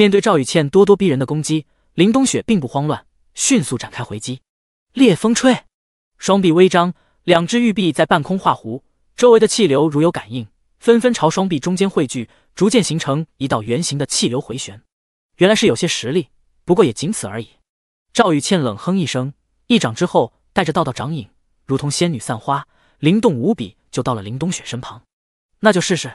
面对赵雨倩咄咄逼人的攻击，林冬雪并不慌乱，迅速展开回击。烈风吹，双臂微张，两只玉臂在半空画弧，周围的气流如有感应，纷纷朝双臂中间汇聚，逐渐形成一道圆形的气流回旋。原来是有些实力，不过也仅此而已。赵雨倩冷哼一声，一掌之后，带着道道掌影，如同仙女散花，灵动无比，就到了林冬雪身旁。那就试试。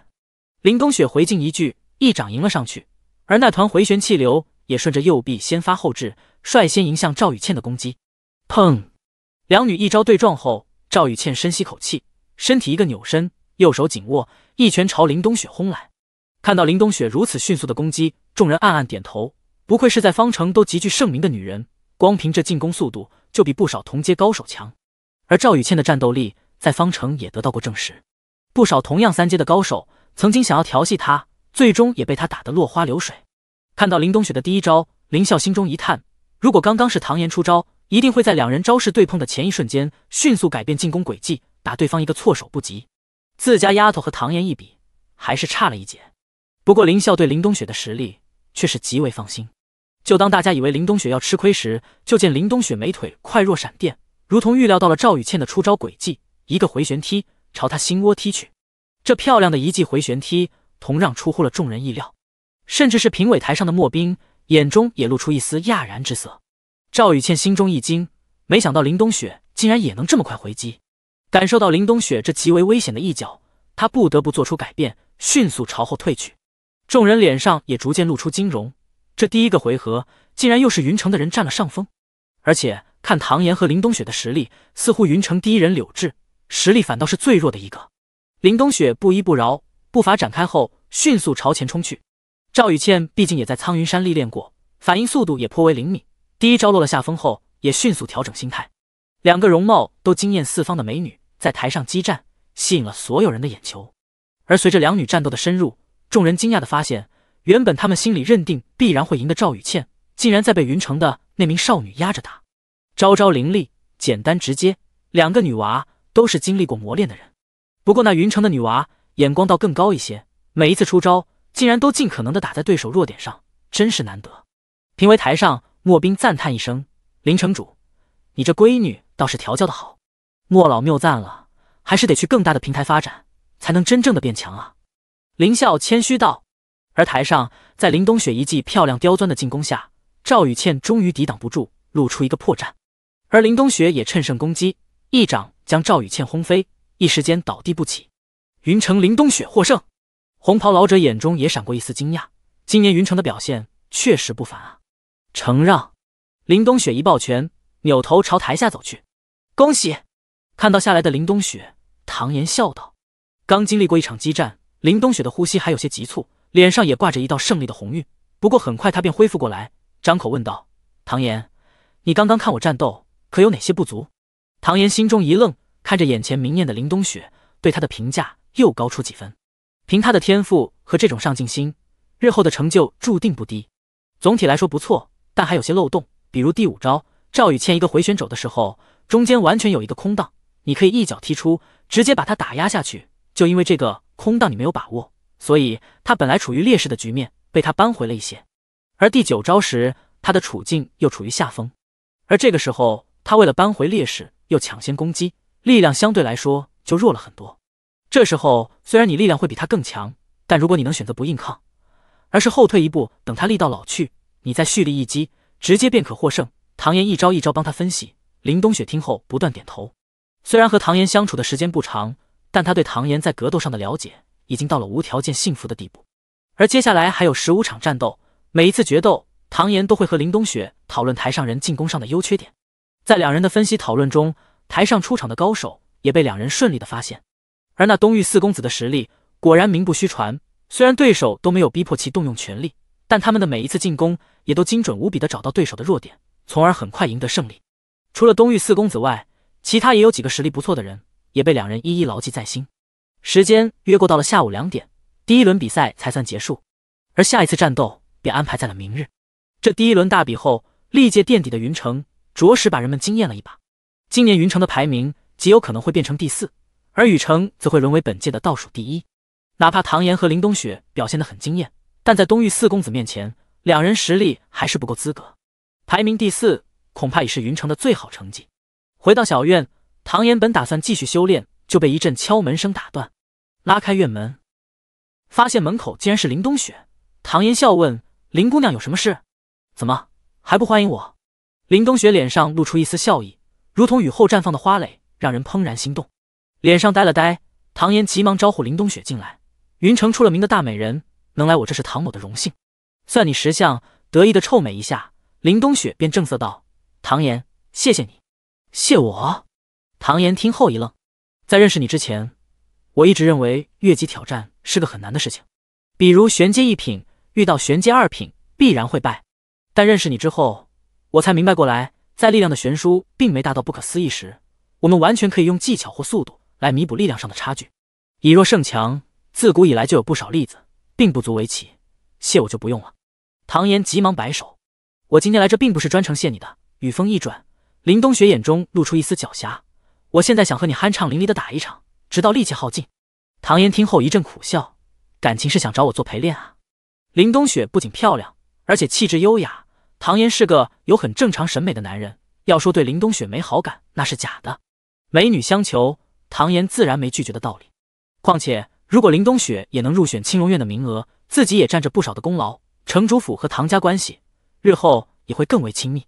林冬雪回敬一句，一掌迎了上去。而那团回旋气流也顺着右臂先发后至，率先迎向赵雨倩的攻击。砰！两女一招对撞后，赵雨倩深吸口气，身体一个扭身，右手紧握一拳朝林冬雪轰来。看到林冬雪如此迅速的攻击，众人暗暗点头，不愧是在方城都极具盛名的女人，光凭这进攻速度就比不少同阶高手强。而赵雨倩的战斗力在方城也得到过证实，不少同样三阶的高手曾经想要调戏她。最终也被他打得落花流水。看到林冬雪的第一招，林笑心中一叹：如果刚刚是唐岩出招，一定会在两人招式对碰的前一瞬间，迅速改变进攻轨迹，打对方一个措手不及。自家丫头和唐岩一比，还是差了一截。不过林笑对林冬雪的实力却是极为放心。就当大家以为林冬雪要吃亏时，就见林冬雪美腿快若闪电，如同预料到了赵雨倩的出招轨迹，一个回旋踢朝她心窝踢去。这漂亮的一记回旋踢！同样出乎了众人意料，甚至是评委台上的莫冰眼中也露出一丝讶然之色。赵雨倩心中一惊，没想到林冬雪竟然也能这么快回击。感受到林冬雪这极为危险的一脚，她不得不做出改变，迅速朝后退去。众人脸上也逐渐露出惊容。这第一个回合，竟然又是云城的人占了上风。而且看唐岩和林冬雪的实力，似乎云城第一人柳智实力反倒是最弱的一个。林冬雪不依不饶。步伐展开后，迅速朝前冲去。赵雨倩毕竟也在苍云山历练过，反应速度也颇为灵敏。第一招落了下风后，也迅速调整心态。两个容貌都惊艳四方的美女在台上激战，吸引了所有人的眼球。而随着两女战斗的深入，众人惊讶的发现，原本他们心里认定必然会赢的赵雨倩，竟然在被云城的那名少女压着打。招招凌厉，简单直接。两个女娃都是经历过磨练的人，不过那云城的女娃。眼光倒更高一些，每一次出招竟然都尽可能的打在对手弱点上，真是难得。评委台上，莫冰赞叹一声：“林城主，你这闺女倒是调教的好。”莫老谬赞了，还是得去更大的平台发展，才能真正的变强啊。”林笑谦虚道。而台上，在林冬雪一记漂亮刁钻的进攻下，赵雨倩终于抵挡不住，露出一个破绽。而林冬雪也趁胜攻击，一掌将赵雨倩轰飞，一时间倒地不起。云城林冬雪获胜，红袍老者眼中也闪过一丝惊讶。今年云城的表现确实不凡啊！承让。林冬雪一抱拳，扭头朝台下走去。恭喜！看到下来的林冬雪，唐岩笑道。刚经历过一场激战，林冬雪的呼吸还有些急促，脸上也挂着一道胜利的红晕。不过很快他便恢复过来，张口问道：“唐岩，你刚刚看我战斗，可有哪些不足？”唐岩心中一愣，看着眼前明艳的林冬雪，对他的评价。又高出几分，凭他的天赋和这种上进心，日后的成就注定不低。总体来说不错，但还有些漏洞，比如第五招，赵宇欠一个回旋肘的时候，中间完全有一个空档，你可以一脚踢出，直接把他打压下去。就因为这个空档你没有把握，所以他本来处于劣势的局面被他扳回了一些。而第九招时，他的处境又处于下风，而这个时候他为了扳回劣势，又抢先攻击，力量相对来说就弱了很多。这时候，虽然你力量会比他更强，但如果你能选择不硬抗，而是后退一步，等他力道老去，你再蓄力一击，直接便可获胜。唐岩一招一招帮他分析，林冬雪听后不断点头。虽然和唐岩相处的时间不长，但他对唐岩在格斗上的了解已经到了无条件信服的地步。而接下来还有十五场战斗，每一次决斗，唐岩都会和林冬雪讨论台上人进攻上的优缺点。在两人的分析讨论中，台上出场的高手也被两人顺利的发现。而那东域四公子的实力果然名不虚传，虽然对手都没有逼迫其动用全力，但他们的每一次进攻也都精准无比的找到对手的弱点，从而很快赢得胜利。除了东域四公子外，其他也有几个实力不错的人，也被两人一一牢记在心。时间约过到了下午两点，第一轮比赛才算结束，而下一次战斗便安排在了明日。这第一轮大比后，历届垫底的云城着实把人们惊艳了一把，今年云城的排名极有可能会变成第四。而雨城则会沦为本届的倒数第一，哪怕唐岩和林冬雪表现得很惊艳，但在东域四公子面前，两人实力还是不够资格。排名第四，恐怕已是云城的最好成绩。回到小院，唐岩本打算继续修炼，就被一阵敲门声打断。拉开院门，发现门口竟然是林冬雪。唐岩笑问：“林姑娘有什么事？怎么还不欢迎我？”林冬雪脸上露出一丝笑意，如同雨后绽放的花蕾，让人怦然心动。脸上呆了呆，唐岩急忙招呼林冬雪进来。云城出了名的大美人，能来我这是唐某的荣幸。算你识相，得意的臭美一下。林冬雪便正色道：“唐岩，谢谢你，谢我。”唐岩听后一愣，在认识你之前，我一直认为越级挑战是个很难的事情，比如玄阶一品遇到玄阶二品必然会败。但认识你之后，我才明白过来，在力量的悬殊并没大到不可思议时，我们完全可以用技巧或速度。来弥补力量上的差距，以弱胜强，自古以来就有不少例子，并不足为奇。谢我就不用了。唐岩急忙摆手，我今天来这并不是专程谢你的。雨风一转，林冬雪眼中露出一丝狡黠。我现在想和你酣畅淋漓地打一场，直到力气耗尽。唐岩听后一阵苦笑，感情是想找我做陪练啊。林冬雪不仅漂亮，而且气质优雅。唐岩是个有很正常审美的男人，要说对林冬雪没好感那是假的。美女相求。唐岩自然没拒绝的道理，况且如果林冬雪也能入选青龙院的名额，自己也占着不少的功劳。城主府和唐家关系日后也会更为亲密，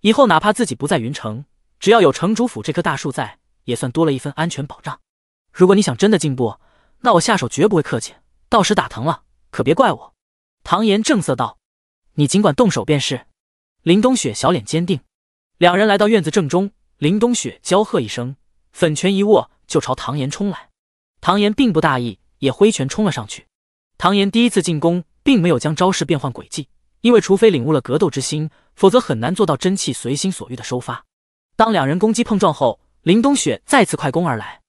以后哪怕自己不在云城，只要有城主府这棵大树在，也算多了一份安全保障。如果你想真的进步，那我下手绝不会客气，到时打疼了可别怪我。”唐岩正色道，“你尽管动手便是。”林冬雪小脸坚定，两人来到院子正中，林冬雪娇喝一声，粉拳一握。就朝唐岩冲来，唐岩并不大意，也挥拳冲了上去。唐岩第一次进攻，并没有将招式变换轨迹，因为除非领悟了格斗之心，否则很难做到真气随心所欲的收发。当两人攻击碰撞后，林冬雪再次快攻而来，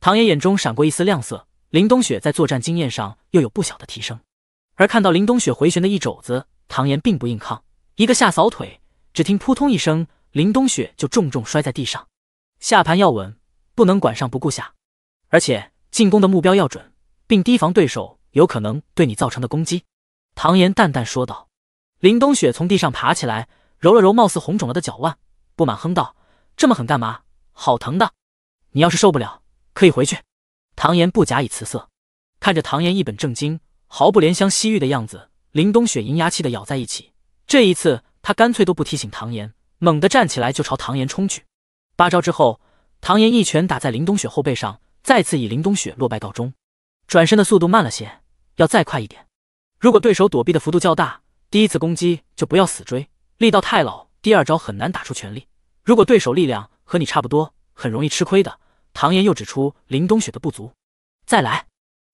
唐岩眼中闪过一丝亮色。林冬雪在作战经验上又有不小的提升，而看到林冬雪回旋的一肘子，唐岩并不硬抗，一个下扫腿，只听扑通一声，林冬雪就重重摔在地上，下盘要稳。不能管上不顾下，而且进攻的目标要准，并提防对手有可能对你造成的攻击。”唐岩淡淡说道。林冬雪从地上爬起来，揉了揉貌似红肿了的脚腕，不满哼道：“这么狠干嘛？好疼的！你要是受不了，可以回去。”唐岩不假以辞色，看着唐岩一本正经、毫不怜香惜玉的样子，林冬雪银牙气的咬在一起。这一次，他干脆都不提醒唐岩，猛地站起来就朝唐岩冲去。八招之后。唐岩一拳打在林冬雪后背上，再次以林冬雪落败告终。转身的速度慢了些，要再快一点。如果对手躲避的幅度较大，第一次攻击就不要死追，力道太老，第二招很难打出全力。如果对手力量和你差不多，很容易吃亏的。唐岩又指出林冬雪的不足。再来，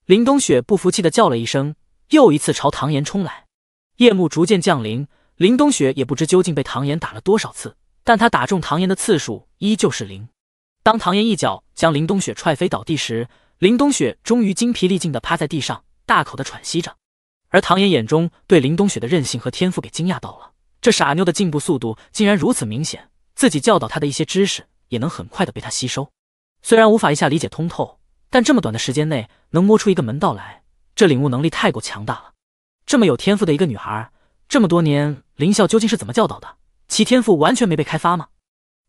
林冬雪不服气的叫了一声，又一次朝唐岩冲来。夜幕逐渐降临，林冬雪也不知究竟被唐岩打了多少次，但他打中唐岩的次数依旧是零。当唐嫣一脚将林冬雪踹飞倒地时，林冬雪终于精疲力尽的趴在地上，大口的喘息着。而唐嫣眼中对林冬雪的韧性和天赋给惊讶到了，这傻妞的进步速度竟然如此明显，自己教导她的一些知识也能很快的被她吸收。虽然无法一下理解通透，但这么短的时间内能摸出一个门道来，这领悟能力太过强大了。这么有天赋的一个女孩，这么多年林校究竟是怎么教导的？其天赋完全没被开发吗？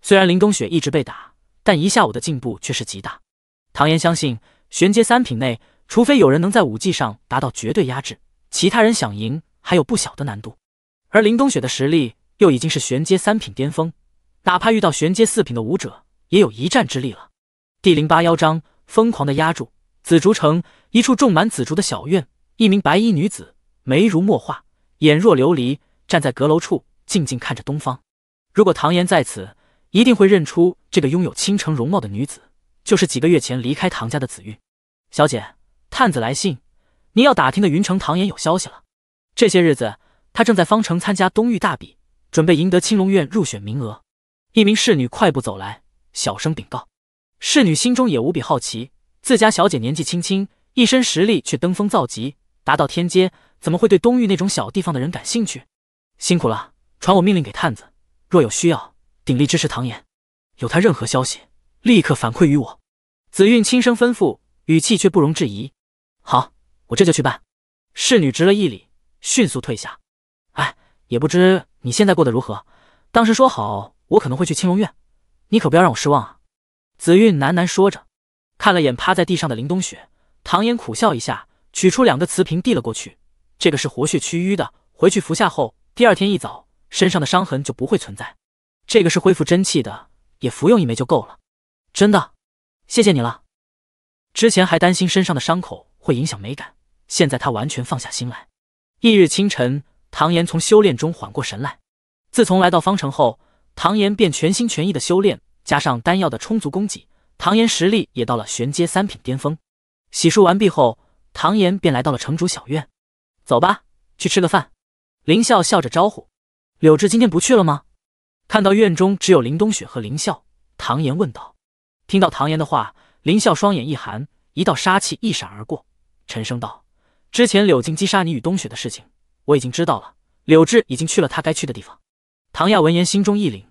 虽然林冬雪一直被打。但一下午的进步却是极大。唐岩相信，玄阶三品内，除非有人能在武技上达到绝对压制，其他人想赢还有不小的难度。而林冬雪的实力又已经是玄阶三品巅峰，哪怕遇到玄阶四品的武者，也有一战之力了。第零八幺章：疯狂的压住。紫竹城一处种满紫竹的小院，一名白衣女子，眉如墨画，眼若琉璃，站在阁楼处静静看着东方。如果唐岩在此。一定会认出这个拥有倾城容貌的女子，就是几个月前离开唐家的紫玉小姐。探子来信，您要打听的云城唐岩有消息了。这些日子，他正在方城参加东域大比，准备赢得青龙院入选名额。一名侍女快步走来，小声禀告。侍女心中也无比好奇，自家小姐年纪轻轻，一身实力却登峰造极，达到天阶，怎么会对东域那种小地方的人感兴趣？辛苦了，传我命令给探子，若有需要。鼎力支持唐岩，有他任何消息，立刻反馈于我。紫韵轻声吩咐，语气却不容置疑。好，我这就去办。侍女执了一礼，迅速退下。哎，也不知你现在过得如何。当时说好，我可能会去青龙院，你可不要让我失望啊。紫韵喃喃说着，看了眼趴在地上的林冬雪，唐岩苦笑一下，取出两个瓷瓶递了过去。这个是活血祛瘀的，回去服下后，第二天一早，身上的伤痕就不会存在。这个是恢复真气的，也服用一枚就够了。真的，谢谢你了。之前还担心身上的伤口会影响美感，现在他完全放下心来。翌日清晨，唐岩从修炼中缓过神来。自从来到方城后，唐岩便全心全意的修炼，加上丹药的充足供给，唐岩实力也到了玄阶三品巅峰。洗漱完毕后，唐岩便来到了城主小院。走吧，去吃个饭。林笑笑着招呼。柳智今天不去了吗？看到院中只有林冬雪和林笑，唐岩问道。听到唐岩的话，林笑双眼一寒，一道杀气一闪而过，沉声道：“之前柳静击杀你与冬雪的事情，我已经知道了。柳智已经去了他该去的地方。”唐亚闻言心中一凛，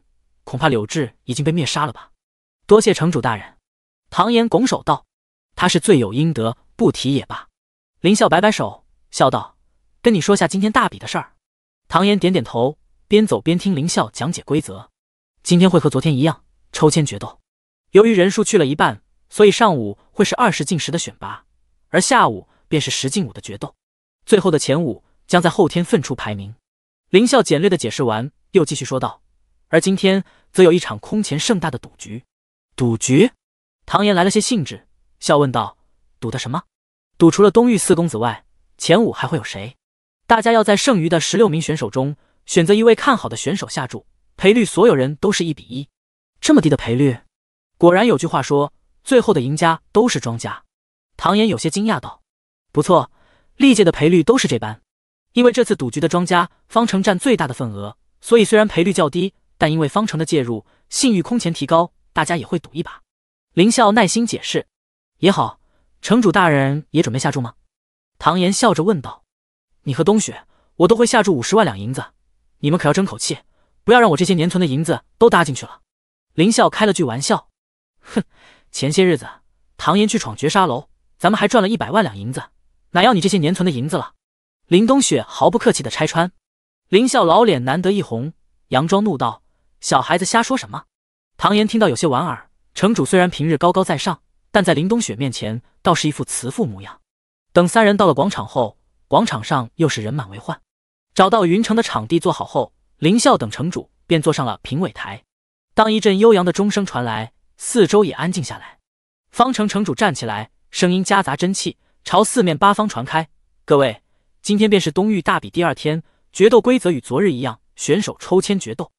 恐怕柳智已经被灭杀了吧？多谢城主大人。唐岩拱手道：“他是罪有应得，不提也罢。”林笑摆摆手，笑道：“跟你说下今天大比的事儿。”唐岩点点头。边走边听林笑讲解规则，今天会和昨天一样抽签决斗。由于人数去了一半，所以上午会是二十进十的选拔，而下午便是十进五的决斗。最后的前五将在后天分出排名。林笑简略的解释完，又继续说道：“而今天则有一场空前盛大的赌局。”赌局？唐岩来了些兴致，笑问道：“赌的什么？赌除了东域四公子外，前五还会有谁？大家要在剩余的十六名选手中。”选择一位看好的选手下注，赔率所有人都是一比一，这么低的赔率，果然有句话说，最后的赢家都是庄家。唐岩有些惊讶道：“不错，历届的赔率都是这般，因为这次赌局的庄家方程占最大的份额，所以虽然赔率较低，但因为方程的介入，信誉空前提高，大家也会赌一把。”林笑耐心解释：“也好，城主大人也准备下注吗？”唐岩笑着问道：“你和冬雪，我都会下注五十万两银子。”你们可要争口气，不要让我这些年存的银子都搭进去了。林笑开了句玩笑，哼，前些日子唐岩去闯绝杀楼，咱们还赚了一百万两银子，哪要你这些年存的银子了？林冬雪毫不客气的拆穿，林笑老脸难得一红，佯装怒道：“小孩子瞎说什么？”唐岩听到有些莞尔，城主虽然平日高高在上，但在林冬雪面前倒是一副慈父模样。等三人到了广场后，广场上又是人满为患。找到云城的场地坐好后，林笑等城主便坐上了评委台。当一阵悠扬的钟声传来，四周也安静下来。方城城主站起来，声音夹杂真气，朝四面八方传开：“各位，今天便是东域大比第二天，决斗规则与昨日一样，选手抽签决斗。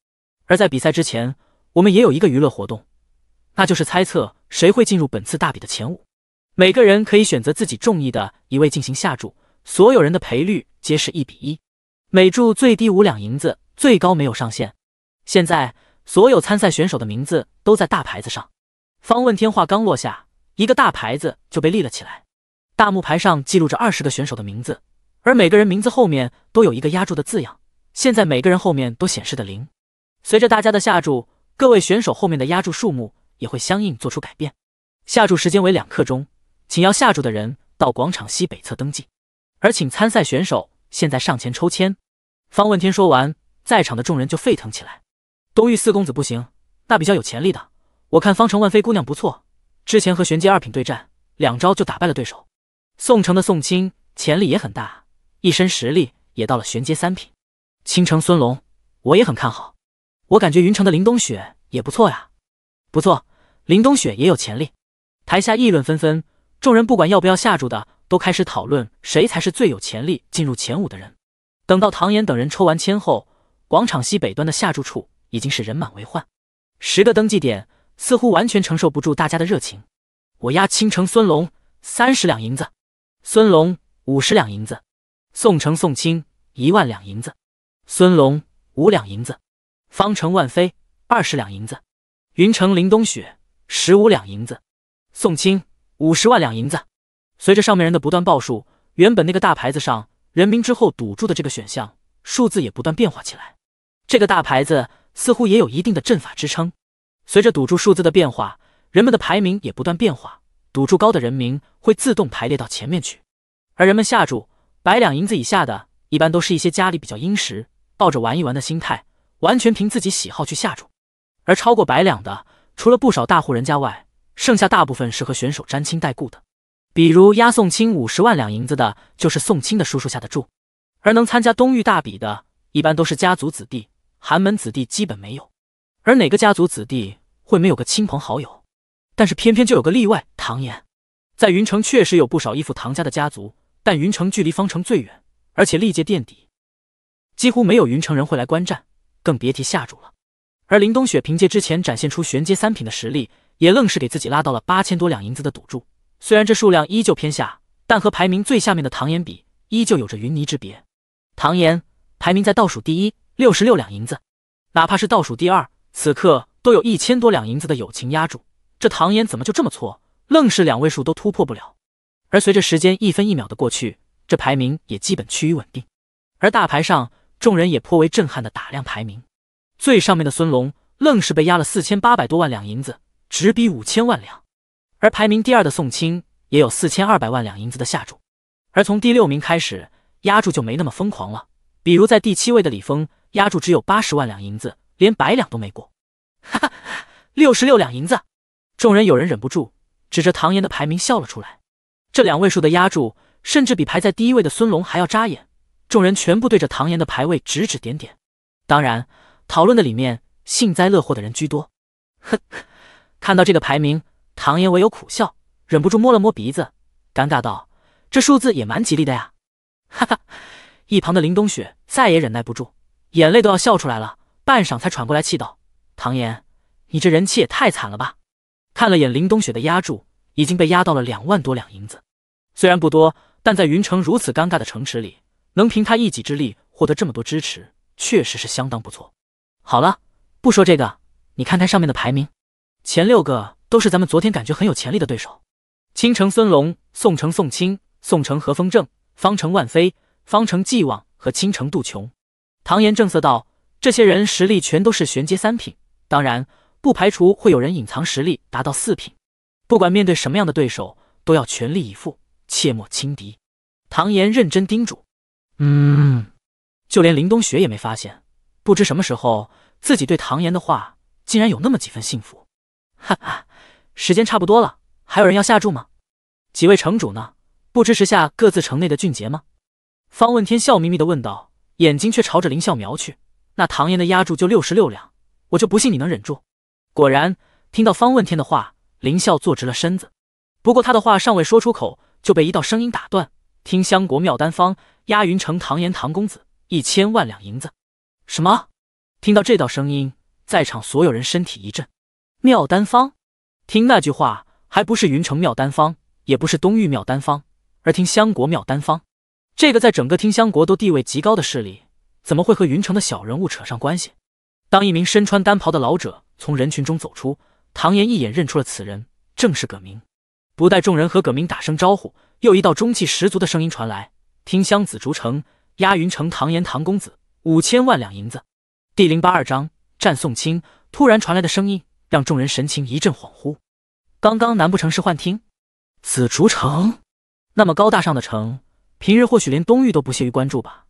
而在比赛之前，我们也有一个娱乐活动，那就是猜测谁会进入本次大比的前五。每个人可以选择自己中意的一位进行下注，所有人的赔率皆是一比一。”每注最低五两银子，最高没有上限。现在所有参赛选手的名字都在大牌子上。方问天话刚落下，一个大牌子就被立了起来。大木牌上记录着二十个选手的名字，而每个人名字后面都有一个压注的字样。现在每个人后面都显示的零。随着大家的下注，各位选手后面的压注数目也会相应做出改变。下注时间为两刻钟，请要下注的人到广场西北侧登记，而请参赛选手现在上前抽签。方问天说完，在场的众人就沸腾起来。东域四公子不行，那比较有潜力的，我看方城万飞姑娘不错。之前和玄阶二品对战，两招就打败了对手。宋城的宋青潜力也很大，一身实力也到了玄阶三品。青城孙龙，我也很看好。我感觉云城的林冬雪也不错呀，不错，林冬雪也有潜力。台下议论纷纷，众人不管要不要下注的，都开始讨论谁才是最有潜力进入前五的人。等到唐岩等人抽完签后，广场西北端的下注处已经是人满为患，十个登记点似乎完全承受不住大家的热情。我押青城孙龙三十两银子，孙龙五十两银子，宋城宋清一万两银子，孙龙五两银子，方城万飞二十两银子，云城林冬雪十五两银子，宋清五十万两银子。随着上面人的不断报数，原本那个大牌子上。人名之后赌注的这个选项数字也不断变化起来，这个大牌子似乎也有一定的阵法支撑。随着赌注数字的变化，人们的排名也不断变化，赌注高的人名会自动排列到前面去。而人们下注百两银子以下的，一般都是一些家里比较殷实，抱着玩一玩的心态，完全凭自己喜好去下注。而超过百两的，除了不少大户人家外，剩下大部分是和选手沾亲带故的。比如押宋清五十万两银子的，就是宋清的叔叔下的注；而能参加东域大比的，一般都是家族子弟，寒门子弟基本没有。而哪个家族子弟会没有个亲朋好友？但是偏偏就有个例外，唐岩在云城确实有不少依附唐家的家族，但云城距离方城最远，而且历届垫底，几乎没有云城人会来观战，更别提下注了。而林冬雪凭借之前展现出玄阶三品的实力，也愣是给自己拉到了八千多两银子的赌注。虽然这数量依旧偏下，但和排名最下面的唐岩比，依旧有着云泥之别。唐岩排名在倒数第一，六十六两银子；哪怕是倒数第二，此刻都有一千多两银子的友情压住。这唐岩怎么就这么挫，愣是两位数都突破不了？而随着时间一分一秒的过去，这排名也基本趋于稳定。而大牌上，众人也颇为震撼的打量排名最上面的孙龙，愣是被压了四千八百多万两银子，直逼五千万两。而排名第二的宋清也有四千二百万两银子的下注，而从第六名开始，压注就没那么疯狂了。比如在第七位的李峰，压注只有八十万两银子，连百两都没过。哈哈，六十六两银子，众人有人忍不住指着唐岩的排名笑了出来。这两位数的压注，甚至比排在第一位的孙龙还要扎眼。众人全部对着唐岩的排位指指点点。当然，讨论的里面幸灾乐祸的人居多。呵，看到这个排名。唐岩唯有苦笑，忍不住摸了摸鼻子，尴尬道：“这数字也蛮吉利的呀。”哈哈，一旁的林冬雪再也忍耐不住，眼泪都要笑出来了，半晌才喘过来气道：“唐岩，你这人气也太惨了吧！”看了眼林冬雪的压注，已经被压到了两万多两银子，虽然不多，但在云城如此尴尬的城池里，能凭他一己之力获得这么多支持，确实是相当不错。好了，不说这个，你看看上面的排名，前六个。都是咱们昨天感觉很有潜力的对手，青城孙龙、宋城宋清、宋城何风正、方城万飞、方城季望和青城杜琼。唐岩正色道：“这些人实力全都是玄阶三品，当然不排除会有人隐藏实力达到四品。不管面对什么样的对手，都要全力以赴，切莫轻敌。”唐岩认真叮嘱。嗯，就连林冬雪也没发现，不知什么时候自己对唐岩的话竟然有那么几分信服。哈哈。时间差不多了，还有人要下注吗？几位城主呢？不支持下各自城内的俊杰吗？方问天笑眯眯地问道，眼睛却朝着林笑瞄去。那唐岩的压注就六十六两，我就不信你能忍住。果然，听到方问天的话，林笑坐直了身子。不过他的话尚未说出口，就被一道声音打断：“听相国妙丹方压云城唐岩唐公子一千万两银子。”什么？听到这道声音，在场所有人身体一震。妙丹方。听那句话，还不是云城妙丹方，也不是东域妙丹方，而听香国妙丹方。这个在整个听香国都地位极高的势力，怎么会和云城的小人物扯上关系？当一名身穿单袍的老者从人群中走出，唐岩一眼认出了此人，正是葛明。不待众人和葛明打声招呼，又一道中气十足的声音传来：“听香紫竹城押云城，唐岩，唐公子，五千万两银子。”第零八二章战宋清。突然传来的声音。让众人神情一阵恍惚。刚刚难不成是幻听？紫竹城，那么高大上的城，平日或许连东域都不屑于关注吧？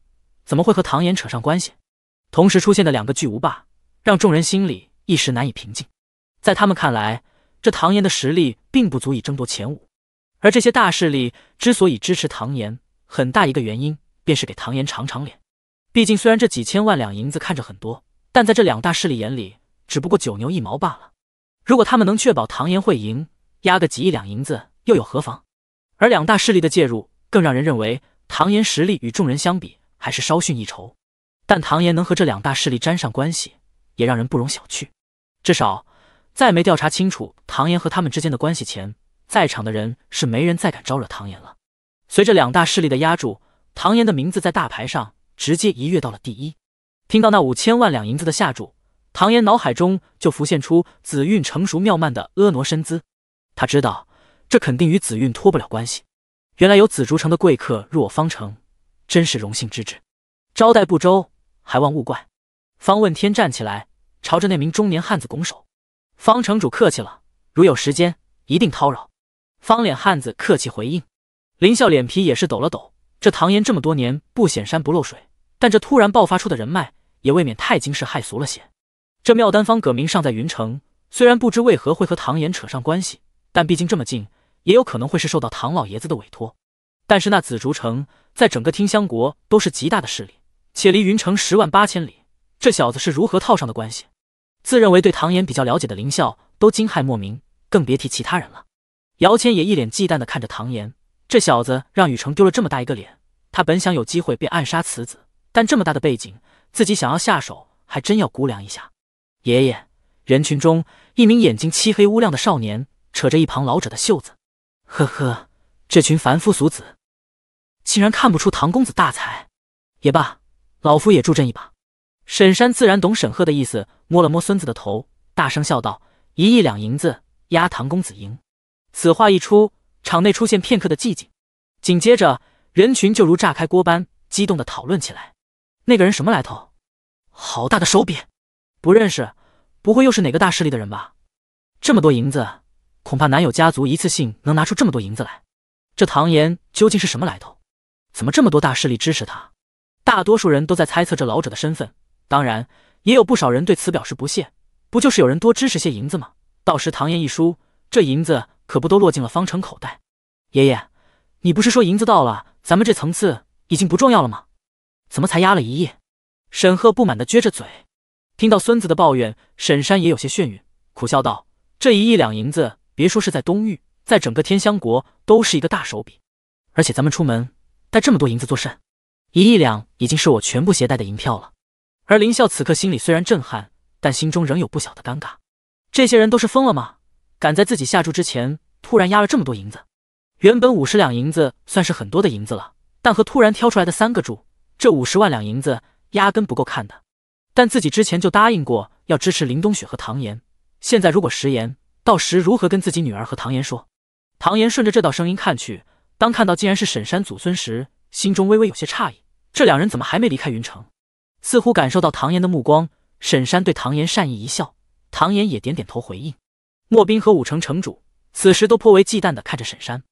怎么会和唐岩扯上关系？同时出现的两个巨无霸，让众人心里一时难以平静。在他们看来，这唐岩的实力并不足以争夺前五。而这些大势力之所以支持唐岩，很大一个原因便是给唐岩长长脸。毕竟，虽然这几千万两银子看着很多，但在这两大势力眼里，只不过九牛一毛罢了。如果他们能确保唐岩会赢，压个几亿两银子又有何妨？而两大势力的介入，更让人认为唐岩实力与众人相比还是稍逊一筹。但唐岩能和这两大势力沾上关系，也让人不容小觑。至少在没调查清楚唐岩和他们之间的关系前，在场的人是没人再敢招惹唐岩了。随着两大势力的压住，唐岩的名字在大牌上直接一跃到了第一。听到那五千万两银子的下注。唐岩脑海中就浮现出紫韵成熟妙曼的婀娜身姿，他知道这肯定与紫韵脱不了关系。原来有紫竹城的贵客入我方城，真是荣幸之至，招待不周，还望勿怪。方问天站起来，朝着那名中年汉子拱手：“方城主客气了，如有时间，一定叨扰。”方脸汉子客气回应。林笑脸皮也是抖了抖，这唐岩这么多年不显山不漏水，但这突然爆发出的人脉，也未免太惊世骇俗了些。这妙丹方葛明尚在云城，虽然不知为何会和唐岩扯上关系，但毕竟这么近，也有可能会是受到唐老爷子的委托。但是那紫竹城在整个听香国都是极大的势力，且离云城十万八千里，这小子是如何套上的关系？自认为对唐岩比较了解的林啸都惊骇莫名，更别提其他人了。姚谦也一脸忌惮地看着唐岩，这小子让雨城丢了这么大一个脸，他本想有机会便暗杀此子，但这么大的背景，自己想要下手还真要估量一下。爷爷，人群中一名眼睛漆黑乌亮的少年扯着一旁老者的袖子，呵呵，这群凡夫俗子竟然看不出唐公子大才，也罢，老夫也助阵一把。沈山自然懂沈鹤的意思，摸了摸孙子的头，大声笑道：“一亿两银子压唐公子赢。”此话一出，场内出现片刻的寂静，紧接着人群就如炸开锅般激动地讨论起来。那个人什么来头？好大的手笔！不认识，不会又是哪个大势力的人吧？这么多银子，恐怕难有家族一次性能拿出这么多银子来。这唐岩究竟是什么来头？怎么这么多大势力支持他？大多数人都在猜测这老者的身份，当然也有不少人对此表示不屑。不就是有人多支持些银子吗？到时唐岩一输，这银子可不都落进了方城口袋？爷爷，你不是说银子到了，咱们这层次已经不重要了吗？怎么才压了一亿？沈鹤不满地撅着嘴。听到孙子的抱怨，沈山也有些眩晕，苦笑道：“这一亿两银子，别说是在东域，在整个天香国都是一个大手笔。而且咱们出门带这么多银子作甚？一亿两已经是我全部携带的银票了。”而林笑此刻心里虽然震撼，但心中仍有不小的尴尬。这些人都是疯了吗？敢在自己下注之前突然压了这么多银子？原本五十两银子算是很多的银子了，但和突然挑出来的三个注，这五十万两银子压根不够看的。但自己之前就答应过要支持林冬雪和唐岩，现在如果食言，到时如何跟自己女儿和唐岩说？唐岩顺着这道声音看去，当看到竟然是沈山祖孙时，心中微微有些诧异，这两人怎么还没离开云城？似乎感受到唐岩的目光，沈山对唐岩善意一笑，唐岩也点点头回应。莫冰和武城城主此时都颇为忌惮地看着沈山，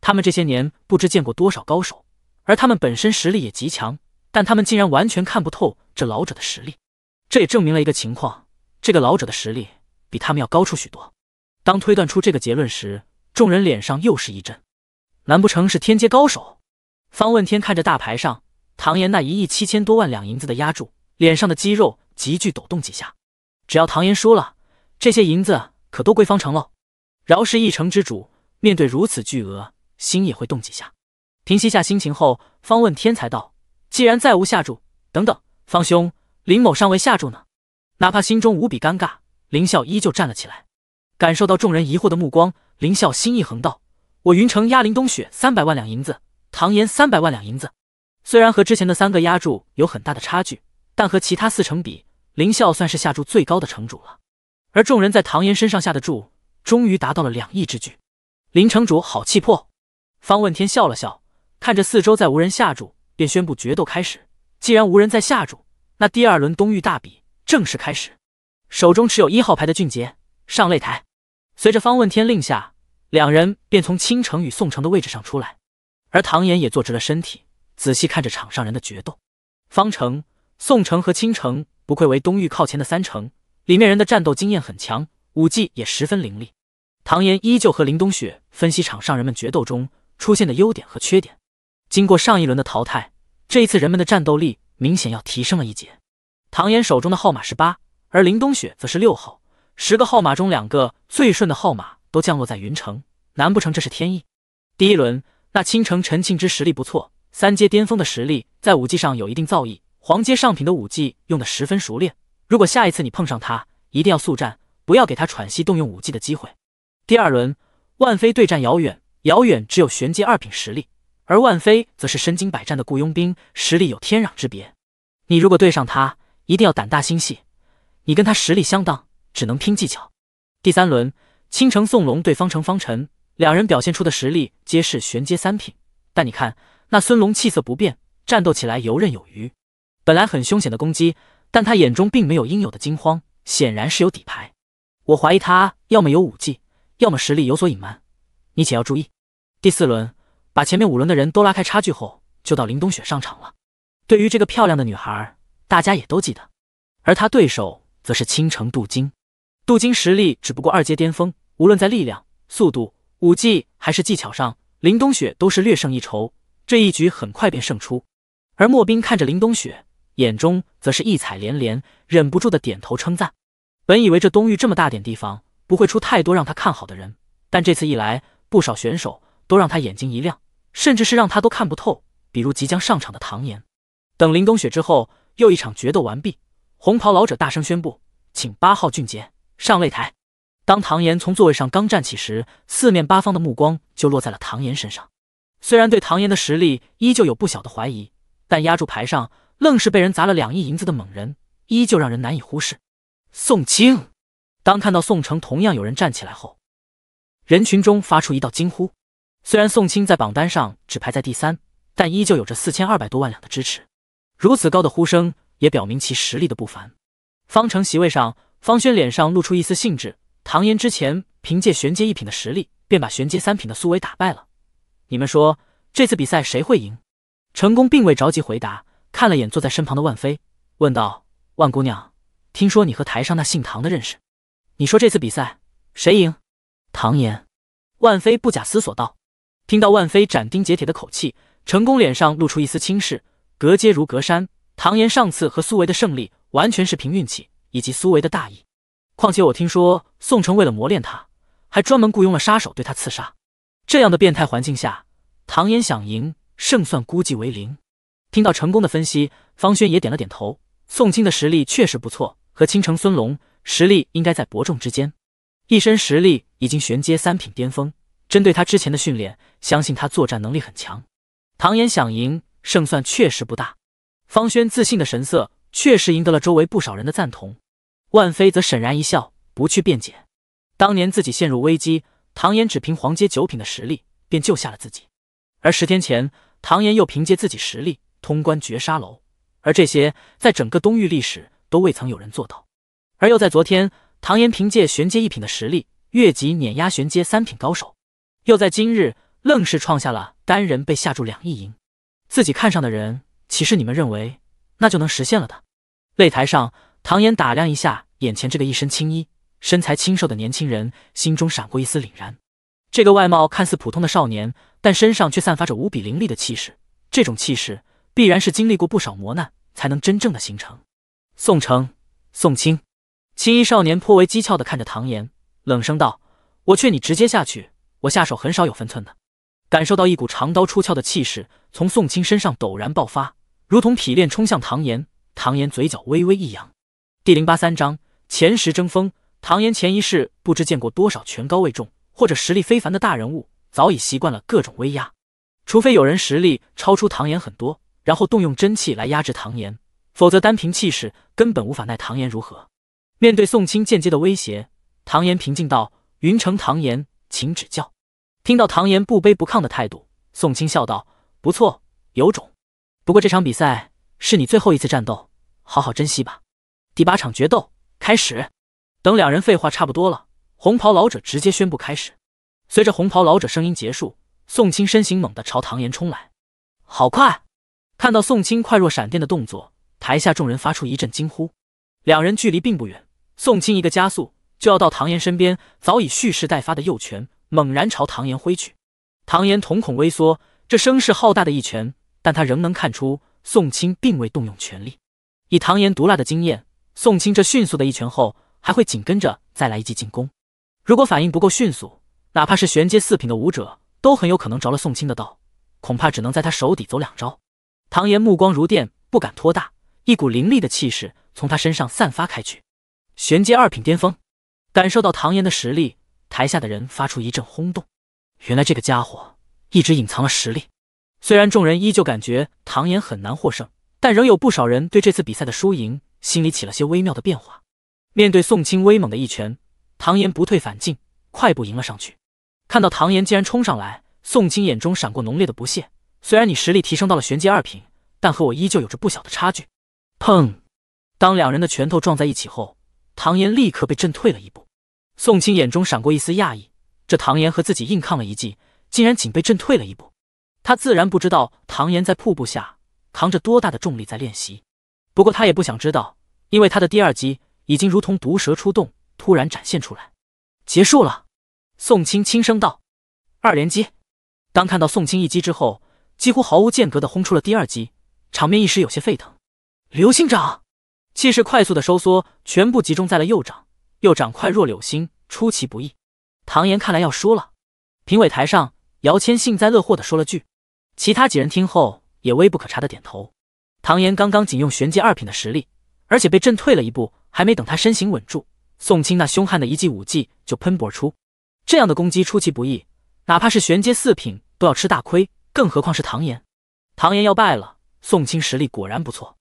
他们这些年不知见过多少高手，而他们本身实力也极强，但他们竟然完全看不透这老者的实力。这也证明了一个情况，这个老者的实力比他们要高出许多。当推断出这个结论时，众人脸上又是一震，难不成是天阶高手？方问天看着大牌上唐岩那一亿七千多万两银子的压注，脸上的肌肉急剧抖动几下。只要唐岩输了，这些银子可都归方城喽。饶是一城之主，面对如此巨额，心也会动几下。平息下心情后，方问天才道：“既然再无下注，等等，方兄。”林某尚未下注呢，哪怕心中无比尴尬，林啸依旧站了起来。感受到众人疑惑的目光，林啸心一横道：“我云城押林冬雪三百万两银子，唐岩三百万两银子。虽然和之前的三个压注有很大的差距，但和其他四城比，林啸算是下注最高的城主了。”而众人在唐岩身上下的注，终于达到了两亿之巨。林城主好气魄！方问天笑了笑，看着四周再无人下注，便宣布决斗开始。既然无人再下注，那第二轮东域大比正式开始，手中持有一号牌的俊杰上擂台。随着方问天令下，两人便从青城与宋城的位置上出来，而唐岩也坐直了身体，仔细看着场上人的决斗。方城、宋城和青城不愧为东域靠前的三城，里面人的战斗经验很强，武技也十分凌厉。唐岩依旧和林冬雪分析场上人们决斗中出现的优点和缺点。经过上一轮的淘汰，这一次人们的战斗力。明显要提升了一截。唐岩手中的号码是八，而林冬雪则是六号。十个号码中，两个最顺的号码都降落在云城，难不成这是天意？第一轮，那倾城陈庆之实力不错，三阶巅峰的实力，在武技上有一定造诣，黄阶上品的武技用得十分熟练。如果下一次你碰上他，一定要速战，不要给他喘息、动用武技的机会。第二轮，万飞对战遥远，遥远只有玄阶二品实力。而万飞则是身经百战的雇佣兵，实力有天壤之别。你如果对上他，一定要胆大心细。你跟他实力相当，只能拼技巧。第三轮，青城宋龙对方城方辰两人表现出的实力皆是玄阶三品，但你看那孙龙气色不变，战斗起来游刃有余。本来很凶险的攻击，但他眼中并没有应有的惊慌，显然是有底牌。我怀疑他要么有武技，要么实力有所隐瞒。你且要注意。第四轮。把前面五轮的人都拉开差距后，就到林冬雪上场了。对于这个漂亮的女孩，大家也都记得。而她对手则是倾城杜金，杜金实力只不过二阶巅峰，无论在力量、速度、武技还是技巧上，林冬雪都是略胜一筹。这一局很快便胜出。而莫冰看着林冬雪，眼中则是异彩连连，忍不住的点头称赞。本以为这东域这么大点地方，不会出太多让他看好的人，但这次一来，不少选手都让他眼睛一亮。甚至是让他都看不透，比如即将上场的唐岩。等林冬雪之后，又一场决斗完毕，红袍老者大声宣布：“请八号俊杰上擂台。”当唐岩从座位上刚站起时，四面八方的目光就落在了唐岩身上。虽然对唐岩的实力依旧有不小的怀疑，但压住牌上愣是被人砸了两亿银子的猛人，依旧让人难以忽视。宋青当看到宋城同样有人站起来后，人群中发出一道惊呼。虽然宋青在榜单上只排在第三，但依旧有着四千二百多万两的支持，如此高的呼声也表明其实力的不凡。方城席位上，方轩脸上露出一丝兴致。唐岩之前凭借玄阶一品的实力，便把玄阶三品的苏伟打败了。你们说这次比赛谁会赢？成功并未着急回答，看了眼坐在身旁的万飞，问道：“万姑娘，听说你和台上那姓唐的认识？你说这次比赛谁赢？”唐岩。万飞不假思索道。听到万飞斩钉截铁的口气，成功脸上露出一丝轻视。隔街如隔山，唐岩上次和苏维的胜利完全是凭运气以及苏维的大意。况且我听说宋城为了磨练他，还专门雇佣了杀手对他刺杀。这样的变态环境下，唐岩想赢，胜算估计为零。听到成功的分析，方轩也点了点头。宋青的实力确实不错，和青城孙龙实力应该在伯仲之间，一身实力已经悬接三品巅峰。针对他之前的训练，相信他作战能力很强。唐岩想赢，胜算确实不大。方轩自信的神色确实赢得了周围不少人的赞同。万飞则沈然一笑，不去辩解。当年自己陷入危机，唐岩只凭黄阶九品的实力便救下了自己。而十天前，唐岩又凭借自己实力通关绝杀楼，而这些在整个东域历史都未曾有人做到。而又在昨天，唐岩凭借玄阶一品的实力越级碾压玄阶三品高手。又在今日愣是创下了单人被下注两亿银，自己看上的人，岂是你们认为那就能实现了的？擂台上，唐岩打量一下眼前这个一身青衣、身材清瘦的年轻人，心中闪过一丝凛然。这个外貌看似普通的少年，但身上却散发着无比凌厉的气势，这种气势必然是经历过不少磨难才能真正的形成。宋城，宋青，青衣少年颇为讥诮的看着唐岩，冷声道：“我劝你直接下去。”我下手很少有分寸的，感受到一股长刀出鞘的气势从宋清身上陡然爆发，如同匹链冲向唐岩。唐岩嘴角微微一扬。第零八三章前十争锋。唐岩前一世不知见过多少权高位重或者实力非凡的大人物，早已习惯了各种威压。除非有人实力超出唐岩很多，然后动用真气来压制唐岩，否则单凭气势根本无法奈唐岩如何。面对宋清间接的威胁，唐岩平静道：“云城唐岩。”请指教。听到唐岩不卑不亢的态度，宋青笑道：“不错，有种。不过这场比赛是你最后一次战斗，好好珍惜吧。”第八场决斗开始。等两人废话差不多了，红袍老者直接宣布开始。随着红袍老者声音结束，宋青身形猛地朝唐岩冲来，好快！看到宋青快若闪电的动作，台下众人发出一阵惊呼。两人距离并不远，宋青一个加速。就要到唐岩身边，早已蓄势待发的右拳猛然朝唐岩挥去。唐岩瞳孔微缩，这声势浩大的一拳，但他仍能看出宋青并未动用全力。以唐岩毒辣的经验，宋青这迅速的一拳后，还会紧跟着再来一记进攻。如果反应不够迅速，哪怕是玄阶四品的武者，都很有可能着了宋青的道，恐怕只能在他手底走两招。唐岩目光如电，不敢拖大，一股凌厉的气势从他身上散发开去，玄阶二品巅峰。感受到唐岩的实力，台下的人发出一阵轰动。原来这个家伙一直隐藏了实力。虽然众人依旧感觉唐岩很难获胜，但仍有不少人对这次比赛的输赢心里起了些微妙的变化。面对宋清威猛的一拳，唐岩不退反进，快步迎了上去。看到唐岩竟然冲上来，宋清眼中闪过浓烈的不屑。虽然你实力提升到了玄阶二品，但和我依旧有着不小的差距。砰！当两人的拳头撞在一起后。唐岩立刻被震退了一步，宋青眼中闪过一丝讶异，这唐岩和自己硬抗了一记，竟然仅被震退了一步。他自然不知道唐岩在瀑布下扛着多大的重力在练习，不过他也不想知道，因为他的第二击已经如同毒蛇出洞，突然展现出来。结束了，宋青轻声道。二连击，当看到宋青一击之后，几乎毫无间隔的轰出了第二击，场面一时有些沸腾。刘星长。气势快速的收缩，全部集中在了右掌。右掌快若流星，出其不意。唐岩看来要输了。评委台上，姚谦幸灾乐祸的说了句，其他几人听后也微不可察的点头。唐岩刚刚仅用玄阶二品的实力，而且被震退了一步，还没等他身形稳住，宋青那凶悍的一记武技就喷薄而出。这样的攻击出其不意，哪怕是玄阶四品都要吃大亏，更何况是唐岩。唐岩要败了。宋青实力果然不错。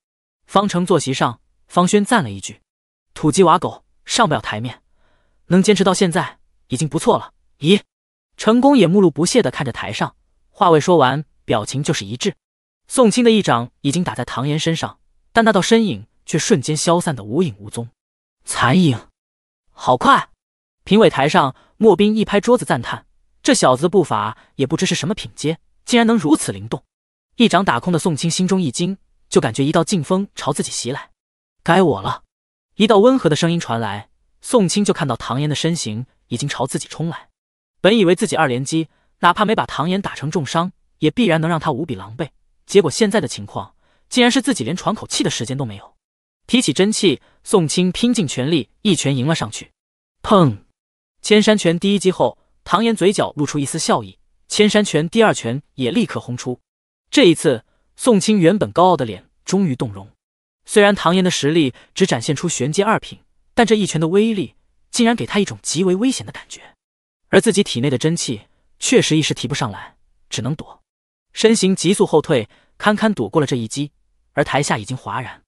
方城坐席上。方轩赞了一句：“土鸡瓦狗，上不了台面，能坚持到现在已经不错了。”咦，成功也目露不屑地看着台上，话未说完，表情就是一滞。宋清的一掌已经打在唐岩身上，但那道身影却瞬间消散得无影无踪。残影，好快！评委台上，莫斌一拍桌子赞叹：“这小子的步伐也不知是什么品阶，竟然能如此灵动。”一掌打空的宋清心中一惊，就感觉一道劲风朝自己袭来。该我了，一道温和的声音传来，宋青就看到唐岩的身形已经朝自己冲来。本以为自己二连击，哪怕没把唐岩打成重伤，也必然能让他无比狼狈。结果现在的情况，竟然是自己连喘口气的时间都没有。提起真气，宋青拼尽全力一拳迎了上去。砰！千山拳第一击后，唐岩嘴角露出一丝笑意，千山拳第二拳也立刻轰出。这一次，宋青原本高傲的脸终于动容。虽然唐岩的实力只展现出玄阶二品，但这一拳的威力竟然给他一种极为危险的感觉，而自己体内的真气确实一时提不上来，只能躲，身形急速后退，堪堪躲过了这一击。而台下已经哗然，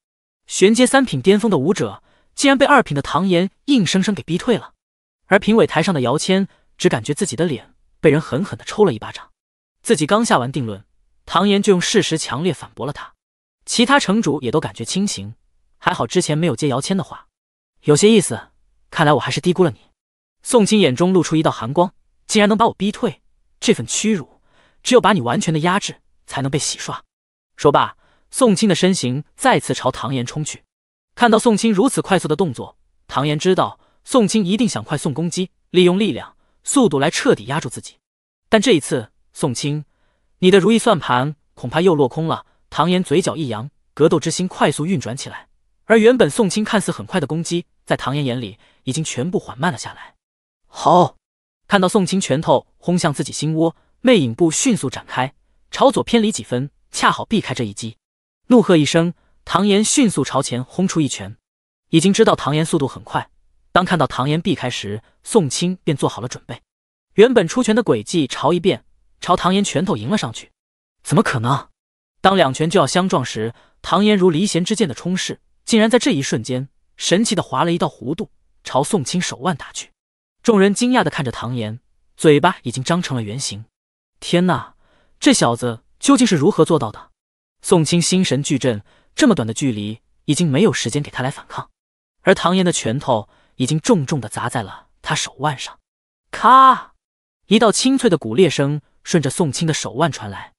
玄阶三品巅峰的武者竟然被二品的唐岩硬生生给逼退了。而评委台上的姚谦只感觉自己的脸被人狠狠地抽了一巴掌，自己刚下完定论，唐岩就用事实强烈反驳了他。其他城主也都感觉清醒，还好之前没有接姚谦的话，有些意思。看来我还是低估了你。宋青眼中露出一道寒光，竟然能把我逼退，这份屈辱，只有把你完全的压制，才能被洗刷。说罢，宋青的身形再次朝唐岩冲去。看到宋青如此快速的动作，唐岩知道宋青一定想快速攻击，利用力量、速度来彻底压住自己。但这一次，宋青，你的如意算盘恐怕又落空了。唐岩嘴角一扬，格斗之心快速运转起来。而原本宋清看似很快的攻击，在唐岩眼里已经全部缓慢了下来。好，看到宋清拳头轰向自己心窝，魅影步迅速展开，朝左偏离几分，恰好避开这一击。怒喝一声，唐岩迅速朝前轰出一拳。已经知道唐岩速度很快，当看到唐岩避开时，宋清便做好了准备。原本出拳的轨迹朝一变，朝唐岩拳头迎了上去。怎么可能？当两拳就要相撞时，唐岩如离弦之箭的冲势，竟然在这一瞬间神奇的划了一道弧度，朝宋清手腕打去。众人惊讶的看着唐岩，嘴巴已经张成了圆形。天呐，这小子究竟是如何做到的？宋清心神俱震，这么短的距离，已经没有时间给他来反抗，而唐岩的拳头已经重重的砸在了他手腕上。咔，一道清脆的骨裂声顺着宋清的手腕传来。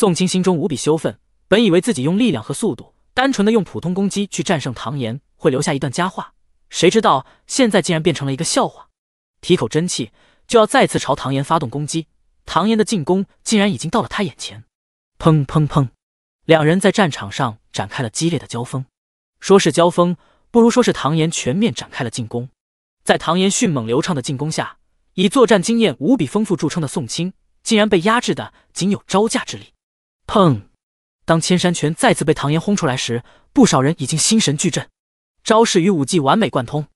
宋青心中无比羞愤，本以为自己用力量和速度，单纯的用普通攻击去战胜唐岩，会留下一段佳话，谁知道现在竟然变成了一个笑话。提口真气，就要再次朝唐岩发动攻击，唐岩的进攻竟然已经到了他眼前。砰砰砰，两人在战场上展开了激烈的交锋，说是交锋，不如说是唐岩全面展开了进攻。在唐岩迅猛流畅的进攻下，以作战经验无比丰富著称的宋青，竟然被压制的仅有招架之力。砰！当千山拳再次被唐岩轰出来时，不少人已经心神俱震。招式与武技完美贯通，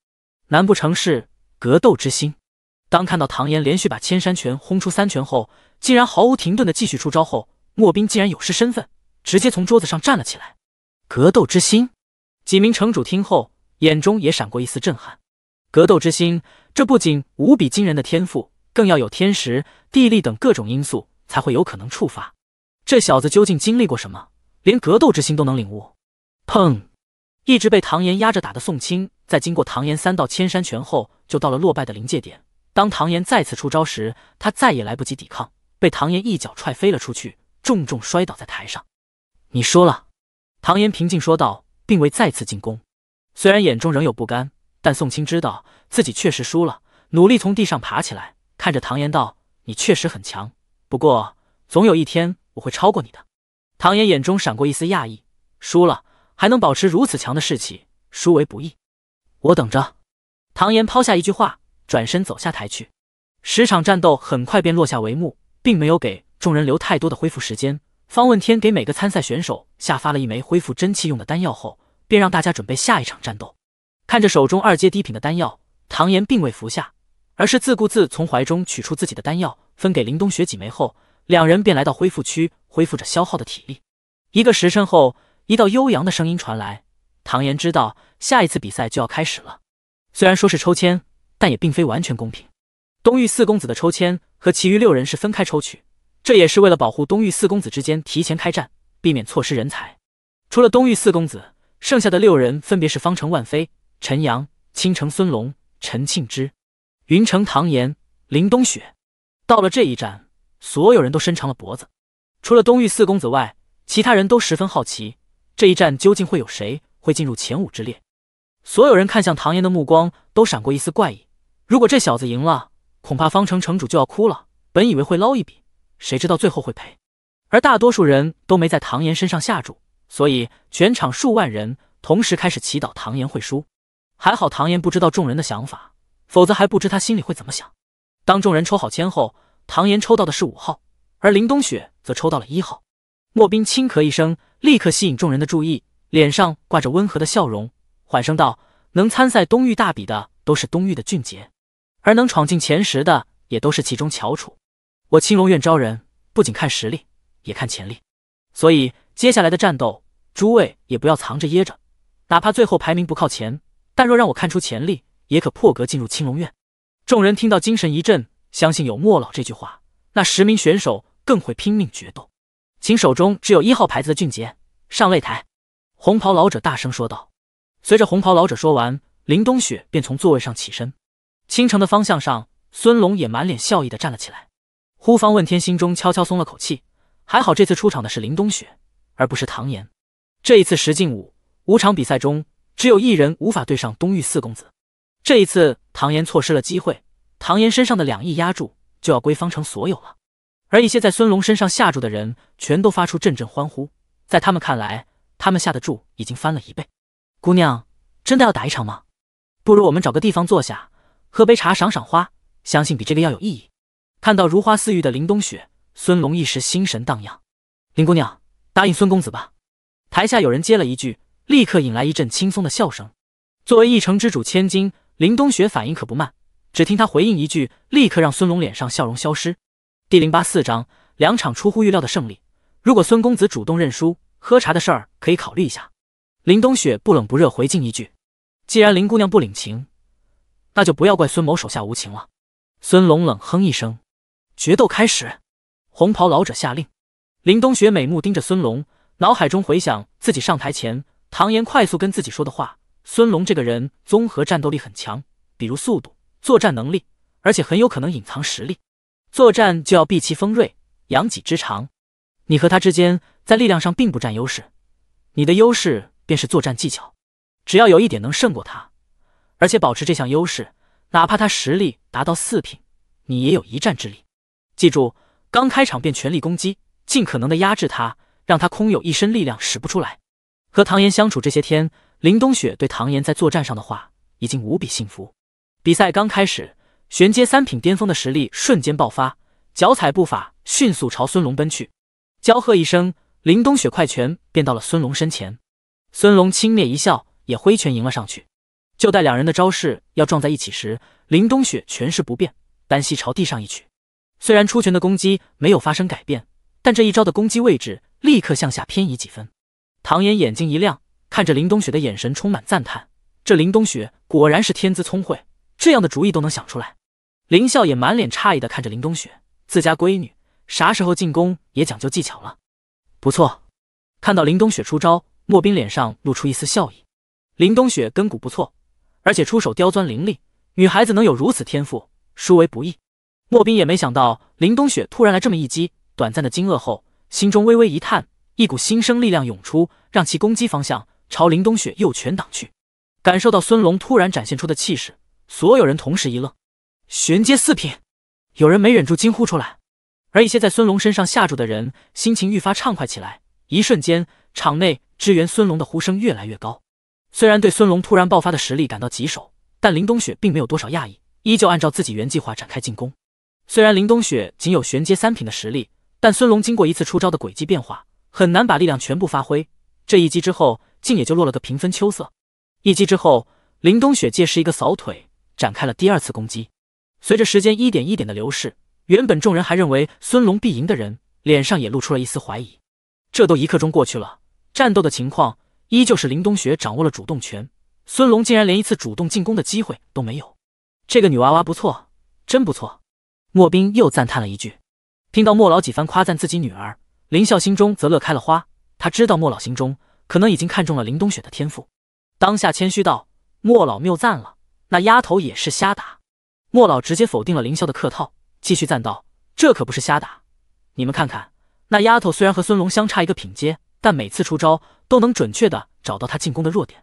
难不成是格斗之心？当看到唐岩连续把千山拳轰出三拳后，竟然毫无停顿的继续出招后，莫冰竟然有失身份，直接从桌子上站了起来。格斗之心，几名城主听后，眼中也闪过一丝震撼。格斗之心，这不仅无比惊人的天赋，更要有天时、地利等各种因素才会有可能触发。这小子究竟经历过什么？连格斗之心都能领悟。砰！一直被唐岩压着打的宋青，在经过唐岩三道千山拳后，就到了落败的临界点。当唐岩再次出招时，他再也来不及抵抗，被唐岩一脚踹飞了出去，重重摔倒在台上。你输了。唐岩平静说道，并未再次进攻。虽然眼中仍有不甘，但宋青知道自己确实输了，努力从地上爬起来，看着唐岩道：“你确实很强，不过总有一天……”我会超过你的，唐岩眼中闪过一丝讶异，输了还能保持如此强的士气，殊为不易。我等着。唐岩抛下一句话，转身走下台去。十场战斗很快便落下帷幕，并没有给众人留太多的恢复时间。方问天给每个参赛选手下发了一枚恢复真气用的丹药后，便让大家准备下一场战斗。看着手中二阶低品的丹药，唐岩并未服下，而是自顾自从怀中取出自己的丹药，分给林冬雪几枚后。两人便来到恢复区，恢复着消耗的体力。一个时辰后，一道悠扬的声音传来。唐岩知道，下一次比赛就要开始了。虽然说是抽签，但也并非完全公平。东域四公子的抽签和其余六人是分开抽取，这也是为了保护东域四公子之间提前开战，避免错失人才。除了东域四公子，剩下的六人分别是方城万飞、陈阳、青城孙龙、陈庆之、云城唐岩、林冬雪。到了这一站，所有人都伸长了脖子，除了东域四公子外，其他人都十分好奇这一战究竟会有谁会进入前五之列。所有人看向唐岩的目光都闪过一丝怪异。如果这小子赢了，恐怕方城城主就要哭了。本以为会捞一笔，谁知道最后会赔。而大多数人都没在唐岩身上下注，所以全场数万人同时开始祈祷唐岩会输。还好唐岩不知道众人的想法，否则还不知他心里会怎么想。当众人抽好签后。唐岩抽到的是五号，而林冬雪则抽到了一号。莫冰轻咳一声，立刻吸引众人的注意，脸上挂着温和的笑容，缓声道：“能参赛东域大比的都是东域的俊杰，而能闯进前十的也都是其中翘楚。我青龙院招人不仅看实力，也看潜力，所以接下来的战斗，诸位也不要藏着掖着，哪怕最后排名不靠前，但若让我看出潜力，也可破格进入青龙院。”众人听到，精神一振。相信有莫老这句话，那十名选手更会拼命决斗。请手中只有一号牌子的俊杰上擂台。”红袍老者大声说道。随着红袍老者说完，林冬雪便从座位上起身。倾城的方向上，孙龙也满脸笑意地站了起来。呼方问天心中悄悄松了口气，还好这次出场的是林冬雪，而不是唐岩。这一次十进五五场比赛中，只有一人无法对上东域四公子。这一次，唐岩错失了机会。唐岩身上的两亿压注就要归方城所有了，而一些在孙龙身上下注的人全都发出阵阵欢呼。在他们看来，他们下的注已经翻了一倍。姑娘，真的要打一场吗？不如我们找个地方坐下，喝杯茶，赏赏花，相信比这个要有意义。看到如花似玉的林冬雪，孙龙一时心神荡漾。林姑娘，答应孙公子吧。台下有人接了一句，立刻引来一阵轻松的笑声。作为一城之主千金，林冬雪反应可不慢。只听他回应一句，立刻让孙龙脸上笑容消失。第零八四章两场出乎预料的胜利。如果孙公子主动认输，喝茶的事儿可以考虑一下。林冬雪不冷不热回敬一句：“既然林姑娘不领情，那就不要怪孙某手下无情了。”孙龙冷哼一声：“决斗开始！”红袍老者下令。林冬雪美目盯着孙龙，脑海中回想自己上台前唐岩快速跟自己说的话：“孙龙这个人综合战斗力很强，比如速度。”作战能力，而且很有可能隐藏实力。作战就要避其锋锐，扬己之长。你和他之间在力量上并不占优势，你的优势便是作战技巧。只要有一点能胜过他，而且保持这项优势，哪怕他实力达到四品，你也有一战之力。记住，刚开场便全力攻击，尽可能的压制他，让他空有一身力量使不出来。和唐岩相处这些天，林冬雪对唐岩在作战上的话已经无比信服。比赛刚开始，玄阶三品巅峰的实力瞬间爆发，脚踩步法迅速朝孙龙奔去，娇喝一声，林冬雪快拳便到了孙龙身前。孙龙轻蔑一笑，也挥拳迎了上去。就待两人的招式要撞在一起时，林冬雪拳势不变，单膝朝地上一曲。虽然出拳的攻击没有发生改变，但这一招的攻击位置立刻向下偏移几分。唐岩眼睛一亮，看着林冬雪的眼神充满赞叹。这林冬雪果然是天资聪慧。这样的主意都能想出来，林笑也满脸诧异的看着林冬雪，自家闺女啥时候进宫也讲究技巧了。不错，看到林冬雪出招，莫冰脸上露出一丝笑意。林冬雪根骨不错，而且出手刁钻凌厉，女孩子能有如此天赋，殊为不易。莫冰也没想到林冬雪突然来这么一击，短暂的惊愕后，心中微微一叹，一股新生力量涌出，让其攻击方向朝林冬雪右拳挡去。感受到孙龙突然展现出的气势。所有人同时一愣，玄阶四品，有人没忍住惊呼出来。而一些在孙龙身上吓住的人，心情愈发畅快起来。一瞬间，场内支援孙龙的呼声越来越高。虽然对孙龙突然爆发的实力感到棘手，但林冬雪并没有多少讶异，依旧按照自己原计划展开进攻。虽然林冬雪仅有玄阶三品的实力，但孙龙经过一次出招的轨迹变化，很难把力量全部发挥。这一击之后，竟也就落了个平分秋色。一击之后，林冬雪借势一个扫腿。展开了第二次攻击。随着时间一点一点的流逝，原本众人还认为孙龙必赢的人，脸上也露出了一丝怀疑。这都一刻钟过去了，战斗的情况依旧是林冬雪掌握了主动权，孙龙竟然连一次主动进攻的机会都没有。这个女娃娃不错，真不错！莫冰又赞叹了一句。听到莫老几番夸赞自己女儿，林笑心中则乐开了花。他知道莫老心中可能已经看中了林冬雪的天赋，当下谦虚道：“莫老谬赞了。”那丫头也是瞎打，莫老直接否定了凌霄的客套，继续赞道：“这可不是瞎打，你们看看，那丫头虽然和孙龙相差一个品阶，但每次出招都能准确的找到他进攻的弱点，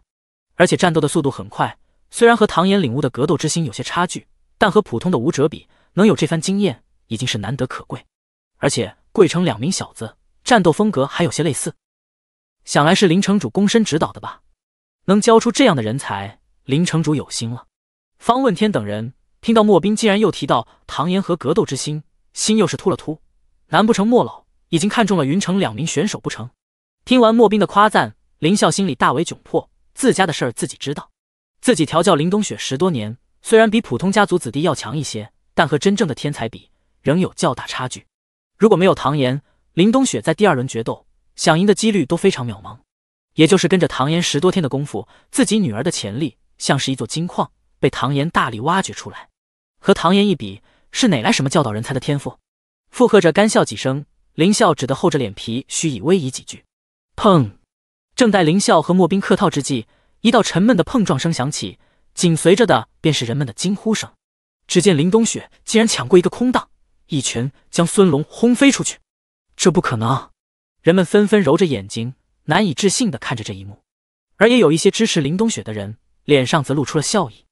而且战斗的速度很快。虽然和唐岩领悟的格斗之心有些差距，但和普通的武者比，能有这番经验已经是难得可贵。而且贵城两名小子战斗风格还有些类似，想来是林城主躬身指导的吧？能教出这样的人才，林城主有心了。”方问天等人听到莫冰竟然又提到唐岩和格斗之心，心又是突了突。难不成莫老已经看中了云城两名选手不成？听完莫冰的夸赞，林笑心里大为窘迫。自家的事儿自己知道，自己调教林冬雪十多年，虽然比普通家族子弟要强一些，但和真正的天才比，仍有较大差距。如果没有唐岩，林冬雪在第二轮决斗想赢的几率都非常渺茫。也就是跟着唐岩十多天的功夫，自己女儿的潜力像是一座金矿。被唐岩大力挖掘出来，和唐岩一比，是哪来什么教导人才的天赋？附和着干笑几声，林笑只得厚着脸皮虚以威仪几句。砰！正待林笑和莫冰客套之际，一道沉闷的碰撞声响起，紧随着的便是人们的惊呼声。只见林冬雪竟然抢过一个空档，一拳将孙龙轰飞出去。这不可能！人们纷纷揉着眼睛，难以置信地看着这一幕，而也有一些支持林冬雪的人，脸上则露出了笑意。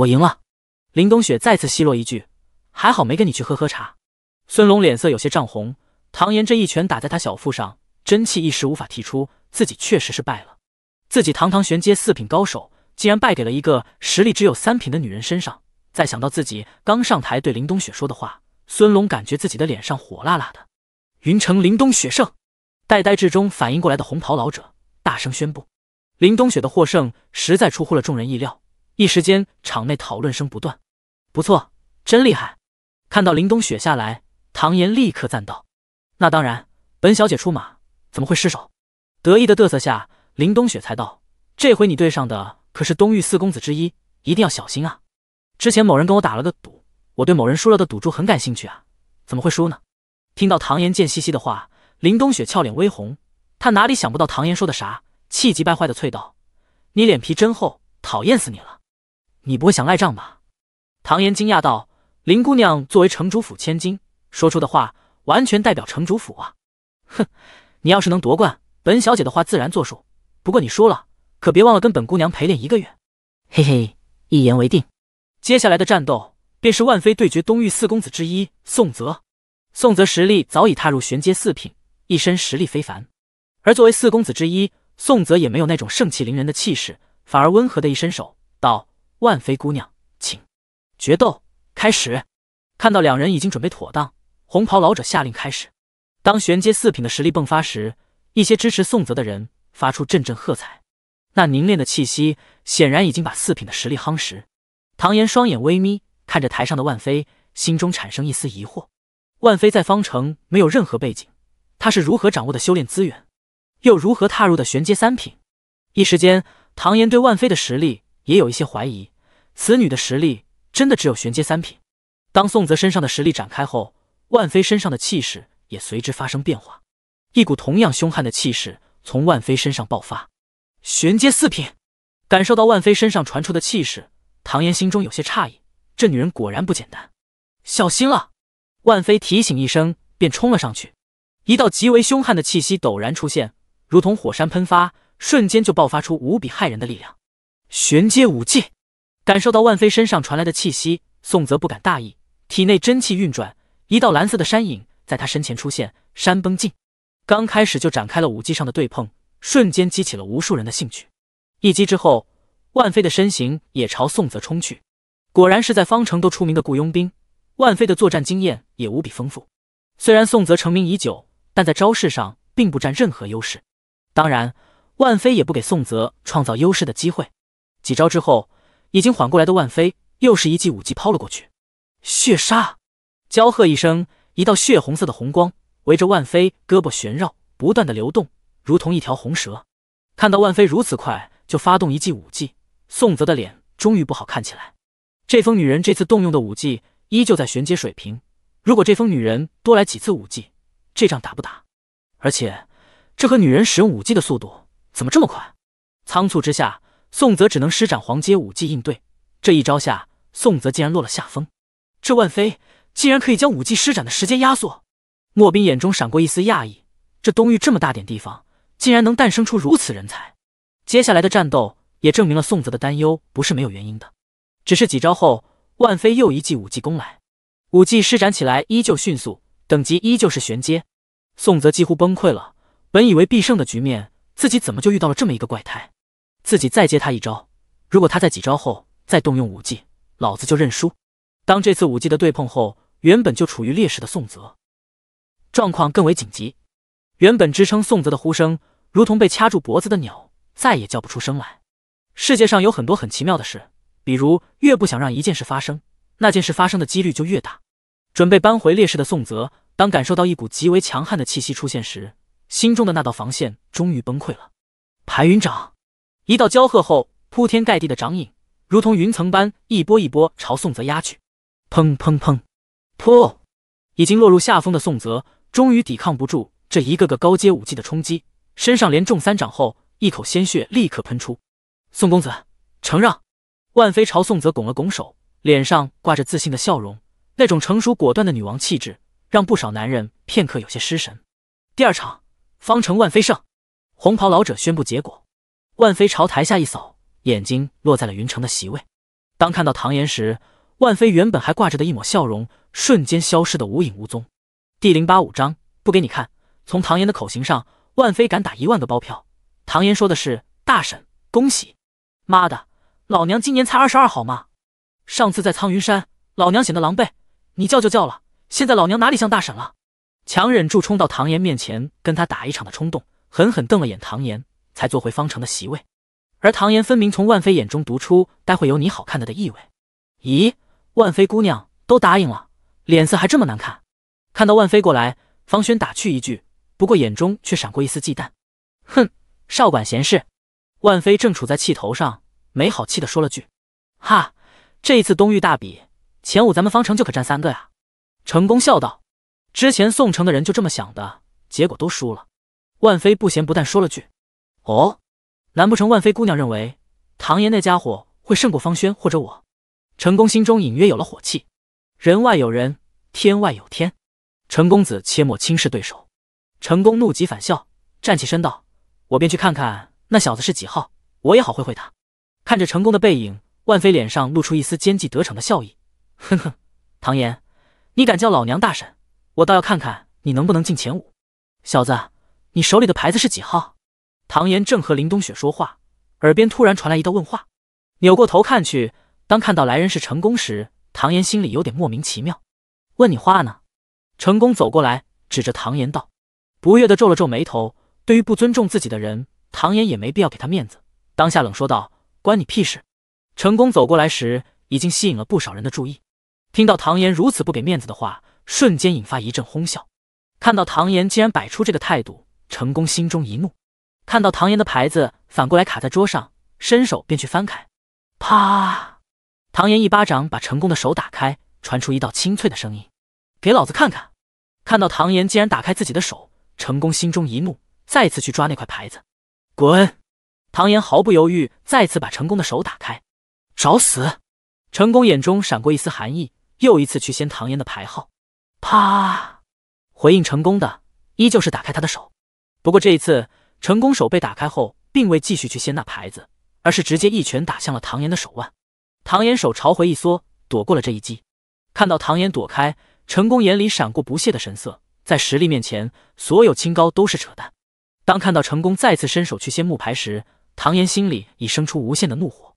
我赢了，林冬雪再次奚落一句：“还好没跟你去喝喝茶。”孙龙脸色有些涨红，唐岩这一拳打在他小腹上，真气一时无法提出，自己确实是败了。自己堂堂玄阶四品高手，竟然败给了一个实力只有三品的女人身上。再想到自己刚上台对林冬雪说的话，孙龙感觉自己的脸上火辣辣的。云城林冬雪胜，待呆滞中反应过来的红袍老者大声宣布：“林冬雪的获胜，实在出乎了众人意料。”一时间，场内讨论声不断。不错，真厉害！看到林冬雪下来，唐岩立刻赞道：“那当然，本小姐出马，怎么会失手？”得意的嘚瑟下，林冬雪才道：“这回你对上的可是东域四公子之一，一定要小心啊！”之前某人跟我打了个赌，我对某人输了的赌注很感兴趣啊，怎么会输呢？听到唐岩贱兮兮的话，林冬雪俏脸微红，她哪里想不到唐岩说的啥？气急败坏的啐道：“你脸皮真厚，讨厌死你了！”你不会想赖账吧？唐岩惊讶道：“林姑娘作为城主府千金，说出的话完全代表城主府啊！”哼，你要是能夺冠，本小姐的话自然作数。不过你输了，可别忘了跟本姑娘陪练一个月。嘿嘿，一言为定。接下来的战斗便是万妃对决东域四公子之一宋泽。宋泽实力早已踏入玄阶四品，一身实力非凡。而作为四公子之一，宋泽也没有那种盛气凌人的气势，反而温和的一伸手道。万妃姑娘，请决斗开始。看到两人已经准备妥当，红袍老者下令开始。当玄阶四品的实力迸发时，一些支持宋泽的人发出阵阵喝彩。那凝练的气息显然已经把四品的实力夯实。唐岩双眼微眯，看着台上的万妃，心中产生一丝疑惑：万妃在方城没有任何背景，她是如何掌握的修炼资源，又如何踏入的玄阶三品？一时间，唐岩对万妃的实力。也有一些怀疑，此女的实力真的只有玄阶三品。当宋泽身上的实力展开后，万飞身上的气势也随之发生变化，一股同样凶悍的气势从万飞身上爆发。玄阶四品，感受到万飞身上传出的气势，唐岩心中有些诧异，这女人果然不简单。小心了！万飞提醒一声，便冲了上去。一道极为凶悍的气息陡然出现，如同火山喷发，瞬间就爆发出无比骇人的力量。玄阶武技，感受到万飞身上传来的气息，宋泽不敢大意，体内真气运转，一道蓝色的山影在他身前出现。山崩尽。刚开始就展开了武技上的对碰，瞬间激起了无数人的兴趣。一击之后，万飞的身形也朝宋泽冲去。果然是在方城都出名的雇佣兵，万飞的作战经验也无比丰富。虽然宋泽成名已久，但在招式上并不占任何优势。当然，万飞也不给宋泽创造优势的机会。几招之后，已经缓过来的万飞又是一记武技抛了过去。血杀，娇喝一声，一道血红色的红光围着万飞胳膊旋绕，不断的流动，如同一条红蛇。看到万飞如此快就发动一记武技，宋泽的脸终于不好看起来。这疯女人这次动用的武技依旧在玄阶水平，如果这疯女人多来几次武技，这仗打不打？而且这和女人使用武技的速度怎么这么快？仓促之下。宋泽只能施展黄阶武技应对，这一招下，宋泽竟然落了下风。这万飞竟然可以将武技施展的时间压缩。莫冰眼中闪过一丝讶异：这东域这么大点地方，竟然能诞生出如此人才。接下来的战斗也证明了宋泽的担忧不是没有原因的。只是几招后，万飞又一记武技攻来，武技施展起来依旧迅速，等级依旧是玄阶。宋泽几乎崩溃了，本以为必胜的局面，自己怎么就遇到了这么一个怪胎？自己再接他一招，如果他在几招后再动用武技，老子就认输。当这次武技的对碰后，原本就处于劣势的宋泽状况更为紧急，原本支撑宋泽的呼声如同被掐住脖子的鸟，再也叫不出声来。世界上有很多很奇妙的事，比如越不想让一件事发生，那件事发生的几率就越大。准备扳回劣势的宋泽，当感受到一股极为强悍的气息出现时，心中的那道防线终于崩溃了。排云掌。一道交喝后，铺天盖地的掌影如同云层般一波一波朝宋泽压去。砰砰砰！噗！已经落入下风的宋泽终于抵抗不住这一个个高阶武技的冲击，身上连中三掌后，一口鲜血立刻喷出。宋公子，承让。万飞朝宋泽拱了拱手，脸上挂着自信的笑容，那种成熟果断的女王气质让不少男人片刻有些失神。第二场，方城万飞胜。红袍老者宣布结果。万飞朝台下一扫，眼睛落在了云城的席位。当看到唐岩时，万飞原本还挂着的一抹笑容瞬间消失的无影无踪。第零八五章不给你看。从唐岩的口型上，万飞敢打一万个包票。唐岩说的是“大婶，恭喜！”妈的，老娘今年才二十二好吗？上次在苍云山，老娘显得狼狈，你叫就叫了，现在老娘哪里像大婶了？强忍住冲到唐岩面前跟他打一场的冲动，狠狠瞪了眼唐岩。才坐回方城的席位，而唐言分明从万妃眼中读出待会有你好看的的意味。咦，万妃姑娘都答应了，脸色还这么难看。看到万妃过来，方轩打趣一句，不过眼中却闪过一丝忌惮。哼，少管闲事。万妃正处在气头上，没好气的说了句：“哈，这一次东域大比前五，咱们方城就可占三个呀。”成功笑道。之前宋城的人就这么想的，结果都输了。万妃不咸不淡说了句。哦，难不成万妃姑娘认为唐岩那家伙会胜过方轩或者我？成功心中隐约有了火气。人外有人，天外有天，陈公子切莫轻视对手。成功怒极反笑，站起身道：“我便去看看那小子是几号，我也好会会他。”看着成功的背影，万飞脸上露出一丝奸计得逞的笑意。哼哼，唐岩，你敢叫老娘大婶，我倒要看看你能不能进前五。小子，你手里的牌子是几号？唐岩正和林冬雪说话，耳边突然传来一道问话。扭过头看去，当看到来人是成功时，唐岩心里有点莫名其妙。问你话呢？成功走过来，指着唐岩道。不悦的皱了皱眉头，对于不尊重自己的人，唐岩也没必要给他面子。当下冷说道：“关你屁事！”成功走过来时，已经吸引了不少人的注意。听到唐岩如此不给面子的话，瞬间引发一阵哄笑。看到唐岩竟然摆出这个态度，成功心中一怒。看到唐岩的牌子反过来卡在桌上，伸手便去翻开，啪！唐岩一巴掌把成功的手打开，传出一道清脆的声音：“给老子看看！”看到唐岩竟然打开自己的手，成功心中一怒，再次去抓那块牌子。滚！唐岩毫不犹豫，再次把成功的手打开，找死！成功眼中闪过一丝寒意，又一次去掀唐岩的牌号。啪！回应成功的依旧是打开他的手，不过这一次。成功手被打开后，并未继续去掀那牌子，而是直接一拳打向了唐岩的手腕。唐岩手朝回一缩，躲过了这一击。看到唐岩躲开，成功眼里闪过不屑的神色。在实力面前，所有清高都是扯淡。当看到成功再次伸手去掀木牌时，唐岩心里已生出无限的怒火。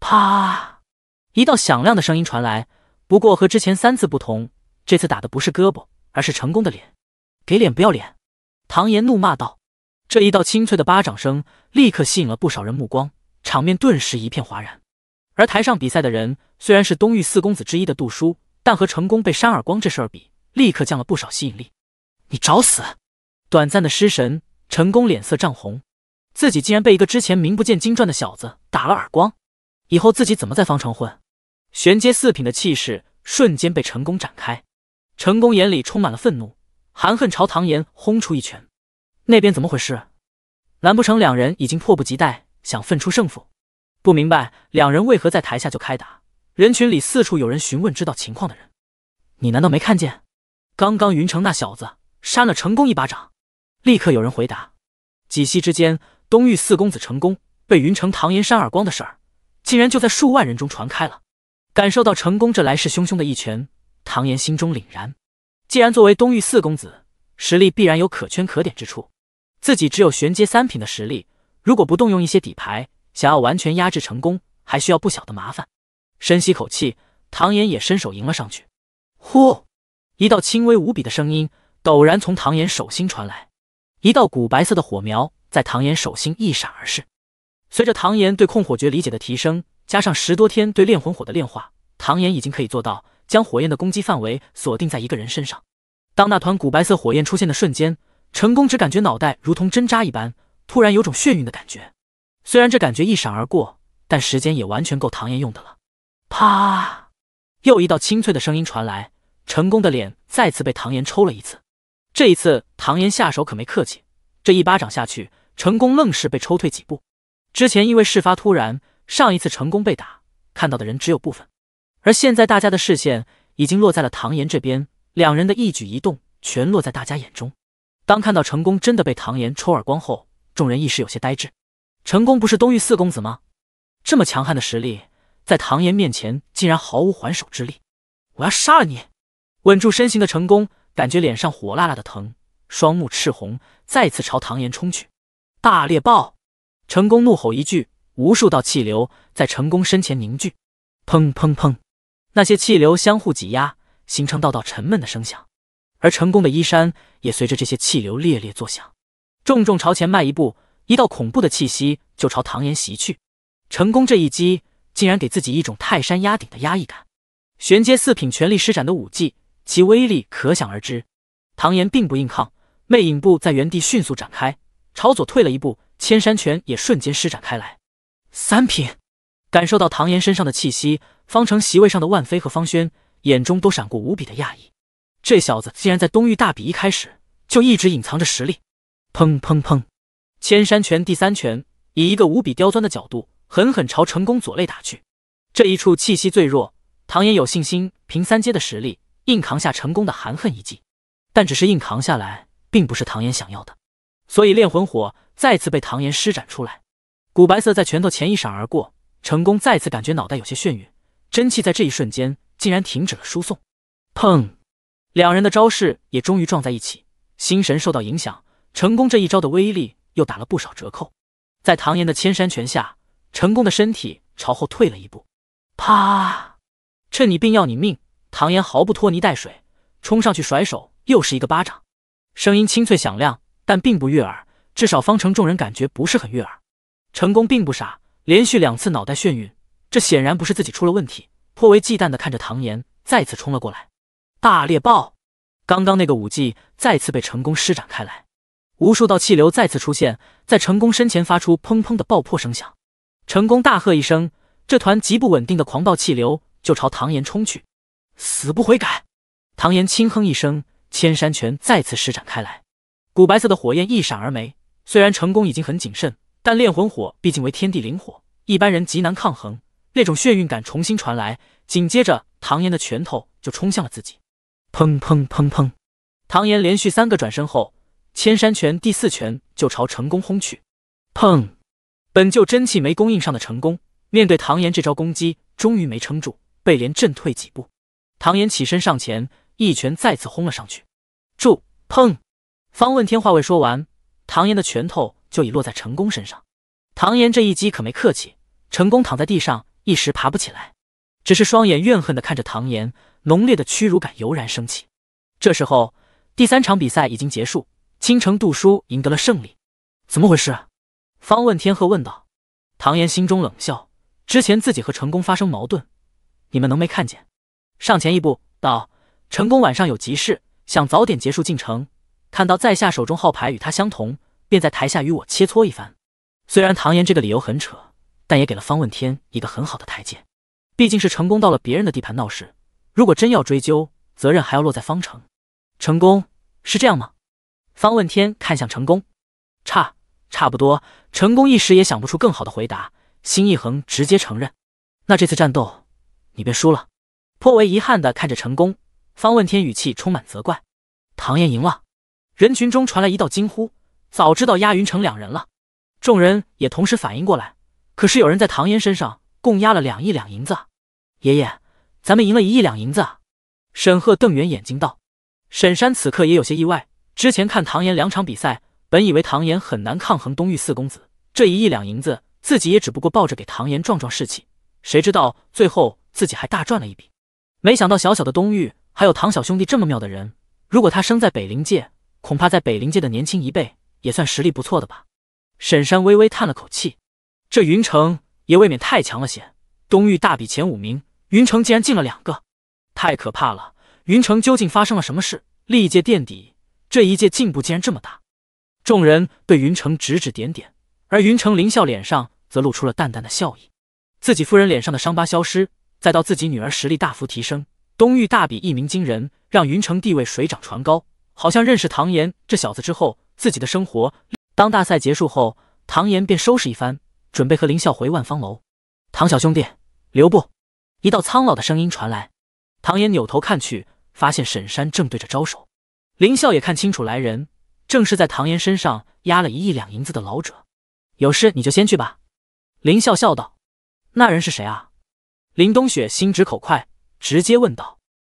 啪！一道响亮的声音传来，不过和之前三次不同，这次打的不是胳膊，而是成功的脸。给脸不要脸！唐岩怒骂道。这一道清脆的巴掌声，立刻吸引了不少人目光，场面顿时一片哗然。而台上比赛的人虽然是东域四公子之一的杜叔，但和成功被扇耳光这事比，立刻降了不少吸引力。你找死！短暂的失神，成功脸色涨红，自己竟然被一个之前名不见经传的小子打了耳光，以后自己怎么在方城混？玄阶四品的气势瞬间被成功展开，成功眼里充满了愤怒，含恨朝唐岩轰出一拳。那边怎么回事？难不成两人已经迫不及待想分出胜负？不明白两人为何在台下就开打？人群里四处有人询问知道情况的人。你难道没看见？刚刚云城那小子扇了成功一巴掌。立刻有人回答。几息之间，东域四公子成功被云城唐岩扇耳光的事儿，竟然就在数万人中传开了。感受到成功这来势汹汹的一拳，唐岩心中凛然。既然作为东域四公子，实力必然有可圈可点之处。自己只有玄阶三品的实力，如果不动用一些底牌，想要完全压制成功，还需要不小的麻烦。深吸口气，唐岩也伸手迎了上去。呼，一道轻微无比的声音陡然从唐岩手心传来，一道古白色的火苗在唐岩手心一闪而逝。随着唐岩对控火诀理解的提升，加上十多天对炼魂火的炼化，唐岩已经可以做到将火焰的攻击范围锁定在一个人身上。当那团古白色火焰出现的瞬间，成功只感觉脑袋如同针扎一般，突然有种眩晕的感觉。虽然这感觉一闪而过，但时间也完全够唐岩用的了。啪！又一道清脆的声音传来，成功的脸再次被唐岩抽了一次。这一次，唐岩下手可没客气，这一巴掌下去，成功愣是被抽退几步。之前因为事发突然，上一次成功被打，看到的人只有部分；而现在，大家的视线已经落在了唐岩这边，两人的一举一动全落在大家眼中。当看到成功真的被唐岩抽耳光后，众人一时有些呆滞。成功不是东域四公子吗？这么强悍的实力，在唐岩面前竟然毫无还手之力！我要杀了你！稳住身形的成功，感觉脸上火辣辣的疼，双目赤红，再次朝唐岩冲去。大猎豹！成功怒吼一句，无数道气流在成功身前凝聚，砰砰砰，那些气流相互挤压，形成道道沉闷的声响。而成功的衣衫也随着这些气流猎猎作响，重重朝前迈一步，一道恐怖的气息就朝唐岩袭去。成功这一击竟然给自己一种泰山压顶的压抑感。玄阶四品全力施展的武技，其威力可想而知。唐岩并不硬抗，魅影步在原地迅速展开，朝左退了一步，千山拳也瞬间施展开来。三品，感受到唐岩身上的气息，方城席位上的万飞和方轩眼中都闪过无比的讶异。这小子竟然在东域大比一开始就一直隐藏着实力！砰砰砰！千山拳第三拳，以一个无比刁钻的角度，狠狠朝成功左肋打去。这一处气息最弱，唐岩有信心凭三阶的实力硬扛下成功的含恨一击。但只是硬扛下来，并不是唐岩想要的，所以炼魂火再次被唐岩施展出来，古白色在拳头前一闪而过。成功再次感觉脑袋有些眩晕，真气在这一瞬间竟然停止了输送。砰！两人的招式也终于撞在一起，心神受到影响，成功这一招的威力又打了不少折扣。在唐岩的千山拳下，成功的身体朝后退了一步。啪！趁你病要你命！唐岩毫不拖泥带水，冲上去甩手又是一个巴掌，声音清脆响亮，但并不悦耳，至少方城众人感觉不是很悦耳。成功并不傻，连续两次脑袋眩晕，这显然不是自己出了问题，颇为忌惮的看着唐岩，再次冲了过来。大猎豹，刚刚那个武技再次被成功施展开来，无数道气流再次出现在成功身前，发出砰砰的爆破声响。成功大喝一声，这团极不稳定的狂暴气流就朝唐岩冲去。死不悔改！唐岩轻哼一声，千山拳再次施展开来，古白色的火焰一闪而没。虽然成功已经很谨慎，但炼魂火毕竟为天地灵火，一般人极难抗衡。那种眩晕感重新传来，紧接着唐岩的拳头就冲向了自己。砰砰砰砰！唐岩连续三个转身后，千山拳第四拳就朝成功轰去。砰！本就真气没供应上的成功，面对唐岩这招攻击，终于没撑住，被连震退几步。唐岩起身上前，一拳再次轰了上去。住！砰！方问天话未说完，唐岩的拳头就已落在成功身上。唐岩这一击可没客气，成功躺在地上，一时爬不起来，只是双眼怨恨的看着唐岩。浓烈的屈辱感油然升起。这时候，第三场比赛已经结束，倾城杜叔赢得了胜利。怎么回事？方问天鹤问道。唐岩心中冷笑，之前自己和成功发生矛盾，你们能没看见？上前一步道：“成功晚上有急事，想早点结束进程。看到在下手中号牌与他相同，便在台下与我切磋一番。”虽然唐岩这个理由很扯，但也给了方问天一个很好的台阶。毕竟是成功到了别人的地盘闹事。如果真要追究责任，还要落在方程。成功是这样吗？方问天看向成功，差差不多。成功一时也想不出更好的回答，心一横，直接承认。那这次战斗，你便输了。颇为遗憾的看着成功，方问天语气充满责怪。唐嫣赢了，人群中传来一道惊呼：“早知道压云城两人了！”众人也同时反应过来，可是有人在唐嫣身上共压了两亿两银子。爷爷。咱们赢了一亿两银子啊！沈鹤瞪圆眼睛道。沈山此刻也有些意外，之前看唐岩两场比赛，本以为唐岩很难抗衡东域四公子，这一亿两银子，自己也只不过抱着给唐岩壮壮士气，谁知道最后自己还大赚了一笔。没想到小小的东域还有唐小兄弟这么妙的人，如果他生在北灵界，恐怕在北灵界的年轻一辈也算实力不错的吧。沈山微微叹了口气，这云城也未免太强了些。东域大比前五名。云城竟然进了两个，太可怕了！云城究竟发生了什么事？历届垫底，这一届进步竟然这么大！众人对云城指指点点，而云城林笑脸上则露出了淡淡的笑意。自己夫人脸上的伤疤消失，再到自己女儿实力大幅提升，东域大比一鸣惊人，让云城地位水涨船高。好像认识唐岩这小子之后，自己的生活……当大赛结束后，唐岩便收拾一番，准备和林笑回万方楼。唐小兄弟，留步。一道苍老的声音传来，唐岩扭头看去，发现沈山正对着招手。林笑也看清楚来人，正是在唐岩身上压了一亿两银子的老者。有事你就先去吧，林笑笑道。那人是谁啊？林冬雪心直口快，直接问道。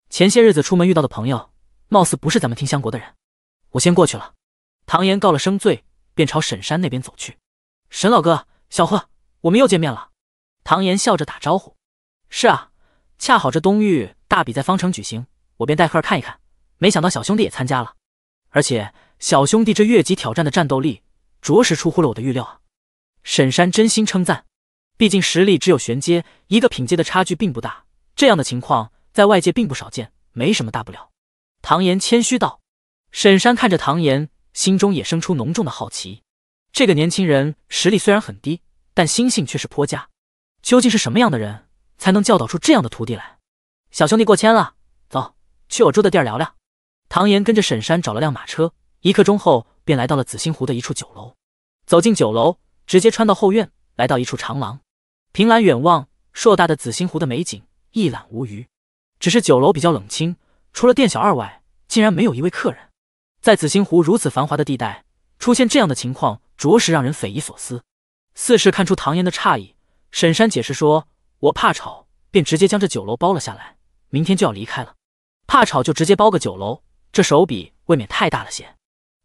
前些日子出门遇到的朋友，貌似不是咱们听香国的人。我先过去了。唐岩告了声罪，便朝沈山那边走去。沈老哥，小贺，我们又见面了。唐岩笑着打招呼。是啊，恰好这东域大比在方城举行，我便带赫儿看一看。没想到小兄弟也参加了，而且小兄弟这越级挑战的战斗力，着实出乎了我的预料啊！沈山真心称赞，毕竟实力只有玄阶一个品阶的差距并不大，这样的情况在外界并不少见，没什么大不了。唐岩谦虚道。沈山看着唐岩，心中也生出浓重的好奇，这个年轻人实力虽然很低，但心性却是颇佳，究竟是什么样的人？才能教导出这样的徒弟来，小兄弟过谦了。走去我住的地儿聊聊。唐岩跟着沈山找了辆马车，一刻钟后便来到了紫星湖的一处酒楼。走进酒楼，直接穿到后院，来到一处长廊，凭栏远望，硕大的紫星湖的美景一览无余。只是酒楼比较冷清，除了店小二外，竟然没有一位客人。在紫星湖如此繁华的地带，出现这样的情况，着实让人匪夷所思。似是看出唐岩的诧异，沈山解释说。我怕吵，便直接将这酒楼包了下来。明天就要离开了，怕吵就直接包个酒楼，这手笔未免太大了些。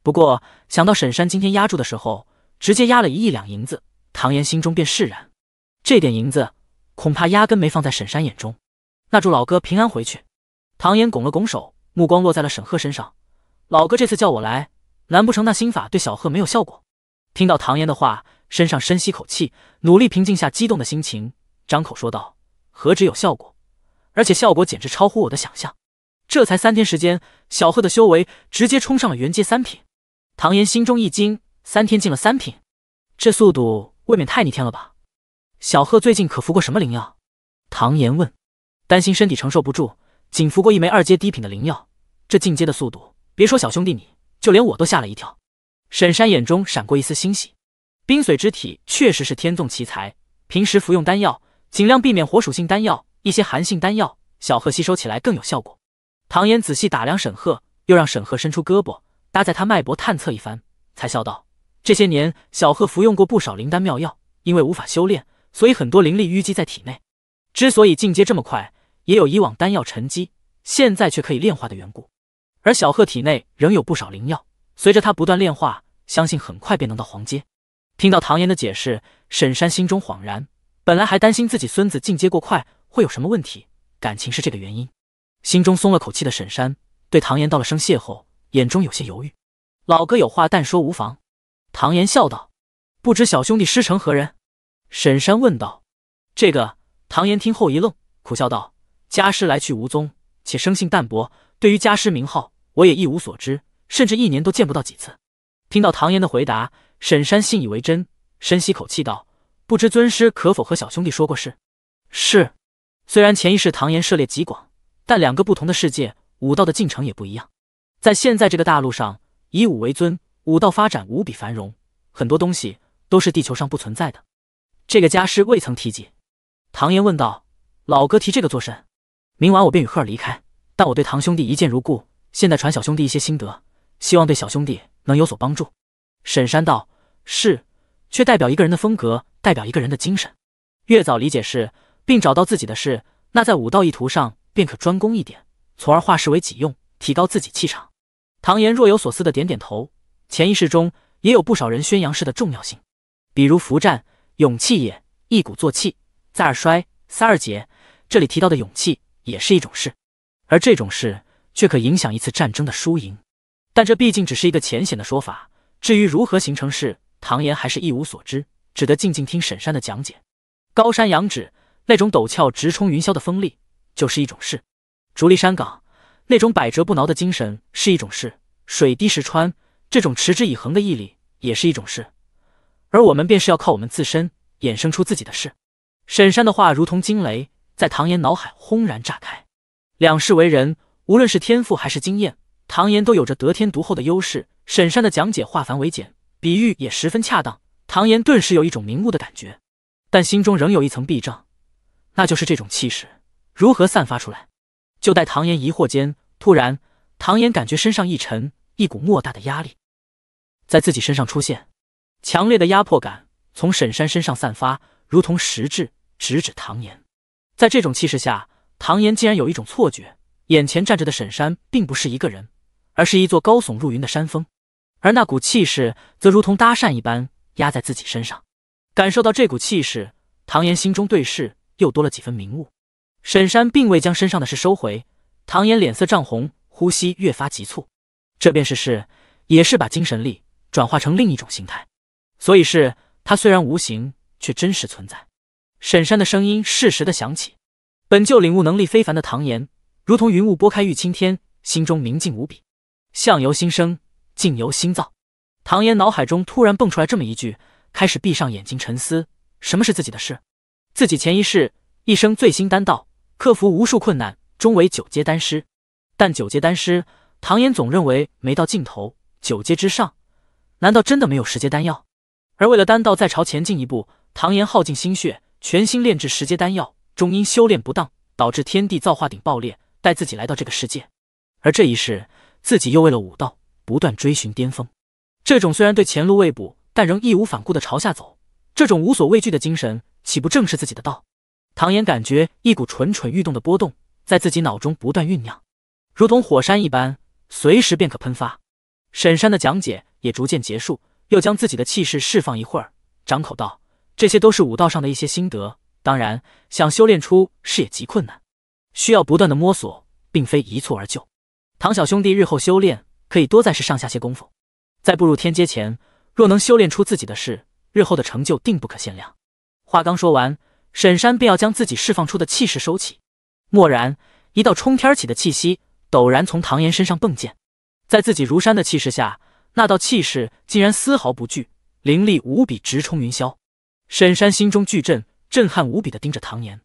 不过想到沈山今天押注的时候，直接押了一亿两银子，唐岩心中便释然。这点银子恐怕压根没放在沈山眼中。那祝老哥平安回去。唐岩拱了拱手，目光落在了沈鹤身上。老哥这次叫我来，难不成那心法对小贺没有效果？听到唐岩的话，身上深吸口气，努力平静下激动的心情。张口说道：“何止有效果，而且效果简直超乎我的想象。这才三天时间，小贺的修为直接冲上了元阶三品。”唐岩心中一惊：“三天进了三品，这速度未免太逆天了吧？”小贺最近可服过什么灵药？”唐岩问。“担心身体承受不住，仅服过一枚二阶低品的灵药。这进阶的速度，别说小兄弟你，就连我都吓了一跳。”沈山眼中闪过一丝欣喜：“冰髓之体确实是天纵奇才，平时服用丹药。”尽量避免火属性丹药，一些寒性丹药，小贺吸收起来更有效果。唐岩仔细打量沈鹤，又让沈鹤伸出胳膊搭在他脉搏探测一番，才笑道：“这些年，小贺服用过不少灵丹妙药，因为无法修炼，所以很多灵力淤积在体内。之所以进阶这么快，也有以往丹药沉积，现在却可以炼化的缘故。而小贺体内仍有不少灵药，随着他不断炼化，相信很快便能到黄阶。”听到唐岩的解释，沈山心中恍然。本来还担心自己孙子进阶过快会有什么问题，感情是这个原因。心中松了口气的沈山对唐岩道了声谢后，眼中有些犹豫：“老哥有话但说无妨。”唐岩笑道：“不知小兄弟师承何人？”沈山问道。这个唐岩听后一愣，苦笑道：“家师来去无踪，且生性淡薄，对于家师名号我也一无所知，甚至一年都见不到几次。”听到唐岩的回答，沈山信以为真，深吸口气道。不知尊师可否和小兄弟说过事？是，虽然前一世唐岩涉猎极广，但两个不同的世界，武道的进程也不一样。在现在这个大陆上，以武为尊，武道发展无比繁荣，很多东西都是地球上不存在的。这个家师未曾提及。唐岩问道：“老哥提这个作甚？”明晚我便与赫尔离开，但我对唐兄弟一见如故，现在传小兄弟一些心得，希望对小兄弟能有所帮助。”沈山道：“是。”却代表一个人的风格，代表一个人的精神。越早理解事，并找到自己的事，那在武道意图上便可专攻一点，从而化事为己用，提高自己气场。唐岩若有所思的点点头，潜意识中也有不少人宣扬事的重要性，比如伏战勇气也一鼓作气，再而衰，三而竭。这里提到的勇气也是一种事，而这种事却可影响一次战争的输赢。但这毕竟只是一个浅显的说法，至于如何形成事。唐岩还是一无所知，只得静静听沈山的讲解。高山仰止，那种陡峭直冲云霄的锋利就是一种事；竹立山岗，那种百折不挠的精神是一种事；水滴石穿，这种持之以恒的毅力也是一种事。而我们便是要靠我们自身衍生出自己的事。沈山的话如同惊雷，在唐岩脑海轰然炸开。两世为人，无论是天赋还是经验，唐岩都有着得天独厚的优势。沈山的讲解化繁为简。比喻也十分恰当，唐岩顿时有一种明悟的感觉，但心中仍有一层壁障，那就是这种气势如何散发出来？就待唐岩疑惑间，突然，唐岩感觉身上一沉，一股莫大的压力在自己身上出现，强烈的压迫感从沈山身上散发，如同实质，直指唐岩。在这种气势下，唐岩竟然有一种错觉，眼前站着的沈山并不是一个人，而是一座高耸入云的山峰。而那股气势则如同搭讪一般压在自己身上，感受到这股气势，唐岩心中对视又多了几分明悟。沈山并未将身上的事收回，唐岩脸色涨红，呼吸越发急促。这便是事，也是把精神力转化成另一种形态，所以是它虽然无形，却真实存在。沈山的声音适时的响起，本就领悟能力非凡的唐岩，如同云雾拨开玉青天，心中明净无比，相由心生。境由心造，唐岩脑海中突然蹦出来这么一句，开始闭上眼睛沉思：什么是自己的事？自己前一世一生醉心丹道，克服无数困难，终为九阶丹师。但九阶丹师，唐岩总认为没到尽头。九阶之上，难道真的没有十阶丹药？而为了丹道再朝前进一步，唐岩耗尽心血，全心炼制十阶丹药，终因修炼不当，导致天地造化鼎爆裂，带自己来到这个世界。而这一世，自己又为了武道。不断追寻巅峰，这种虽然对前路未卜，但仍义无反顾的朝下走，这种无所畏惧的精神，岂不正是自己的道？唐岩感觉一股蠢蠢欲动的波动在自己脑中不断酝酿，如同火山一般，随时便可喷发。沈山的讲解也逐渐结束，又将自己的气势释放一会儿，张口道：“这些都是武道上的一些心得，当然想修炼出是也极困难，需要不断的摸索，并非一蹴而就。唐小兄弟日后修炼。”可以多再是上下些功夫，在步入天阶前，若能修炼出自己的事，日后的成就定不可限量。话刚说完，沈山便要将自己释放出的气势收起，蓦然，一道冲天起的气息陡然从唐岩身上迸溅，在自己如山的气势下，那道气势竟然丝毫不惧，灵力无比直冲云霄。沈山心中巨震，震撼无比的盯着唐岩，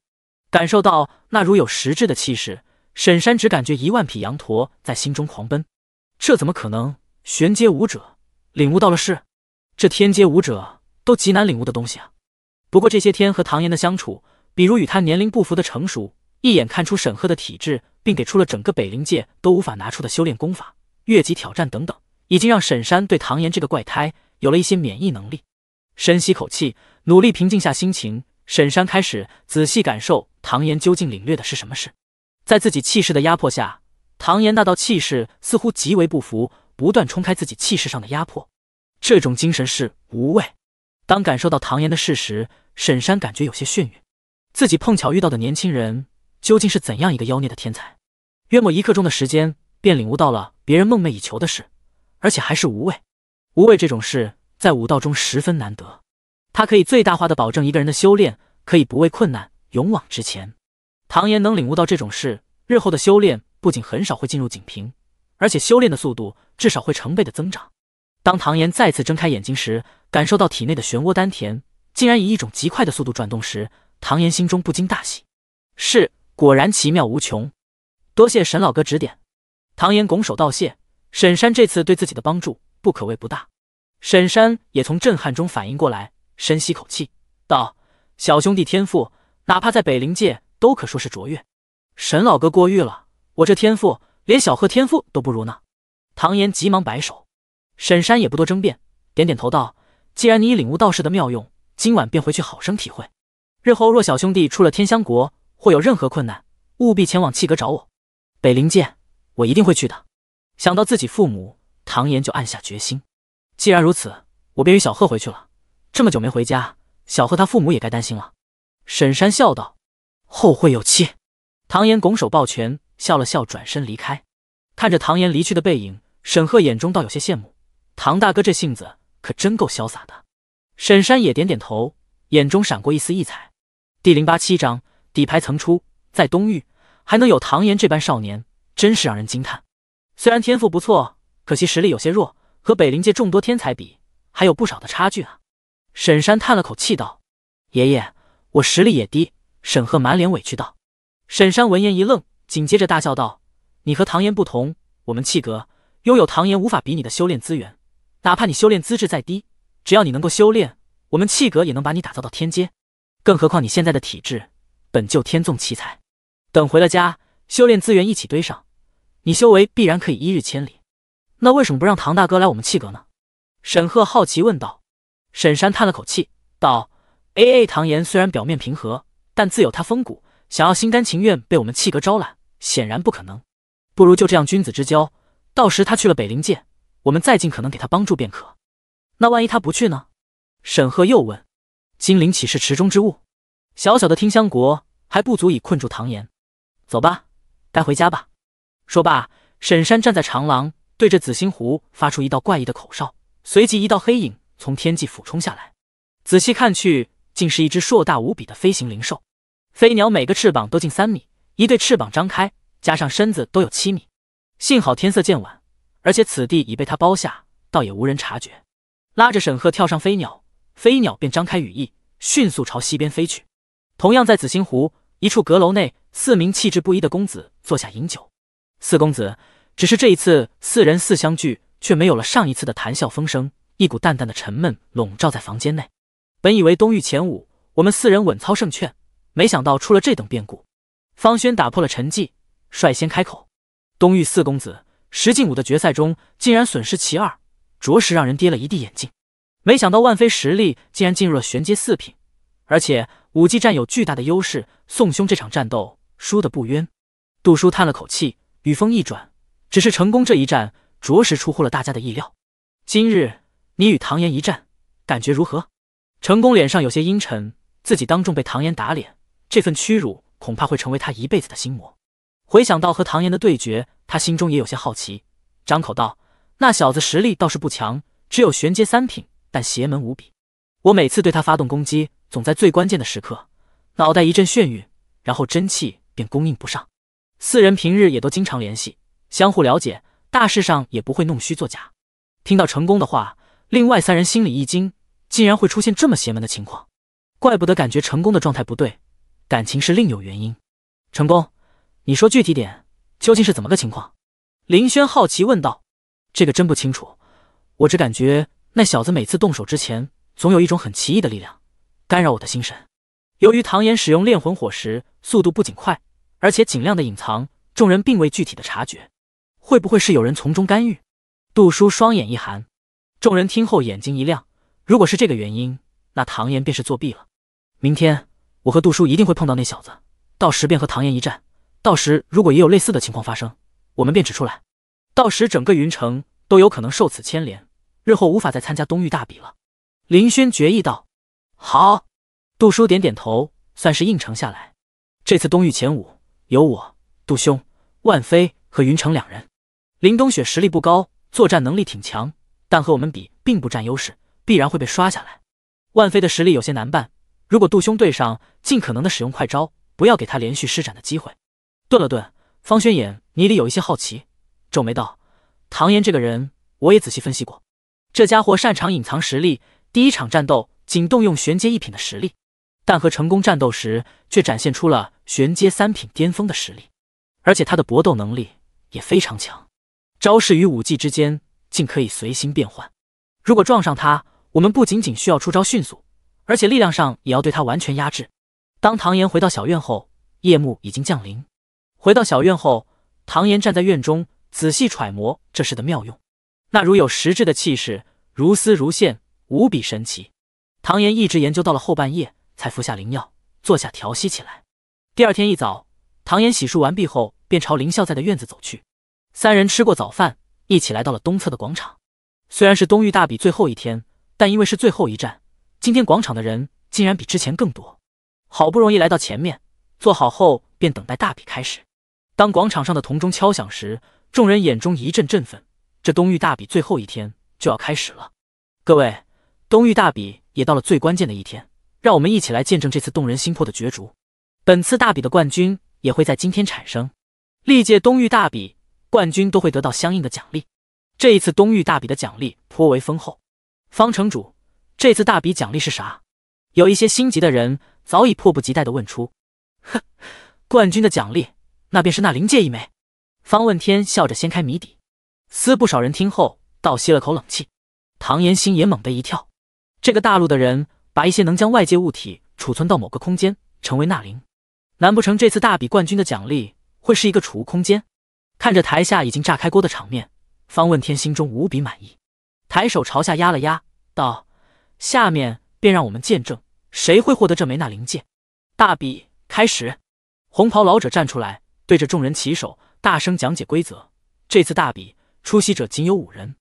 感受到那如有实质的气势，沈山只感觉一万匹羊驼在心中狂奔。这怎么可能？玄阶武者领悟到了事，这天阶武者都极难领悟的东西啊！不过这些天和唐岩的相处，比如与他年龄不符的成熟，一眼看出沈鹤的体质，并给出了整个北灵界都无法拿出的修炼功法、越级挑战等等，已经让沈山对唐岩这个怪胎有了一些免疫能力。深吸口气，努力平静下心情，沈山开始仔细感受唐岩究竟领略的是什么事。在自己气势的压迫下。唐岩那道气势似乎极为不服，不断冲开自己气势上的压迫。这种精神是无畏。当感受到唐岩的事时，沈山感觉有些眩晕。自己碰巧遇到的年轻人究竟是怎样一个妖孽的天才？约莫一刻钟的时间，便领悟到了别人梦寐以求的事，而且还是无畏。无畏这种事在武道中十分难得，它可以最大化的保证一个人的修炼，可以不畏困难，勇往直前。唐岩能领悟到这种事，日后的修炼。不仅很少会进入井平，而且修炼的速度至少会成倍的增长。当唐岩再次睁开眼睛时，感受到体内的漩涡丹田竟然以一种极快的速度转动时，唐岩心中不禁大喜，是果然奇妙无穷，多谢沈老哥指点。唐岩拱手道谢。沈山这次对自己的帮助不可谓不大，沈山也从震撼中反应过来，深吸口气道：“小兄弟天赋，哪怕在北灵界都可说是卓越。”沈老哥过誉了。我这天赋连小贺天赋都不如呢，唐岩急忙摆手。沈山也不多争辩，点点头道：“既然你已领悟道士的妙用，今晚便回去好生体会。日后若小兄弟出了天香国，或有任何困难，务必前往气阁找我。”北灵剑，我一定会去的。想到自己父母，唐岩就暗下决心。既然如此，我便与小贺回去了。这么久没回家，小贺他父母也该担心了。沈山笑道：“后会有期。”唐岩拱手抱拳。笑了笑，转身离开。看着唐岩离去的背影，沈鹤眼中倒有些羡慕。唐大哥这性子可真够潇洒的。沈山也点点头，眼中闪过一丝异彩。第零八七章底牌层出，在东域还能有唐岩这般少年，真是让人惊叹。虽然天赋不错，可惜实力有些弱，和北灵界众多天才比，还有不少的差距啊。沈山叹了口气道：“爷爷，我实力也低。”沈鹤满脸委屈道。沈山闻言一愣。紧接着大笑道：“你和唐岩不同，我们气阁拥有唐岩无法比拟的修炼资源。哪怕你修炼资质再低，只要你能够修炼，我们气阁也能把你打造到天阶。更何况你现在的体质本就天纵奇才。等回了家，修炼资源一起堆上，你修为必然可以一日千里。那为什么不让唐大哥来我们气阁呢？”沈鹤好奇问道。沈山叹了口气道：“a a 唐岩虽然表面平和，但自有他风骨。”想要心甘情愿被我们弃格招揽，显然不可能。不如就这样君子之交，到时他去了北灵界，我们再尽可能给他帮助便可。那万一他不去呢？沈鹤又问。金灵岂是池中之物？小小的听香国还不足以困住唐岩。走吧，该回家吧。说罢，沈山站在长廊，对着紫星湖发出一道怪异的口哨，随即一道黑影从天际俯冲下来。仔细看去，竟是一只硕大无比的飞行灵兽。飞鸟每个翅膀都近三米，一对翅膀张开，加上身子都有七米。幸好天色渐晚，而且此地已被他包下，倒也无人察觉。拉着沈鹤跳上飞鸟，飞鸟便张开羽翼，迅速朝西边飞去。同样在紫星湖一处阁楼内，四名气质不一的公子坐下饮酒。四公子只是这一次四人四相聚，却没有了上一次的谈笑风生，一股淡淡的沉闷笼罩在房间内。本以为东域前五，我们四人稳操胜券。没想到出了这等变故，方轩打破了沉寂，率先开口：“东域四公子石敬五的决赛中竟然损失其二，着实让人跌了一地眼镜。没想到万飞实力竟然进入了玄阶四品，而且武技占有巨大的优势。宋兄这场战斗输得不冤。”杜叔叹了口气，语锋一转：“只是成功这一战，着实出乎了大家的意料。今日你与唐岩一战，感觉如何？”成功脸上有些阴沉，自己当众被唐岩打脸。这份屈辱恐怕会成为他一辈子的心魔。回想到和唐岩的对决，他心中也有些好奇，张口道：“那小子实力倒是不强，只有玄阶三品，但邪门无比。我每次对他发动攻击，总在最关键的时刻，脑袋一阵眩晕，然后真气便供应不上。”四人平日也都经常联系，相互了解，大事上也不会弄虚作假。听到成功的话，另外三人心里一惊，竟然会出现这么邪门的情况，怪不得感觉成功的状态不对。感情是另有原因，成功，你说具体点，究竟是怎么个情况？林轩好奇问道。这个真不清楚，我只感觉那小子每次动手之前，总有一种很奇异的力量干扰我的心神。由于唐岩使用炼魂火时速度不仅快，而且尽量的隐藏，众人并未具体的察觉。会不会是有人从中干预？杜叔双眼一寒，众人听后眼睛一亮。如果是这个原因，那唐岩便是作弊了。明天。我和杜叔一定会碰到那小子，到时便和唐岩一战。到时如果也有类似的情况发生，我们便指出来。到时整个云城都有可能受此牵连，日后无法再参加东域大比了。林轩决意道：“好。”杜叔点点头，算是应承下来。这次东域前五有我、杜兄、万飞和云城两人。林冬雪实力不高，作战能力挺强，但和我们比并不占优势，必然会被刷下来。万飞的实力有些难办。如果杜兄对上，尽可能的使用快招，不要给他连续施展的机会。顿了顿，方宣言你里有一些好奇，皱眉道：“唐岩这个人，我也仔细分析过。这家伙擅长隐藏实力，第一场战斗仅动用玄阶一品的实力，但和成功战斗时却展现出了玄阶三品巅峰的实力。而且他的搏斗能力也非常强，招式与武技之间竟可以随心变换。如果撞上他，我们不仅仅需要出招迅速。”而且力量上也要对他完全压制。当唐岩回到小院后，夜幕已经降临。回到小院后，唐岩站在院中，仔细揣摩这事的妙用。那如有实质的气势，如丝如线，无比神奇。唐岩一直研究到了后半夜，才服下灵药，坐下调息起来。第二天一早，唐岩洗漱完毕后，便朝林孝在的院子走去。三人吃过早饭，一起来到了东侧的广场。虽然是东域大比最后一天，但因为是最后一站，今天广场的人竟然比之前更多，好不容易来到前面，坐好后便等待大比开始。当广场上的铜钟敲响时，众人眼中一阵振奋。这东域大比最后一天就要开始了，各位，东域大比也到了最关键的一天，让我们一起来见证这次动人心魄的角逐。本次大比的冠军也会在今天产生。历届东域大比冠军都会得到相应的奖励，这一次东域大比的奖励颇为丰厚。方城主。这次大笔奖励是啥？有一些心急的人早已迫不及待地问出：“哼，冠军的奖励，那便是纳灵戒一枚。”方问天笑着掀开谜底，司不少人听后倒吸了口冷气。唐言心也猛地一跳，这个大陆的人把一些能将外界物体储存到某个空间成为纳灵，难不成这次大比冠军的奖励会是一个储物空间？看着台下已经炸开锅的场面，方问天心中无比满意，抬手朝下压了压，道。下面便让我们见证谁会获得这枚纳灵戒。大比开始，红袍老者站出来，对着众人起手，大声讲解规则。这次大比出席者仅有五人，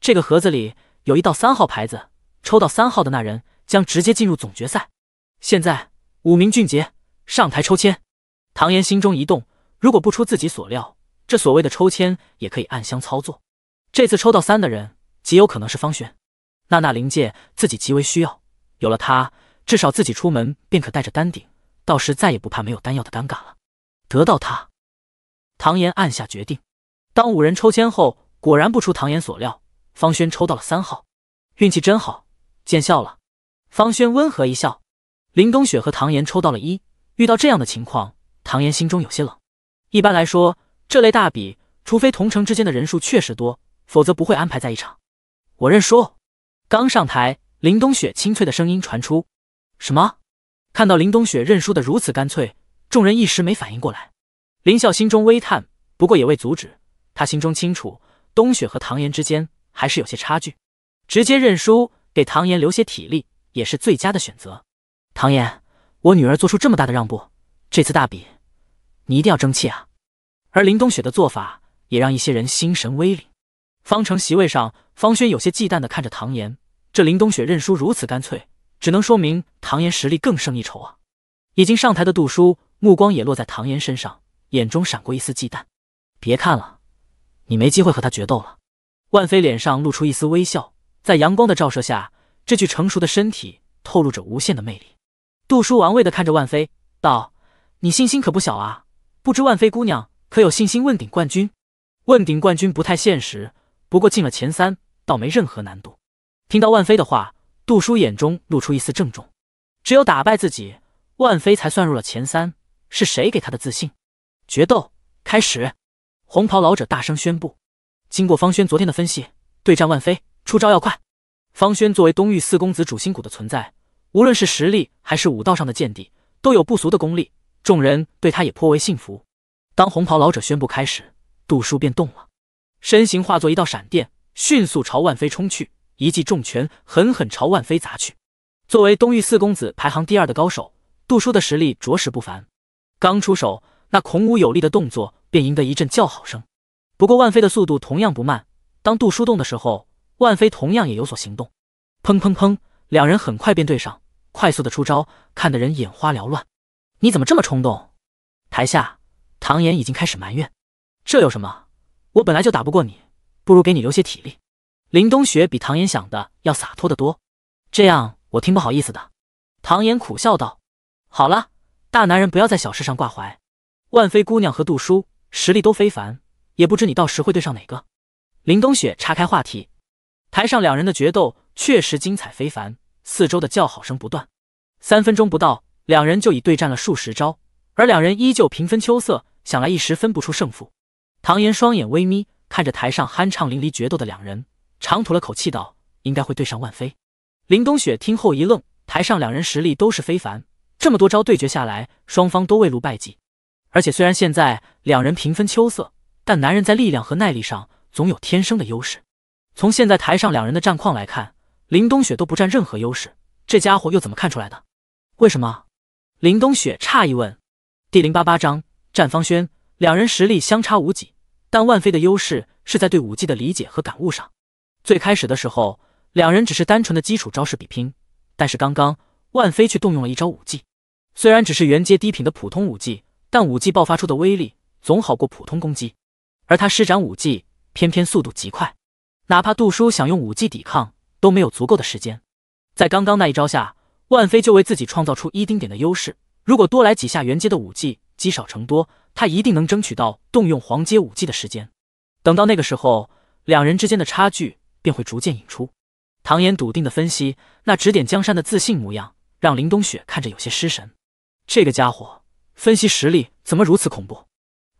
这个盒子里有一到三号牌子，抽到三号的那人将直接进入总决赛。现在，五名俊杰上台抽签。唐岩心中一动，如果不出自己所料，这所谓的抽签也可以暗箱操作。这次抽到三的人，极有可能是方玄。娜娜灵戒自己极为需要，有了它，至少自己出门便可带着丹鼎，到时再也不怕没有丹药的尴尬了。得到它，唐岩暗下决定。当五人抽签后，果然不出唐岩所料，方轩抽到了三号，运气真好，见笑了。方轩温和一笑。林冬雪和唐岩抽到了一，遇到这样的情况，唐岩心中有些冷。一般来说，这类大比，除非同城之间的人数确实多，否则不会安排在一场。我认输。刚上台，林冬雪清脆的声音传出：“什么？”看到林冬雪认输的如此干脆，众人一时没反应过来。林笑心中微叹，不过也未阻止。他心中清楚，冬雪和唐岩之间还是有些差距，直接认输，给唐岩留些体力，也是最佳的选择。唐岩，我女儿做出这么大的让步，这次大比你一定要争气啊！而林冬雪的做法，也让一些人心神微凛。方城席位上。方轩有些忌惮的看着唐岩，这林冬雪认输如此干脆，只能说明唐岩实力更胜一筹啊！已经上台的杜叔目光也落在唐岩身上，眼中闪过一丝忌惮。别看了，你没机会和他决斗了。万飞脸上露出一丝微笑，在阳光的照射下，这具成熟的身体透露着无限的魅力。杜叔玩味的看着万飞，道：“你信心可不小啊，不知万飞姑娘可有信心问鼎冠军？”问鼎冠军不太现实，不过进了前三。倒没任何难度。听到万飞的话，杜叔眼中露出一丝郑重。只有打败自己，万飞才算入了前三。是谁给他的自信？决斗开始！红袍老者大声宣布。经过方轩昨天的分析，对战万飞，出招要快。方轩作为东域四公子主心骨的存在，无论是实力还是武道上的见地，都有不俗的功力。众人对他也颇为信服。当红袍老者宣布开始，杜叔便动了，身形化作一道闪电。迅速朝万飞冲去，一记重拳狠狠朝万飞砸去。作为东域四公子排行第二的高手，杜叔的实力着实不凡。刚出手，那孔武有力的动作便赢得一阵叫好声。不过万飞的速度同样不慢，当杜叔动的时候，万飞同样也有所行动。砰砰砰，两人很快便对上，快速的出招，看得人眼花缭乱。你怎么这么冲动？台下，唐岩已经开始埋怨。这有什么？我本来就打不过你。不如给你留些体力。林冬雪比唐岩想的要洒脱得多，这样我挺不好意思的。唐岩苦笑道：“好了，大男人不要在小事上挂怀。万飞姑娘和杜叔实力都非凡，也不知你到时会对上哪个。”林冬雪岔开话题。台上两人的决斗确实精彩非凡，四周的叫好声不断。三分钟不到，两人就已对战了数十招，而两人依旧平分秋色，想来一时分不出胜负。唐岩双眼微眯。看着台上酣畅淋漓决斗的两人，长吐了口气道：“应该会对上万飞。”林冬雪听后一愣。台上两人实力都是非凡，这么多招对决下来，双方都未露败绩。而且虽然现在两人平分秋色，但男人在力量和耐力上总有天生的优势。从现在台上两人的战况来看，林冬雪都不占任何优势。这家伙又怎么看出来的？为什么？林冬雪诧异问。第零八八章战方轩，两人实力相差无几。但万飞的优势是在对武技的理解和感悟上。最开始的时候，两人只是单纯的基础招式比拼，但是刚刚万飞却动用了一招武技。虽然只是元阶低品的普通武技，但武技爆发出的威力总好过普通攻击。而他施展武技，偏偏速度极快，哪怕杜叔想用武技抵抗，都没有足够的时间。在刚刚那一招下，万飞就为自己创造出一丁点的优势。如果多来几下元阶的武技，积少成多，他一定能争取到动用黄阶武技的时间。等到那个时候，两人之间的差距便会逐渐引出。唐岩笃定的分析，那指点江山的自信模样，让林冬雪看着有些失神。这个家伙分析实力怎么如此恐怖？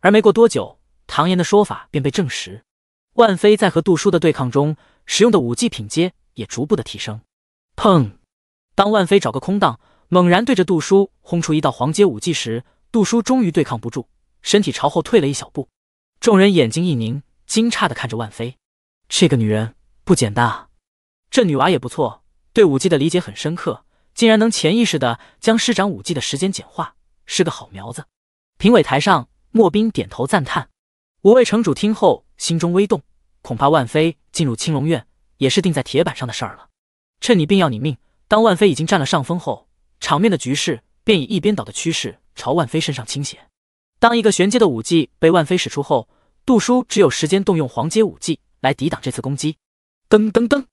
而没过多久，唐岩的说法便被证实。万飞在和杜叔的对抗中使用的武技品阶也逐步的提升。砰！当万飞找个空档，猛然对着杜叔轰出一道黄阶武技时。杜叔终于对抗不住，身体朝后退了一小步。众人眼睛一凝，惊诧的看着万飞，这个女人不简单啊！这女娃也不错，对武技的理解很深刻，竟然能潜意识的将施展武技的时间简化，是个好苗子。评委台上，莫斌点头赞叹。五位城主听后，心中微动，恐怕万飞进入青龙院也是定在铁板上的事儿了。趁你病要你命，当万飞已经占了上风后，场面的局势。便以一边倒的趋势朝万飞身上倾斜。当一个玄阶的武技被万飞使出后，杜叔只有时间动用黄阶武技来抵挡这次攻击。噔噔噔！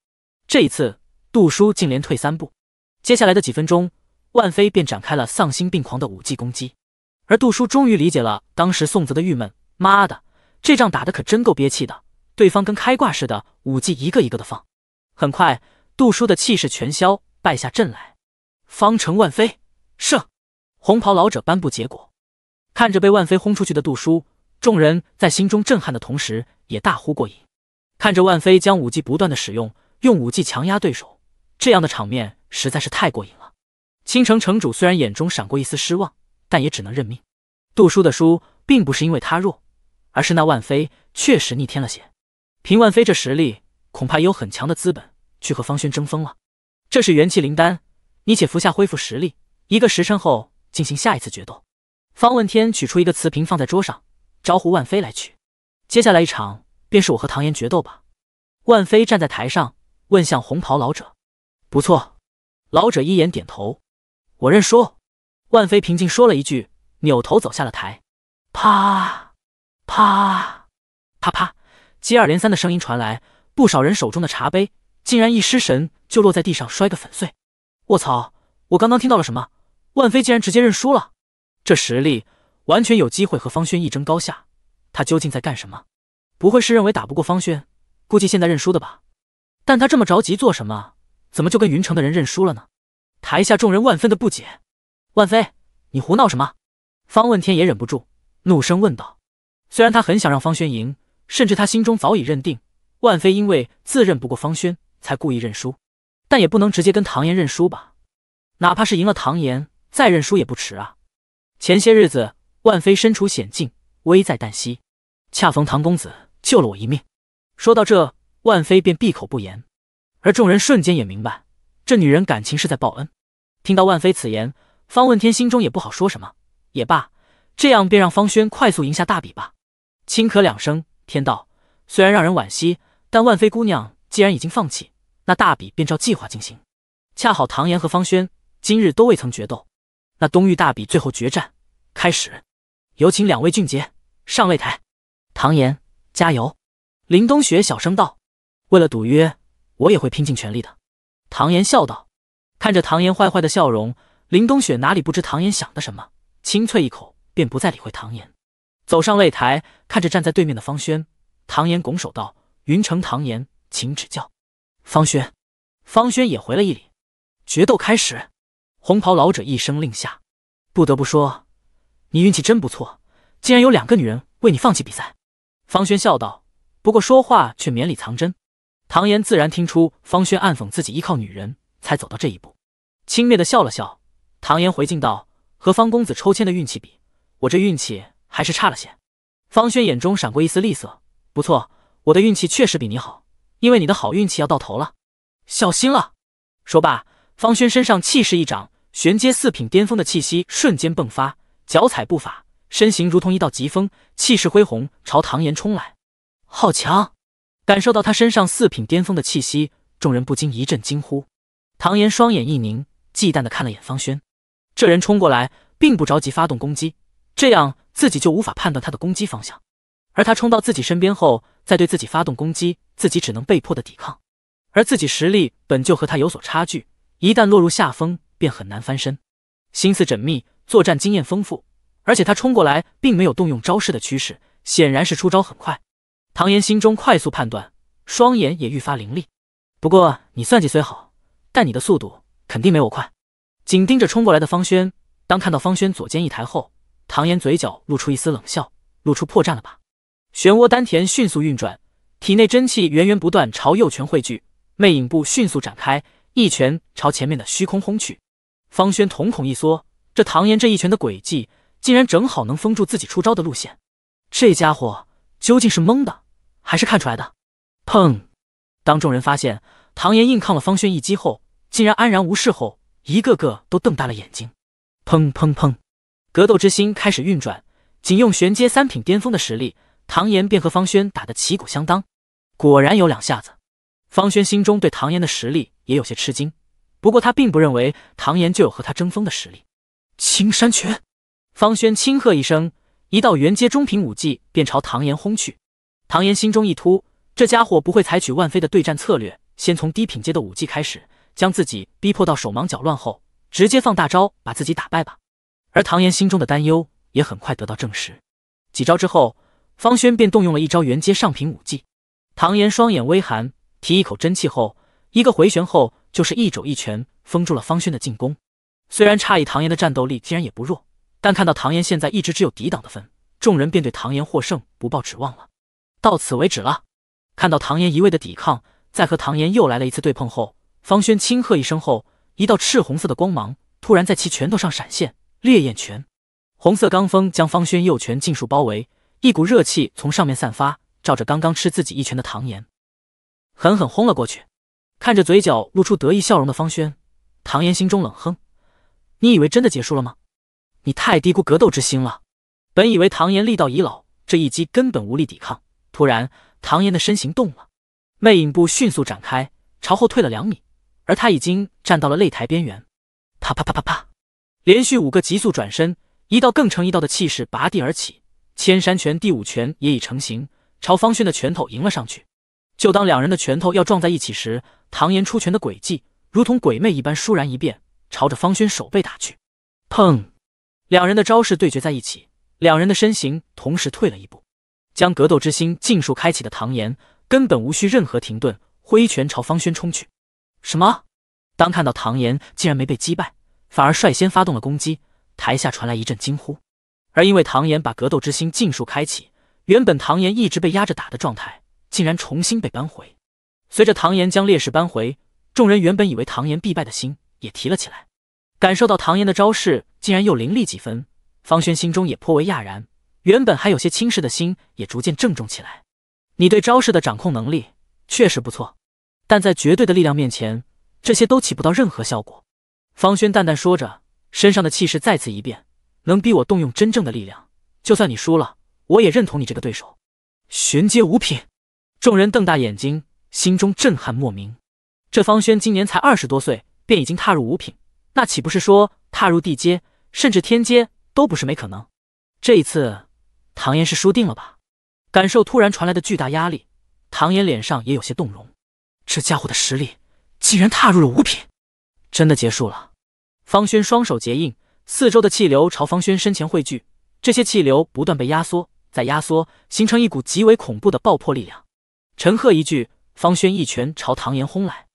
这一次，杜叔竟连退三步。接下来的几分钟，万飞便展开了丧心病狂的武技攻击，而杜叔终于理解了当时宋泽的郁闷：妈的，这仗打的可真够憋气的，对方跟开挂似的，武技一个一个的放。很快，杜叔的气势全消，败下阵来。方城万飞。胜，红袍老者颁布结果。看着被万飞轰出去的杜叔，众人在心中震撼的同时，也大呼过瘾。看着万飞将武技不断的使用，用武技强压对手，这样的场面实在是太过瘾了。青城城主虽然眼中闪过一丝失望，但也只能认命。杜叔的输，并不是因为他弱，而是那万飞确实逆天了些。凭万飞这实力，恐怕也有很强的资本去和方轩争锋了。这是元气灵丹，你且服下，恢复实力。一个时辰后进行下一次决斗。方问天取出一个瓷瓶放在桌上，招呼万飞来取。接下来一场便是我和唐岩决斗吧。万飞站在台上问向红袍老者：“不错。”老者一眼点头。我认输。万飞平静说了一句，扭头走下了台。啪啪啪啪，接二连三的声音传来，不少人手中的茶杯竟然一失神就落在地上摔个粉碎。卧槽！我刚刚听到了什么？万飞竟然直接认输了，这实力完全有机会和方轩一争高下。他究竟在干什么？不会是认为打不过方轩，估计现在认输的吧？但他这么着急做什么？怎么就跟云城的人认输了呢？台下众人万分的不解。万飞，你胡闹什么？方问天也忍不住怒声问道。虽然他很想让方轩赢，甚至他心中早已认定万飞因为自认不过方轩才故意认输，但也不能直接跟唐岩认输吧？哪怕是赢了唐岩。再认输也不迟啊！前些日子，万飞身处险境，危在旦夕，恰逢唐公子救了我一命。说到这，万飞便闭口不言，而众人瞬间也明白，这女人感情是在报恩。听到万飞此言，方问天心中也不好说什么。也罢，这样便让方轩快速赢下大笔吧。轻咳两声，天道虽然让人惋惜，但万飞姑娘既然已经放弃，那大笔便照计划进行。恰好唐岩和方轩今日都未曾决斗。那东域大比最后决战开始，有请两位俊杰上擂台。唐岩，加油！林冬雪小声道：“为了赌约，我也会拼尽全力的。”唐岩笑道。看着唐岩坏坏的笑容，林冬雪哪里不知唐岩想的什么，清脆一口便不再理会唐岩，走上擂台，看着站在对面的方轩，唐岩拱手道：“云城唐岩，请指教。”方轩，方轩也回了一礼。决斗开始。红袍老者一声令下，不得不说，你运气真不错，竟然有两个女人为你放弃比赛。方轩笑道，不过说话却绵里藏针。唐岩自然听出方轩暗讽自己依靠女人才走到这一步，轻蔑的笑了笑。唐岩回敬道：“和方公子抽签的运气比，我这运气还是差了些。”方轩眼中闪过一丝厉色：“不错，我的运气确实比你好，因为你的好运气要到头了，小心了。”说罢，方轩身上气势一涨。玄阶四品巅峰的气息瞬间迸发，脚踩步伐，身形如同一道疾风，气势恢宏，朝唐岩冲来。好强！感受到他身上四品巅峰的气息，众人不禁一阵惊呼。唐岩双眼一凝，忌惮的看了眼方轩。这人冲过来，并不着急发动攻击，这样自己就无法判断他的攻击方向。而他冲到自己身边后，再对自己发动攻击，自己只能被迫的抵抗。而自己实力本就和他有所差距，一旦落入下风。便很难翻身，心思缜密，作战经验丰富，而且他冲过来并没有动用招式的趋势，显然是出招很快。唐岩心中快速判断，双眼也愈发凌厉。不过你算计虽好，但你的速度肯定没我快。紧盯着冲过来的方轩，当看到方轩左肩一抬后，唐岩嘴角露出一丝冷笑，露出破绽了吧？漩涡丹田迅速运转，体内真气源源不断朝右拳汇聚，魅影步迅速展开，一拳朝前面的虚空轰去。方轩瞳孔一缩，这唐岩这一拳的轨迹竟然正好能封住自己出招的路线，这家伙究竟是蒙的，还是看出来的？砰！当众人发现唐岩硬抗了方轩一击后，竟然安然无事后，一个个都瞪大了眼睛。砰砰砰！格斗之心开始运转，仅用玄阶三品巅峰的实力，唐岩便和方轩打得旗鼓相当，果然有两下子。方轩心中对唐岩的实力也有些吃惊。不过他并不认为唐岩就有和他争锋的实力。青山拳，方轩轻喝一声，一道元阶中品武技便朝唐岩轰去。唐岩心中一突，这家伙不会采取万飞的对战策略，先从低品阶的武技开始，将自己逼迫到手忙脚乱后，直接放大招把自己打败吧。而唐岩心中的担忧也很快得到证实，几招之后，方轩便动用了一招元阶上品武技。唐岩双眼微寒，提一口真气后，一个回旋后。就是一肘一拳封住了方轩的进攻。虽然诧异唐岩的战斗力竟然也不弱，但看到唐岩现在一直只有抵挡的份，众人便对唐岩获胜不抱指望了。到此为止了。看到唐岩一味的抵抗，在和唐岩又来了一次对碰后，方轩轻喝一声后，一道赤红色的光芒突然在其拳头上闪现，烈焰拳。红色罡风将方轩右拳尽数包围，一股热气从上面散发，照着刚刚吃自己一拳的唐岩狠狠轰了过去。看着嘴角露出得意笑容的方轩，唐岩心中冷哼：“你以为真的结束了吗？你太低估格斗之心了。本以为唐岩力道已老，这一击根本无力抵抗。突然，唐岩的身形动了，魅影步迅速展开，朝后退了两米，而他已经站到了擂台边缘。啪啪啪啪啪，连续五个急速转身，一道更成一道的气势拔地而起，千山拳第五拳也已成型，朝方轩的拳头迎了上去。”就当两人的拳头要撞在一起时，唐岩出拳的轨迹如同鬼魅一般倏然一变，朝着方轩手背打去。砰！两人的招式对决在一起，两人的身形同时退了一步。将格斗之心尽数开启的唐岩根本无需任何停顿，挥拳朝方轩冲去。什么？当看到唐岩竟然没被击败，反而率先发动了攻击，台下传来一阵惊呼。而因为唐岩把格斗之心尽数开启，原本唐岩一直被压着打的状态。竟然重新被扳回。随着唐岩将劣势扳回，众人原本以为唐岩必败的心也提了起来。感受到唐岩的招式竟然又凌厉几分，方轩心中也颇为讶然，原本还有些轻视的心也逐渐郑重起来。你对招式的掌控能力确实不错，但在绝对的力量面前，这些都起不到任何效果。方轩淡淡说着，身上的气势再次一变。能逼我动用真正的力量，就算你输了，我也认同你这个对手。玄阶五品。众人瞪大眼睛，心中震撼莫名。这方轩今年才二十多岁，便已经踏入五品，那岂不是说踏入地阶，甚至天阶都不是没可能？这一次，唐岩是输定了吧？感受突然传来的巨大压力，唐岩脸上也有些动容。这家伙的实力竟然踏入了五品，真的结束了。方轩双手结印，四周的气流朝方轩身前汇聚，这些气流不断被压缩，再压缩，形成一股极为恐怖的爆破力量。陈赫一句，方轩一拳朝唐岩轰来，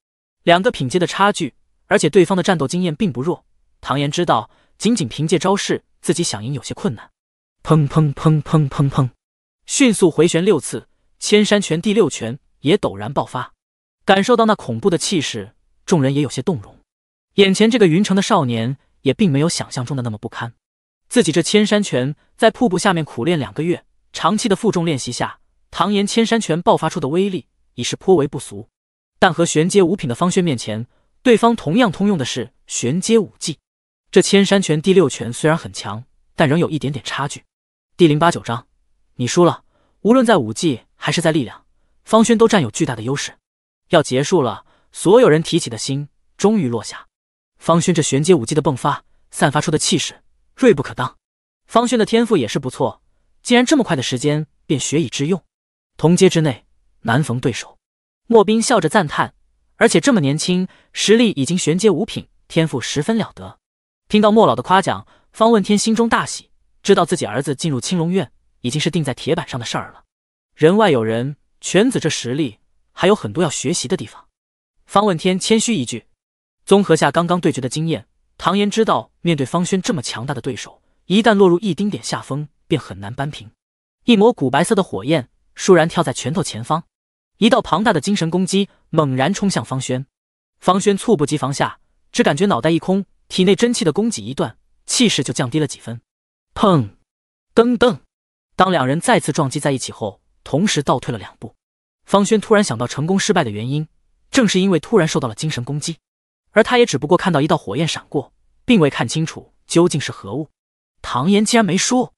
两个品阶的差距，而且对方的战斗经验并不弱。唐岩知道，仅仅凭借招式，自己想赢有些困难。砰砰砰砰砰砰，迅速回旋六次，千山拳第六拳也陡然爆发。感受到那恐怖的气势，众人也有些动容。眼前这个云城的少年，也并没有想象中的那么不堪。自己这千山拳，在瀑布下面苦练两个月，长期的负重练习下。唐岩千山拳爆发出的威力已是颇为不俗，但和玄阶五品的方轩面前，对方同样通用的是玄阶武技。这千山拳第六拳虽然很强，但仍有一点点差距。第零八九章，你输了。无论在武技还是在力量，方轩都占有巨大的优势。要结束了，所有人提起的心终于落下。方轩这玄阶武技的迸发，散发出的气势锐不可当。方轩的天赋也是不错，竟然这么快的时间便学以致用。同阶之内难逢对手，莫冰笑着赞叹，而且这么年轻，实力已经玄阶五品，天赋十分了得。听到莫老的夸奖，方问天心中大喜，知道自己儿子进入青龙院已经是定在铁板上的事儿了。人外有人，犬子这实力还有很多要学习的地方。方问天谦虚一句，综合下刚刚对决的经验，唐岩知道面对方轩这么强大的对手，一旦落入一丁点下风，便很难扳平。一抹古白色的火焰。倏然跳在拳头前方，一道庞大的精神攻击猛然冲向方轩。方轩猝不及防下，只感觉脑袋一空，体内真气的供给一断，气势就降低了几分。砰！噔噔！当两人再次撞击在一起后，同时倒退了两步。方轩突然想到成功失败的原因，正是因为突然受到了精神攻击，而他也只不过看到一道火焰闪过，并未看清楚究竟是何物。唐岩竟然没输！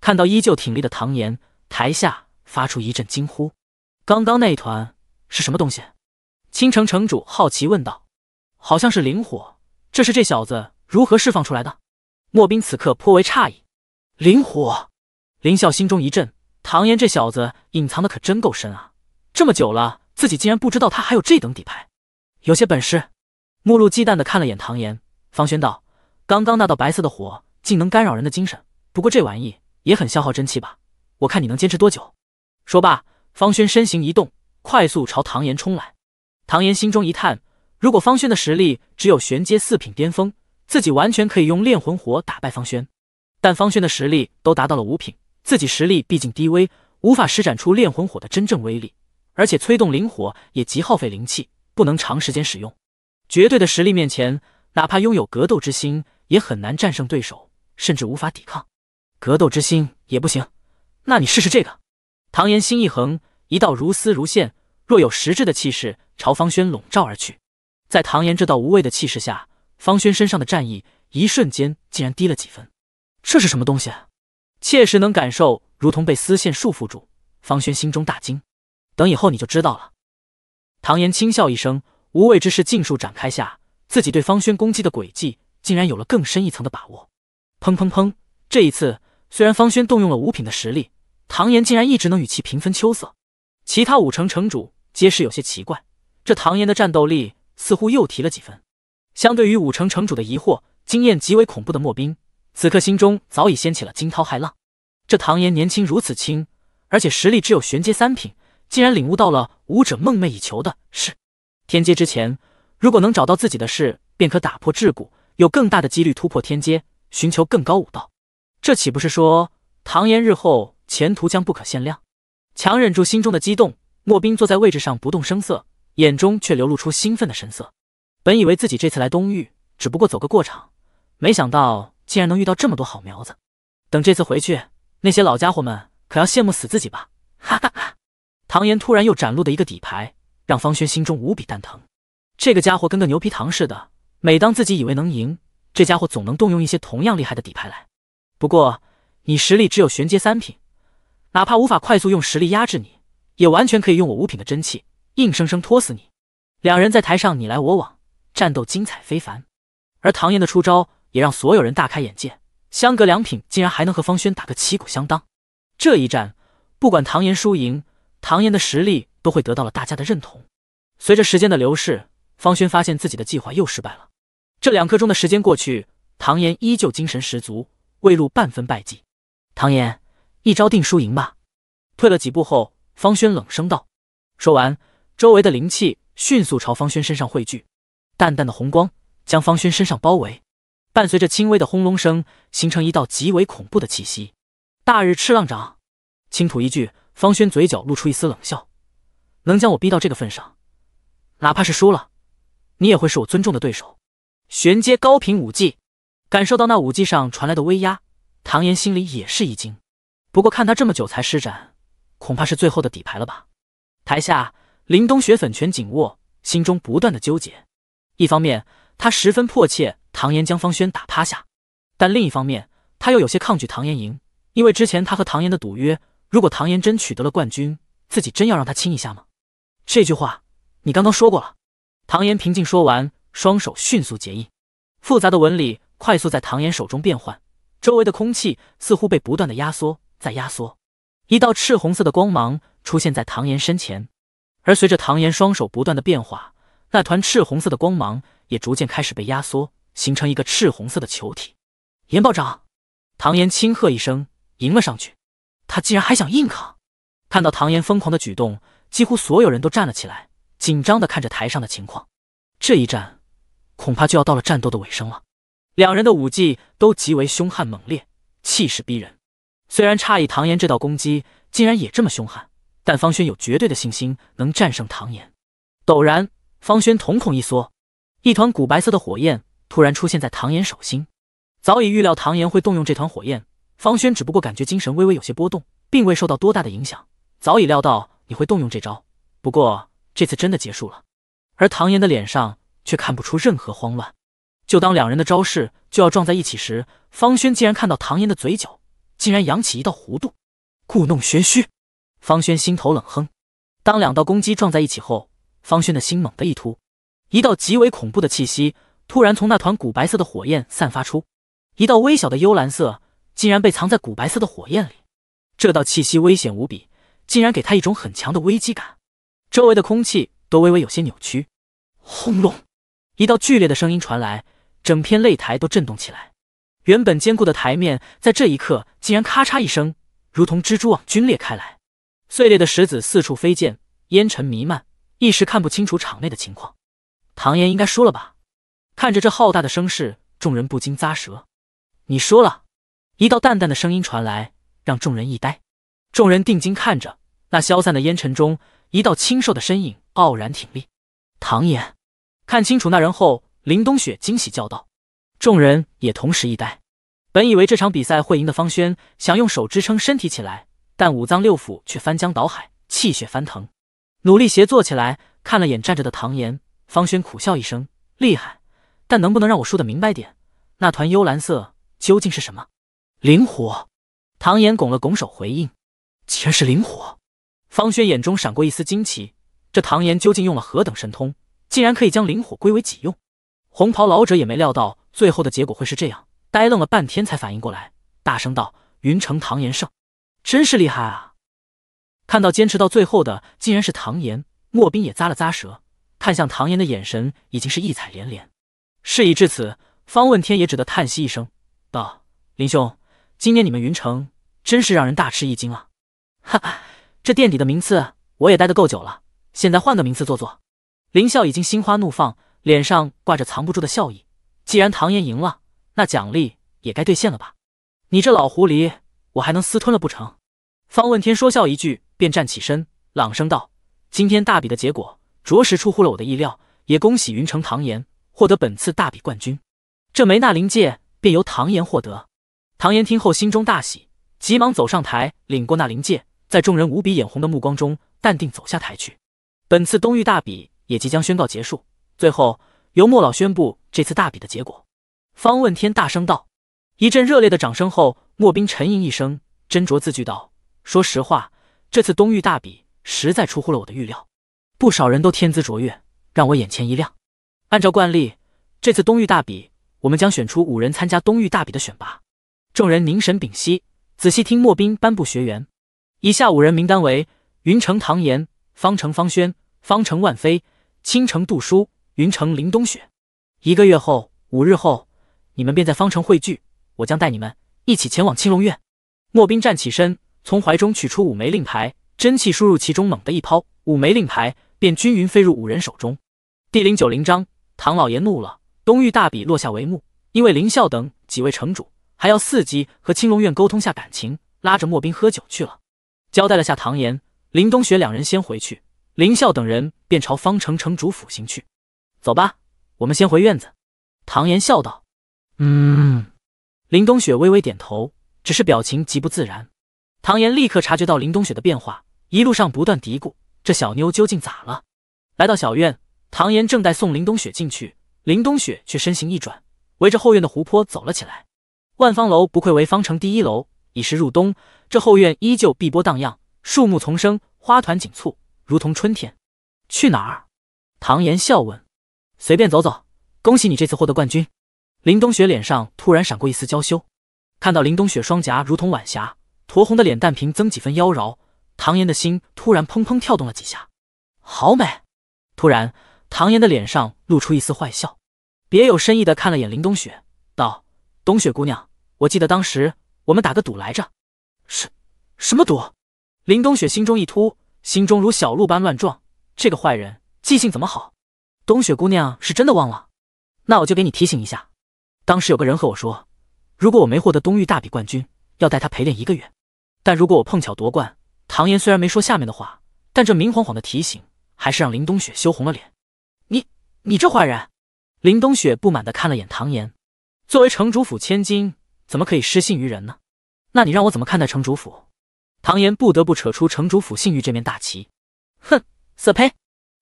看到依旧挺立的唐岩，台下。发出一阵惊呼，刚刚那一团是什么东西？青城城主好奇问道：“好像是灵火，这是这小子如何释放出来的？”莫冰此刻颇为诧异。灵火，林笑心中一震，唐岩这小子隐藏的可真够深啊！这么久了，自己竟然不知道他还有这等底牌，有些本事。目露忌惮的看了眼唐岩，方轩道：“刚刚那道白色的火竟能干扰人的精神，不过这玩意也很消耗真气吧？我看你能坚持多久？”说罢，方轩身形一动，快速朝唐岩冲来。唐岩心中一叹，如果方轩的实力只有玄阶四品巅峰，自己完全可以用炼魂火打败方轩。但方轩的实力都达到了五品，自己实力毕竟低微，无法施展出炼魂火的真正威力。而且催动灵火也极耗费灵气，不能长时间使用。绝对的实力面前，哪怕拥有格斗之心，也很难战胜对手，甚至无法抵抗。格斗之心也不行，那你试试这个。唐岩心一横，一道如丝如线、若有实质的气势朝方轩笼罩而去。在唐岩这道无畏的气势下，方轩身上的战意一瞬间竟然低了几分。这是什么东西？切实能感受如同被丝线束缚住。方轩心中大惊。等以后你就知道了。唐岩轻笑一声，无畏之势尽数展开下，自己对方轩攻击的轨迹竟然有了更深一层的把握。砰砰砰！这一次，虽然方轩动用了五品的实力。唐岩竟然一直能与其平分秋色，其他五城城主皆是有些奇怪。这唐岩的战斗力似乎又提了几分。相对于五城城主的疑惑，经验极为恐怖的莫冰，此刻心中早已掀起了惊涛骇浪。这唐岩年轻如此轻，而且实力只有玄阶三品，竟然领悟到了武者梦寐以求的是天阶之前。如果能找到自己的事，便可打破桎梏，有更大的几率突破天阶，寻求更高武道。这岂不是说唐岩日后？前途将不可限量。强忍住心中的激动，莫冰坐在位置上不动声色，眼中却流露出兴奋的神色。本以为自己这次来东域只不过走个过场，没想到竟然能遇到这么多好苗子。等这次回去，那些老家伙们可要羡慕死自己吧！哈哈哈！唐岩突然又展露的一个底牌，让方轩心中无比蛋疼。这个家伙跟个牛皮糖似的，每当自己以为能赢，这家伙总能动用一些同样厉害的底牌来。不过你实力只有玄阶三品。哪怕无法快速用实力压制你，也完全可以用我五品的真气硬生生拖死你。两人在台上你来我往，战斗精彩非凡。而唐岩的出招也让所有人大开眼界，相隔两品竟然还能和方轩打个旗鼓相当。这一战，不管唐岩输赢，唐岩的实力都会得到了大家的认同。随着时间的流逝，方轩发现自己的计划又失败了。这两刻钟的时间过去，唐岩依旧精神十足，未露半分败绩。唐岩。一招定输赢吧。退了几步后，方轩冷声道。说完，周围的灵气迅速朝方轩身上汇聚，淡淡的红光将方轩身上包围，伴随着轻微的轰隆声，形成一道极为恐怖的气息。大日赤浪掌。轻吐一句，方轩嘴角露出一丝冷笑。能将我逼到这个份上，哪怕是输了，你也会是我尊重的对手。玄阶高频武技。感受到那武技上传来的威压，唐岩心里也是一惊。不过看他这么久才施展，恐怕是最后的底牌了吧。台下，林冬雪粉拳紧握，心中不断的纠结。一方面，他十分迫切唐岩将方轩打趴下；但另一方面，他又有些抗拒唐岩赢，因为之前他和唐岩的赌约，如果唐岩真取得了冠军，自己真要让他亲一下吗？这句话你刚刚说过了。唐岩平静说完，双手迅速结印，复杂的纹理快速在唐岩手中变换，周围的空气似乎被不断的压缩。在压缩，一道赤红色的光芒出现在唐岩身前，而随着唐岩双手不断的变化，那团赤红色的光芒也逐渐开始被压缩，形成一个赤红色的球体。严爆长，唐岩轻喝一声，迎了上去。他竟然还想硬扛！看到唐岩疯狂的举动，几乎所有人都站了起来，紧张的看着台上的情况。这一战，恐怕就要到了战斗的尾声了。两人的武技都极为凶悍猛烈，气势逼人。虽然诧异唐岩这道攻击竟然也这么凶悍，但方轩有绝对的信心能战胜唐岩。陡然，方轩瞳孔一缩，一团古白色的火焰突然出现在唐岩手心。早已预料唐岩会动用这团火焰，方轩只不过感觉精神微微有些波动，并未受到多大的影响。早已料到你会动用这招，不过这次真的结束了。而唐岩的脸上却看不出任何慌乱。就当两人的招式就要撞在一起时，方轩竟然看到唐岩的嘴角。竟然扬起一道弧度，故弄玄虚。方轩心头冷哼。当两道攻击撞在一起后，方轩的心猛地一突。一道极为恐怖的气息突然从那团古白色的火焰散发出，一道微小的幽蓝色竟然被藏在古白色的火焰里。这道气息危险无比，竟然给他一种很强的危机感。周围的空气都微微有些扭曲。轰隆！一道剧烈的声音传来，整片擂台都震动起来。原本坚固的台面，在这一刻竟然咔嚓一声，如同蜘蛛网龟裂开来，碎裂的石子四处飞溅，烟尘弥漫，一时看不清楚场内的情况。唐岩应该输了吧？看着这浩大的声势，众人不禁咂舌。你输了！一道淡淡的声音传来，让众人一呆。众人定睛看着那消散的烟尘中，一道清瘦的身影傲然挺立。唐岩！看清楚那人后，林冬雪惊喜叫道。众人也同时一呆，本以为这场比赛会赢的方轩想用手支撑身体起来，但五脏六腑却翻江倒海，气血翻腾，努力斜坐起来，看了眼站着的唐岩，方轩苦笑一声：“厉害，但能不能让我说的明白点？那团幽蓝色究竟是什么灵火？”唐岩拱了拱手回应：“竟然是灵火。”方轩眼中闪过一丝惊奇，这唐岩究竟用了何等神通，竟然可以将灵火归为己用？红袍老者也没料到。最后的结果会是这样？呆愣了半天，才反应过来，大声道：“云城唐岩胜，真是厉害啊！”看到坚持到最后的，竟然是唐岩，莫冰也咂了咂舌，看向唐岩的眼神已经是异彩连连。事已至此，方问天也只得叹息一声，道：“林兄，今年你们云城真是让人大吃一惊啊！”哈哈，这垫底的名次，我也待得够久了，现在换个名次坐坐。林笑已经心花怒放，脸上挂着藏不住的笑意。既然唐岩赢了，那奖励也该兑现了吧？你这老狐狸，我还能私吞了不成？方问天说笑一句，便站起身，朗声道：“今天大比的结果，着实出乎了我的意料，也恭喜云城唐岩获得本次大比冠军。这枚纳灵戒便由唐岩获得。”唐岩听后心中大喜，急忙走上台领过那灵戒，在众人无比眼红的目光中，淡定走下台去。本次东域大比也即将宣告结束，最后。由莫老宣布这次大比的结果。方问天大声道：“一阵热烈的掌声后，莫冰沉吟一声，斟酌字句道：‘说实话，这次东域大比实在出乎了我的预料，不少人都天资卓越，让我眼前一亮。’按照惯例，这次东域大比，我们将选出五人参加东域大比的选拔。”众人凝神屏息，仔细听莫冰颁布学员以下五人名单为：云城唐岩、方城方轩、方城万飞、青城杜叔。云城林冬雪，一个月后，五日后，你们便在方城汇聚。我将带你们一起前往青龙院。莫冰站起身，从怀中取出五枚令牌，真气输入其中，猛的一抛，五枚令牌便均匀飞入五人手中。第零九零章，唐老爷怒了。东域大比落下帷幕，因为林啸等几位城主还要伺机和青龙院沟通下感情，拉着莫冰喝酒去了。交代了下唐岩、林冬雪两人先回去，林啸等人便朝方城城主府行去。走吧，我们先回院子。”唐岩笑道。“嗯。”林冬雪微微点头，只是表情极不自然。唐岩立刻察觉到林冬雪的变化，一路上不断嘀咕：“这小妞究竟咋了？”来到小院，唐岩正待送林冬雪进去，林冬雪却身形一转，围着后院的湖泊走了起来。万方楼不愧为方城第一楼，已是入冬，这后院依旧碧波荡漾，树木丛生，花团锦簇，如同春天。去哪？唐岩笑问。随便走走，恭喜你这次获得冠军。林冬雪脸上突然闪过一丝娇羞，看到林冬雪双颊如同晚霞，酡红的脸蛋平增几分妖娆，唐岩的心突然砰砰跳动了几下，好美。突然，唐岩的脸上露出一丝坏笑，别有深意的看了眼林冬雪，道：“冬雪姑娘，我记得当时我们打个赌来着，是？什么赌？”林冬雪心中一突，心中如小鹿般乱撞，这个坏人记性怎么好？冬雪姑娘是真的忘了，那我就给你提醒一下。当时有个人和我说，如果我没获得东域大比冠军，要带他陪练一个月。但如果我碰巧夺冠，唐岩虽然没说下面的话，但这明晃晃的提醒还是让林冬雪羞红了脸。你你这坏人！林冬雪不满的看了眼唐岩，作为城主府千金，怎么可以失信于人呢？那你让我怎么看待城主府？唐岩不得不扯出城主府信誉这面大旗。哼，色胚！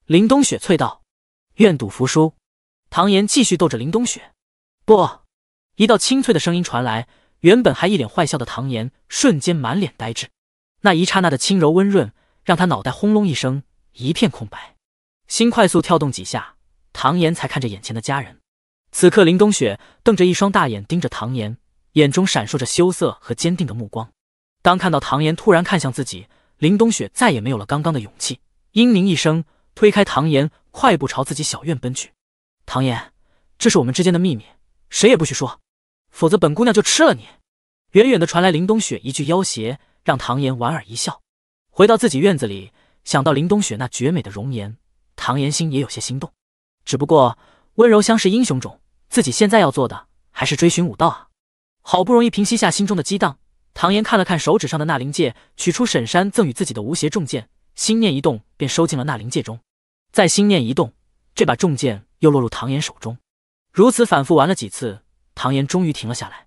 林冬雪啐道。愿赌服输，唐岩继续逗着林冬雪。不，一道清脆的声音传来，原本还一脸坏笑的唐岩瞬间满脸呆滞。那一刹那的轻柔温润，让他脑袋轰隆一声，一片空白，心快速跳动几下，唐岩才看着眼前的家人。此刻，林冬雪瞪着一双大眼盯着唐岩，眼中闪烁着羞涩和坚定的目光。当看到唐岩突然看向自己，林冬雪再也没有了刚刚的勇气，嘤咛一声。推开唐岩，快步朝自己小院奔去。唐岩，这是我们之间的秘密，谁也不许说，否则本姑娘就吃了你。远远的传来林冬雪一句要挟，让唐岩莞尔一笑。回到自己院子里，想到林冬雪那绝美的容颜，唐岩心也有些心动。只不过温柔乡是英雄冢，自己现在要做的还是追寻武道啊。好不容易平息下心中的激荡，唐岩看了看手指上的纳灵戒，取出沈山赠与自己的无邪重剑。心念一动，便收进了那灵戒中。再心念一动，这把重剑又落入唐岩手中。如此反复玩了几次，唐岩终于停了下来。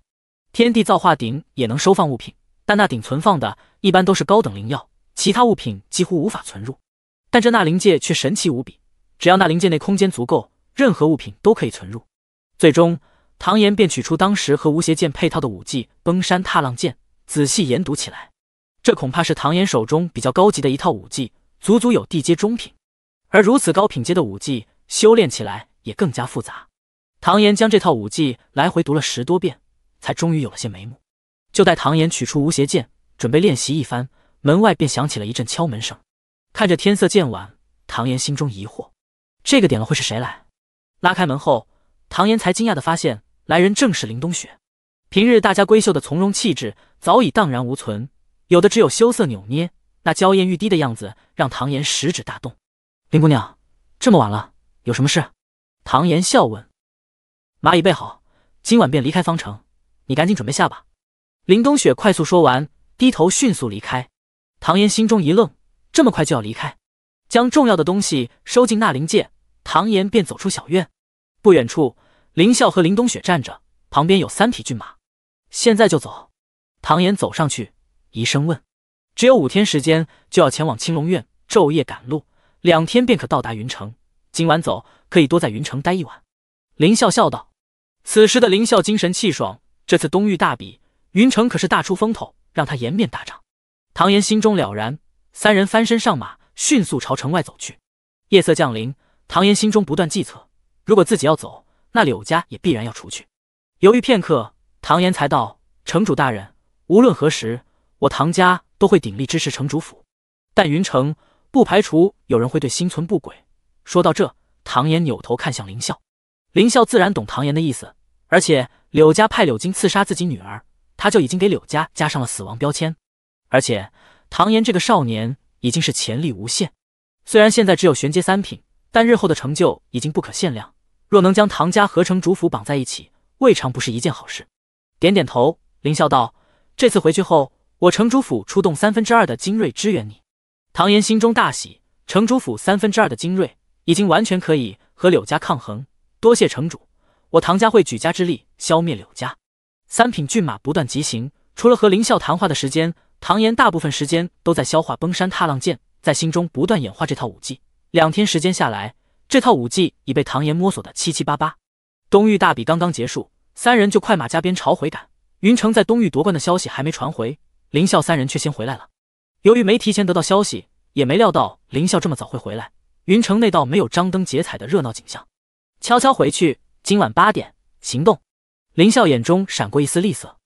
天地造化鼎也能收放物品，但那鼎存放的一般都是高等灵药，其他物品几乎无法存入。但这纳灵界却神奇无比，只要纳灵界内空间足够，任何物品都可以存入。最终，唐岩便取出当时和无邪剑配套的武技“崩山踏浪剑”，仔细研读起来。这恐怕是唐岩手中比较高级的一套武技，足足有地阶中品。而如此高品阶的武技，修炼起来也更加复杂。唐岩将这套武技来回读了十多遍，才终于有了些眉目。就待唐岩取出无邪剑，准备练习一番，门外便响起了一阵敲门声。看着天色渐晚，唐岩心中疑惑：这个点了会是谁来？拉开门后，唐岩才惊讶地发现，来人正是林冬雪。平日大家闺秀的从容气质早已荡然无存。有的只有羞涩扭捏，那娇艳欲滴的样子让唐岩食指大动。林姑娘，这么晚了，有什么事？唐岩笑问。马已备好，今晚便离开方城，你赶紧准备下吧。林冬雪快速说完，低头迅速离开。唐岩心中一愣，这么快就要离开？将重要的东西收进纳灵界，唐岩便走出小院。不远处，林笑和林冬雪站着，旁边有三匹骏马。现在就走？唐岩走上去。医生问：“只有五天时间，就要前往青龙院，昼夜赶路，两天便可到达云城。今晚走，可以多在云城待一晚。”林笑笑道。此时的林笑精神气爽，这次东域大比，云城可是大出风头，让他颜面大涨。唐岩心中了然，三人翻身上马，迅速朝城外走去。夜色降临，唐岩心中不断计策。如果自己要走，那柳家也必然要除去。犹豫片刻，唐岩才道：“城主大人，无论何时。”我唐家都会鼎力支持城主府，但云城不排除有人会对心存不轨。说到这，唐岩扭头看向林啸，林啸自然懂唐岩的意思。而且柳家派柳金刺杀自己女儿，他就已经给柳家加上了死亡标签。而且唐岩这个少年已经是潜力无限，虽然现在只有玄阶三品，但日后的成就已经不可限量。若能将唐家和城主府绑在一起，未尝不是一件好事。点点头，林啸道：“这次回去后。”我城主府出动三分之二的精锐支援你，唐岩心中大喜。城主府三分之二的精锐已经完全可以和柳家抗衡。多谢城主，我唐家会举家之力消灭柳家。三品骏马不断疾行，除了和林啸谈话的时间，唐岩大部分时间都在消化崩山踏浪剑，在心中不断演化这套武技。两天时间下来，这套武技已被唐岩摸索的七七八八。东域大比刚刚结束，三人就快马加鞭朝回赶。云城在东域夺冠的消息还没传回。林笑三人却先回来了。由于没提前得到消息，也没料到林笑这么早会回来，云城那道没有张灯结彩的热闹景象，悄悄回去。今晚八点行动。林笑眼中闪过一丝厉色。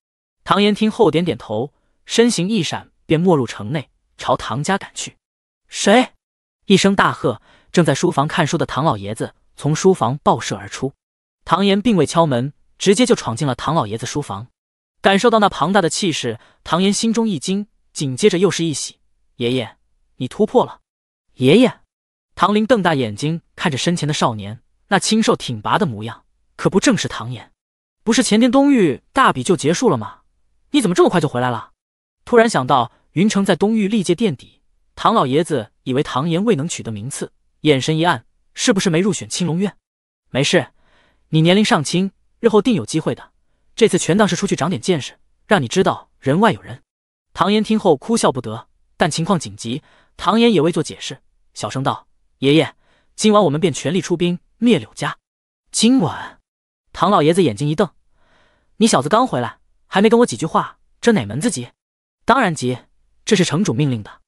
唐岩听后点点头，身形一闪便没入城内，朝唐家赶去。谁？一声大喝，正在书房看书的唐老爷子从书房暴射而出。唐岩并未敲门，直接就闯进了唐老爷子书房。感受到那庞大的气势，唐岩心中一惊，紧接着又是一喜。爷爷，你突破了！爷爷，唐林瞪大眼睛看着身前的少年，那清瘦挺拔的模样，可不正是唐岩？不是前天东域大比就结束了吗？你怎么这么快就回来了？突然想到云城在东域历届垫底，唐老爷子以为唐岩未能取得名次，眼神一暗，是不是没入选青龙院？没事，你年龄尚轻，日后定有机会的。这次全当是出去长点见识，让你知道人外有人。唐岩听后哭笑不得，但情况紧急，唐岩也未做解释，小声道：“爷爷，今晚我们便全力出兵灭柳家。”今晚？唐老爷子眼睛一瞪：“你小子刚回来，还没跟我几句话，这哪门子急？当然急，这是城主命令的。”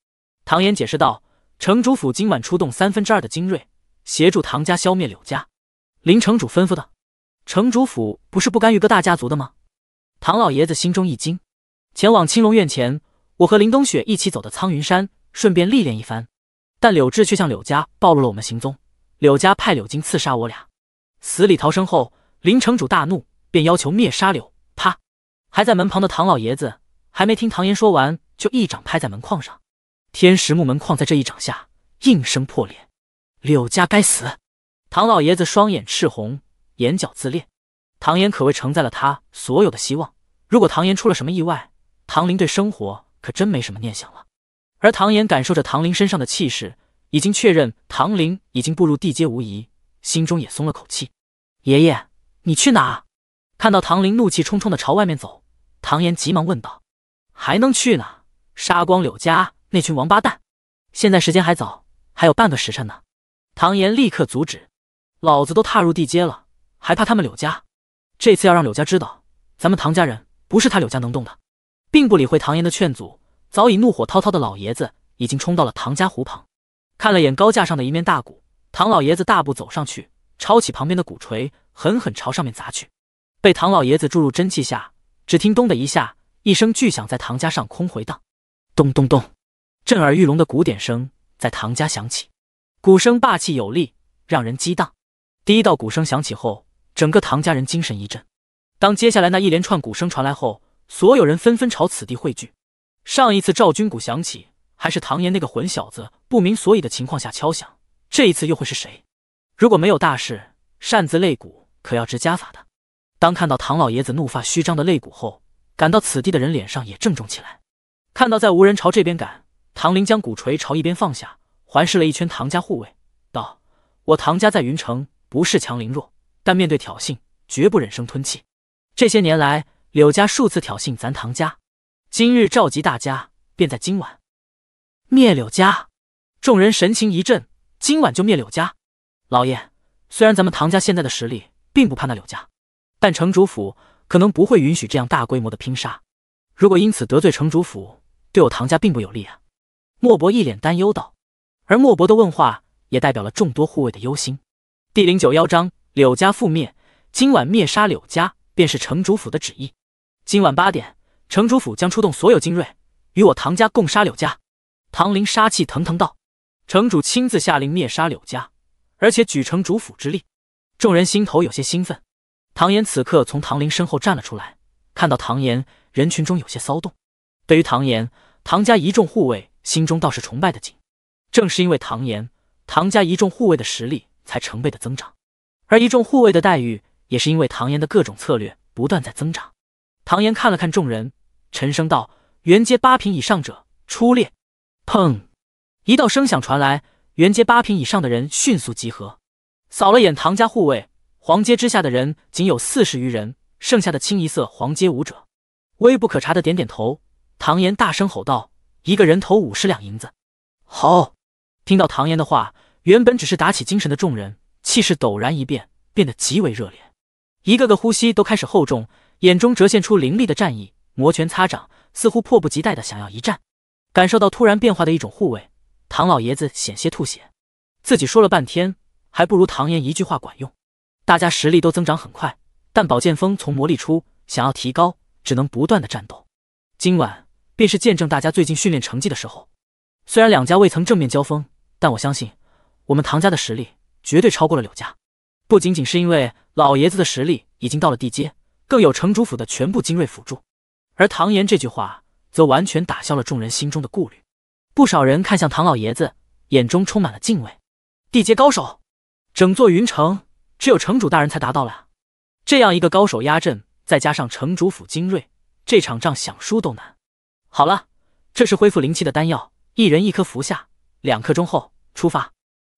唐岩解释道：“城主府今晚出动三分之二的精锐，协助唐家消灭柳家。”林城主吩咐的。城主府不是不甘于各大家族的吗？唐老爷子心中一惊。前往青龙院前，我和林冬雪一起走的苍云山，顺便历练一番。但柳志却向柳家暴露了我们行踪，柳家派柳金刺杀我俩，死里逃生后，林城主大怒，便要求灭杀柳。啪！还在门旁的唐老爷子还没听唐岩说完，就一掌拍在门框上。天石木门框在这一掌下应声破裂。柳家该死！唐老爷子双眼赤红。眼角自裂。唐岩可谓承载了他所有的希望。如果唐岩出了什么意外，唐林对生活可真没什么念想了。而唐岩感受着唐林身上的气势，已经确认唐林已经步入地阶无疑，心中也松了口气。爷爷，你去哪？看到唐林怒气冲冲的朝外面走，唐岩急忙问道：“还能去哪？杀光柳家那群王八蛋！现在时间还早，还有半个时辰呢。”唐岩立刻阻止：“老子都踏入地阶了！”还怕他们柳家？这次要让柳家知道，咱们唐家人不是他柳家能动的。并不理会唐岩的劝阻，早已怒火滔滔的老爷子已经冲到了唐家湖旁，看了眼高架上的一面大鼓，唐老爷子大步走上去，抄起旁边的鼓槌，狠狠朝上面砸去。被唐老爷子注入真气下，只听咚的一下，一声巨响在唐家上空回荡，咚咚咚，震耳欲聋的鼓点声在唐家响起，鼓声霸气有力，让人激荡。第一道鼓声响起后。整个唐家人精神一振，当接下来那一连串鼓声传来后，所有人纷纷朝此地汇聚。上一次赵军鼓响起，还是唐岩那个混小子不明所以的情况下敲响，这一次又会是谁？如果没有大事，擅自擂鼓可要治家法的。当看到唐老爷子怒发虚张的擂鼓后，赶到此地的人脸上也郑重起来。看到在无人朝这边赶，唐林将鼓槌朝一边放下，环视了一圈唐家护卫，道：“我唐家在云城不是强凌弱。”但面对挑衅，绝不忍声吞气。这些年来，柳家数次挑衅咱唐家，今日召集大家，便在今晚灭柳家。众人神情一震，今晚就灭柳家。老爷，虽然咱们唐家现在的实力并不怕那柳家，但城主府可能不会允许这样大规模的拼杀。如果因此得罪城主府，对我唐家并不有利啊。莫博一脸担忧道。而莫博的问话也代表了众多护卫的忧心。第零九幺章。柳家覆灭，今晚灭杀柳家便是城主府的旨意。今晚八点，城主府将出动所有精锐，与我唐家共杀柳家。唐林杀气腾腾道：“城主亲自下令灭杀柳家，而且举城主府之力。”众人心头有些兴奋。唐岩此刻从唐林身后站了出来，看到唐岩，人群中有些骚动。对于唐岩，唐家一众护卫心中倒是崇拜的紧。正是因为唐岩，唐家一众护卫的实力才成倍的增长。而一众护卫的待遇，也是因为唐岩的各种策略不断在增长。唐岩看了看众人，沉声道：“元阶八品以上者出列。”砰！一道声响传来，元阶八品以上的人迅速集合。扫了眼唐家护卫，黄阶之下的人仅有四十余人，剩下的清一色黄阶武者。微不可察的点点头，唐岩大声吼道：“一个人头五十两银子！”好！听到唐岩的话，原本只是打起精神的众人。气势陡然一变，变得极为热烈，一个个呼吸都开始厚重，眼中折现出凌厉的战意，摩拳擦掌，似乎迫不及待的想要一战。感受到突然变化的一种护卫，唐老爷子险些吐血，自己说了半天，还不如唐岩一句话管用。大家实力都增长很快，但宝剑锋从磨砺出，想要提高，只能不断的战斗。今晚便是见证大家最近训练成绩的时候。虽然两家未曾正面交锋，但我相信我们唐家的实力。绝对超过了柳家，不仅仅是因为老爷子的实力已经到了地阶，更有城主府的全部精锐辅助。而唐岩这句话，则完全打消了众人心中的顾虑。不少人看向唐老爷子，眼中充满了敬畏。地阶高手，整座云城只有城主大人才达到了。这样一个高手压阵，再加上城主府精锐，这场仗想输都难。好了，这是恢复灵气的丹药，一人一颗，服下。两刻钟后出发。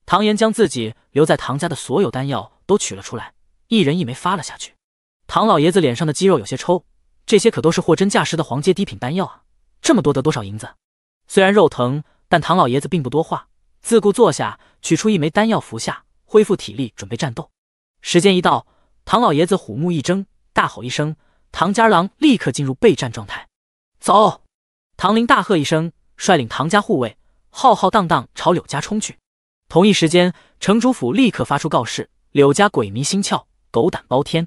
唐岩将自己留在唐家的所有丹药都取了出来，一人一枚发了下去。唐老爷子脸上的肌肉有些抽，这些可都是货真价实的黄阶低品丹药啊！这么多得多少银子？虽然肉疼，但唐老爷子并不多话，自顾坐下，取出一枚丹药服下，恢复体力，准备战斗。时间一到，唐老爷子虎目一睁，大吼一声，唐家儿郎立刻进入备战状态。走！唐林大喝一声，率领唐家护卫浩浩荡荡朝柳家冲去。同一时间，城主府立刻发出告示：柳家鬼迷心窍，狗胆包天。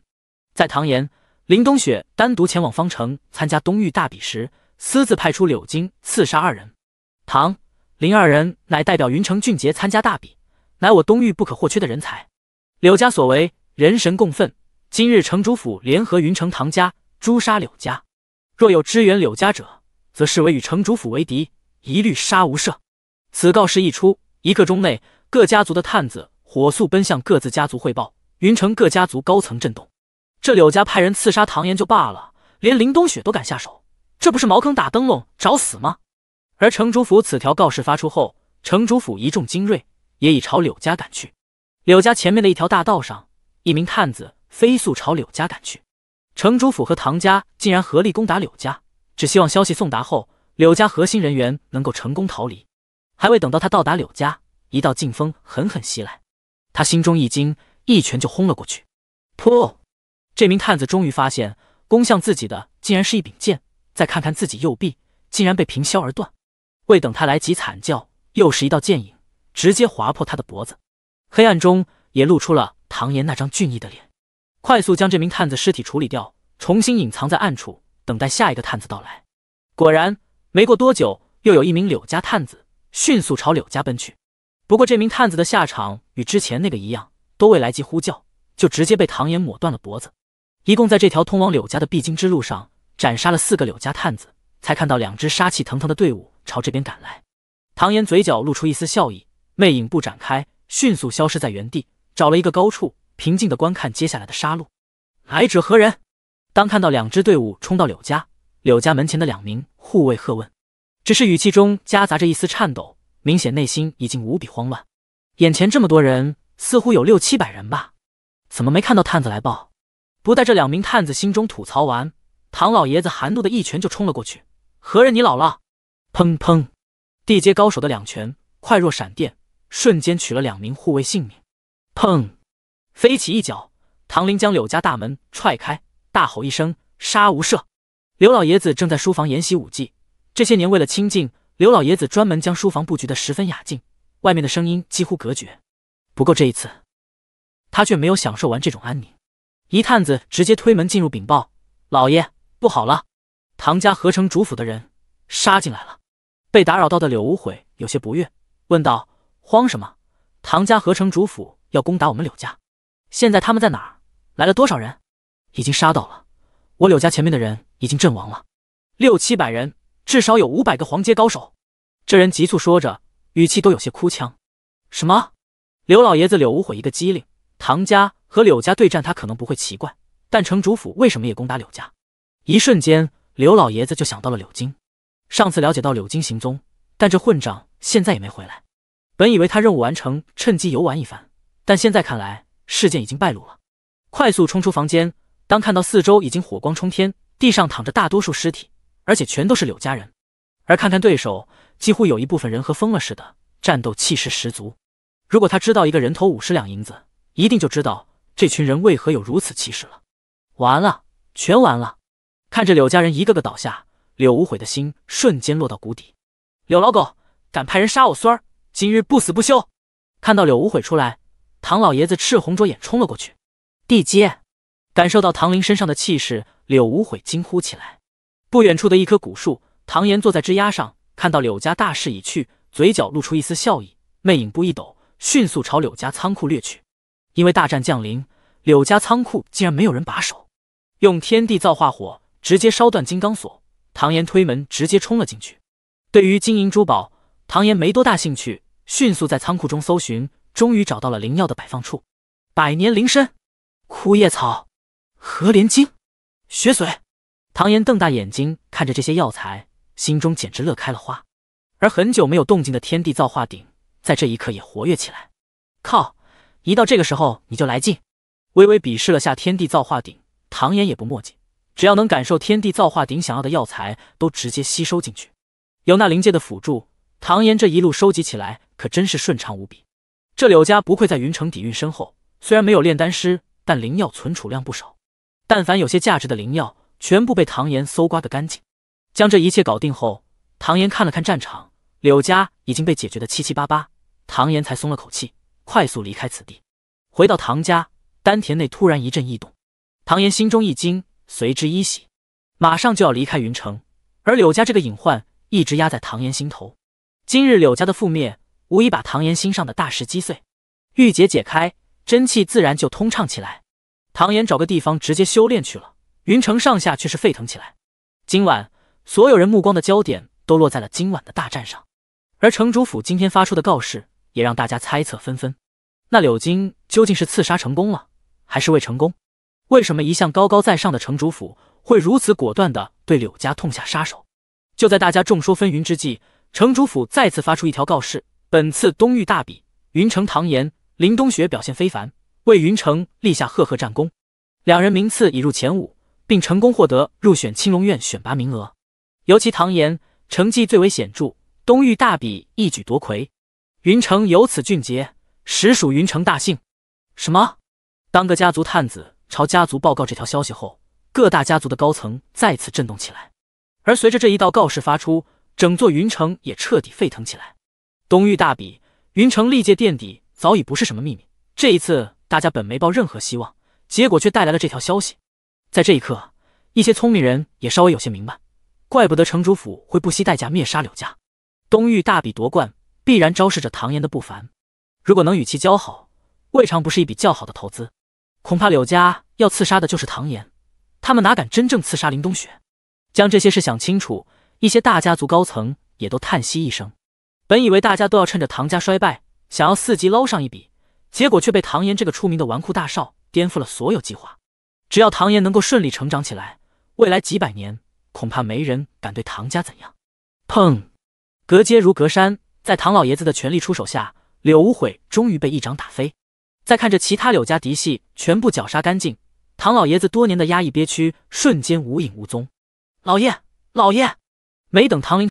在唐岩、林冬雪单独前往方城参加东域大比时，私自派出柳金刺杀二人。唐、林二人乃代表云城俊杰参加大比，乃我东域不可或缺的人才。柳家所为，人神共愤。今日城主府联合云城唐家诛杀柳家，若有支援柳家者，则视为与城主府为敌，一律杀无赦。此告示一出。一刻钟内，各家族的探子火速奔向各自家族汇报。云城各家族高层震动，这柳家派人刺杀唐岩就罢了，连林冬雪都敢下手，这不是茅坑打灯笼找死吗？而城主府此条告示发出后，城主府一众精锐也已朝柳家赶去。柳家前面的一条大道上，一名探子飞速朝柳家赶去。城主府和唐家竟然合力攻打柳家，只希望消息送达后，柳家核心人员能够成功逃离。还未等到他到达柳家，一道劲风狠狠袭来，他心中一惊，一拳就轰了过去。噗！这名探子终于发现，攻向自己的竟然是一柄剑。再看看自己右臂，竟然被平削而断。未等他来及惨叫，又是一道剑影，直接划破他的脖子。黑暗中也露出了唐岩那张俊逸的脸。快速将这名探子尸体处理掉，重新隐藏在暗处，等待下一个探子到来。果然，没过多久，又有一名柳家探子。迅速朝柳家奔去，不过这名探子的下场与之前那个一样，都未来及呼叫，就直接被唐岩抹断了脖子。一共在这条通往柳家的必经之路上斩杀了四个柳家探子，才看到两支杀气腾腾的队伍朝这边赶来。唐岩嘴角露出一丝笑意，魅影步展开，迅速消失在原地，找了一个高处，平静地观看接下来的杀戮。来者何人？当看到两支队伍冲到柳家，柳家门前的两名护卫喝问。只是语气中夹杂着一丝颤抖，明显内心已经无比慌乱。眼前这么多人，似乎有六七百人吧？怎么没看到探子来报？不带这两名探子心中吐槽完，唐老爷子含怒的一拳就冲了过去：“何人？你老了！”砰砰，地阶高手的两拳快若闪电，瞬间取了两名护卫性命。砰，飞起一脚，唐林将柳家大门踹开，大吼一声：“杀无赦！”刘老爷子正在书房研习武技。这些年为了清静，刘老爷子专门将书房布局的十分雅静，外面的声音几乎隔绝。不过这一次，他却没有享受完这种安宁。一探子直接推门进入禀报：“老爷，不好了，唐家合成主府的人杀进来了。”被打扰到的柳无悔有些不悦，问道：“慌什么？唐家合成主府要攻打我们柳家？现在他们在哪儿？来了多少人？”“已经杀到了我柳家前面的人已经阵亡了六七百人。”至少有五百个黄阶高手，这人急促说着，语气都有些哭腔。什么？刘老爷子柳无悔一个机灵，唐家和柳家对战，他可能不会奇怪，但城主府为什么也攻打柳家？一瞬间，刘老爷子就想到了柳金。上次了解到柳金行踪，但这混账现在也没回来。本以为他任务完成，趁机游玩一番，但现在看来，事件已经败露了。快速冲出房间，当看到四周已经火光冲天，地上躺着大多数尸体。而且全都是柳家人，而看看对手，几乎有一部分人和疯了似的，战斗气势十足。如果他知道一个人头五十两银子，一定就知道这群人为何有如此气势了。完了，全完了！看着柳家人一个个倒下，柳无悔的心瞬间落到谷底。柳老狗，敢派人杀我孙儿，今日不死不休！看到柳无悔出来，唐老爷子赤红着眼冲了过去。地阶，感受到唐林身上的气势，柳无悔惊呼起来。不远处的一棵古树，唐岩坐在枝丫上，看到柳家大势已去，嘴角露出一丝笑意。魅影步一抖，迅速朝柳家仓库掠去。因为大战降临，柳家仓库竟然没有人把守。用天地造化火直接烧断金刚锁，唐岩推门直接冲了进去。对于金银珠宝，唐岩没多大兴趣，迅速在仓库中搜寻，终于找到了灵药的摆放处。百年灵参、枯叶草、和连茎、血髓。唐岩瞪大眼睛看着这些药材，心中简直乐开了花。而很久没有动静的天地造化鼎，在这一刻也活跃起来。靠！一到这个时候你就来劲？微微鄙视了下天地造化鼎，唐岩也不墨迹，只要能感受天地造化鼎想要的药材，都直接吸收进去。有那灵界的辅助，唐岩这一路收集起来可真是顺畅无比。这柳家不愧在云城底蕴深厚，虽然没有炼丹师，但灵药存储量不少。但凡有些价值的灵药。全部被唐岩搜刮个干净，将这一切搞定后，唐岩看了看战场，柳家已经被解决的七七八八，唐岩才松了口气，快速离开此地，回到唐家丹田内突然一阵异动，唐岩心中一惊，随之一喜，马上就要离开云城，而柳家这个隐患一直压在唐岩心头，今日柳家的覆灭，无疑把唐岩心上的大石击碎，玉结解开，真气自然就通畅起来，唐岩找个地方直接修炼去了。云城上下却是沸腾起来，今晚所有人目光的焦点都落在了今晚的大战上，而城主府今天发出的告示也让大家猜测纷纷。那柳金究竟是刺杀成功了，还是未成功？为什么一向高高在上的城主府会如此果断地对柳家痛下杀手？就在大家众说纷纭之际，城主府再次发出一条告示：本次东域大比，云城唐岩、林冬雪表现非凡，为云城立下赫赫战功，两人名次已入前五。并成功获得入选青龙院选拔名额，尤其唐岩成绩最为显著，东域大比一举夺魁。云城有此俊杰，实属云城大幸。什么？当个家族探子朝家族报告这条消息后，各大家族的高层再次震动起来。而随着这一道告示发出，整座云城也彻底沸腾起来。东域大比，云城历届垫底早已不是什么秘密。这一次，大家本没抱任何希望，结果却带来了这条消息。在这一刻，一些聪明人也稍微有些明白，怪不得城主府会不惜代价灭杀柳家。东域大比夺冠，必然昭示着唐岩的不凡。如果能与其交好，未尝不是一笔较好的投资。恐怕柳家要刺杀的就是唐岩，他们哪敢真正刺杀林冬雪？将这些事想清楚，一些大家族高层也都叹息一声。本以为大家都要趁着唐家衰败，想要伺机捞上一笔，结果却被唐岩这个出名的纨绔大少颠覆了所有计划。只要唐岩能够顺利成长起来，未来几百年恐怕没人敢对唐家怎样。砰！隔街如隔山，在唐老爷子的全力出手下，柳无悔终于被一掌打飞。再看着其他柳家嫡系全部绞杀干净，唐老爷子多年的压抑憋屈瞬间无影无踪。老爷，老爷！没等唐林。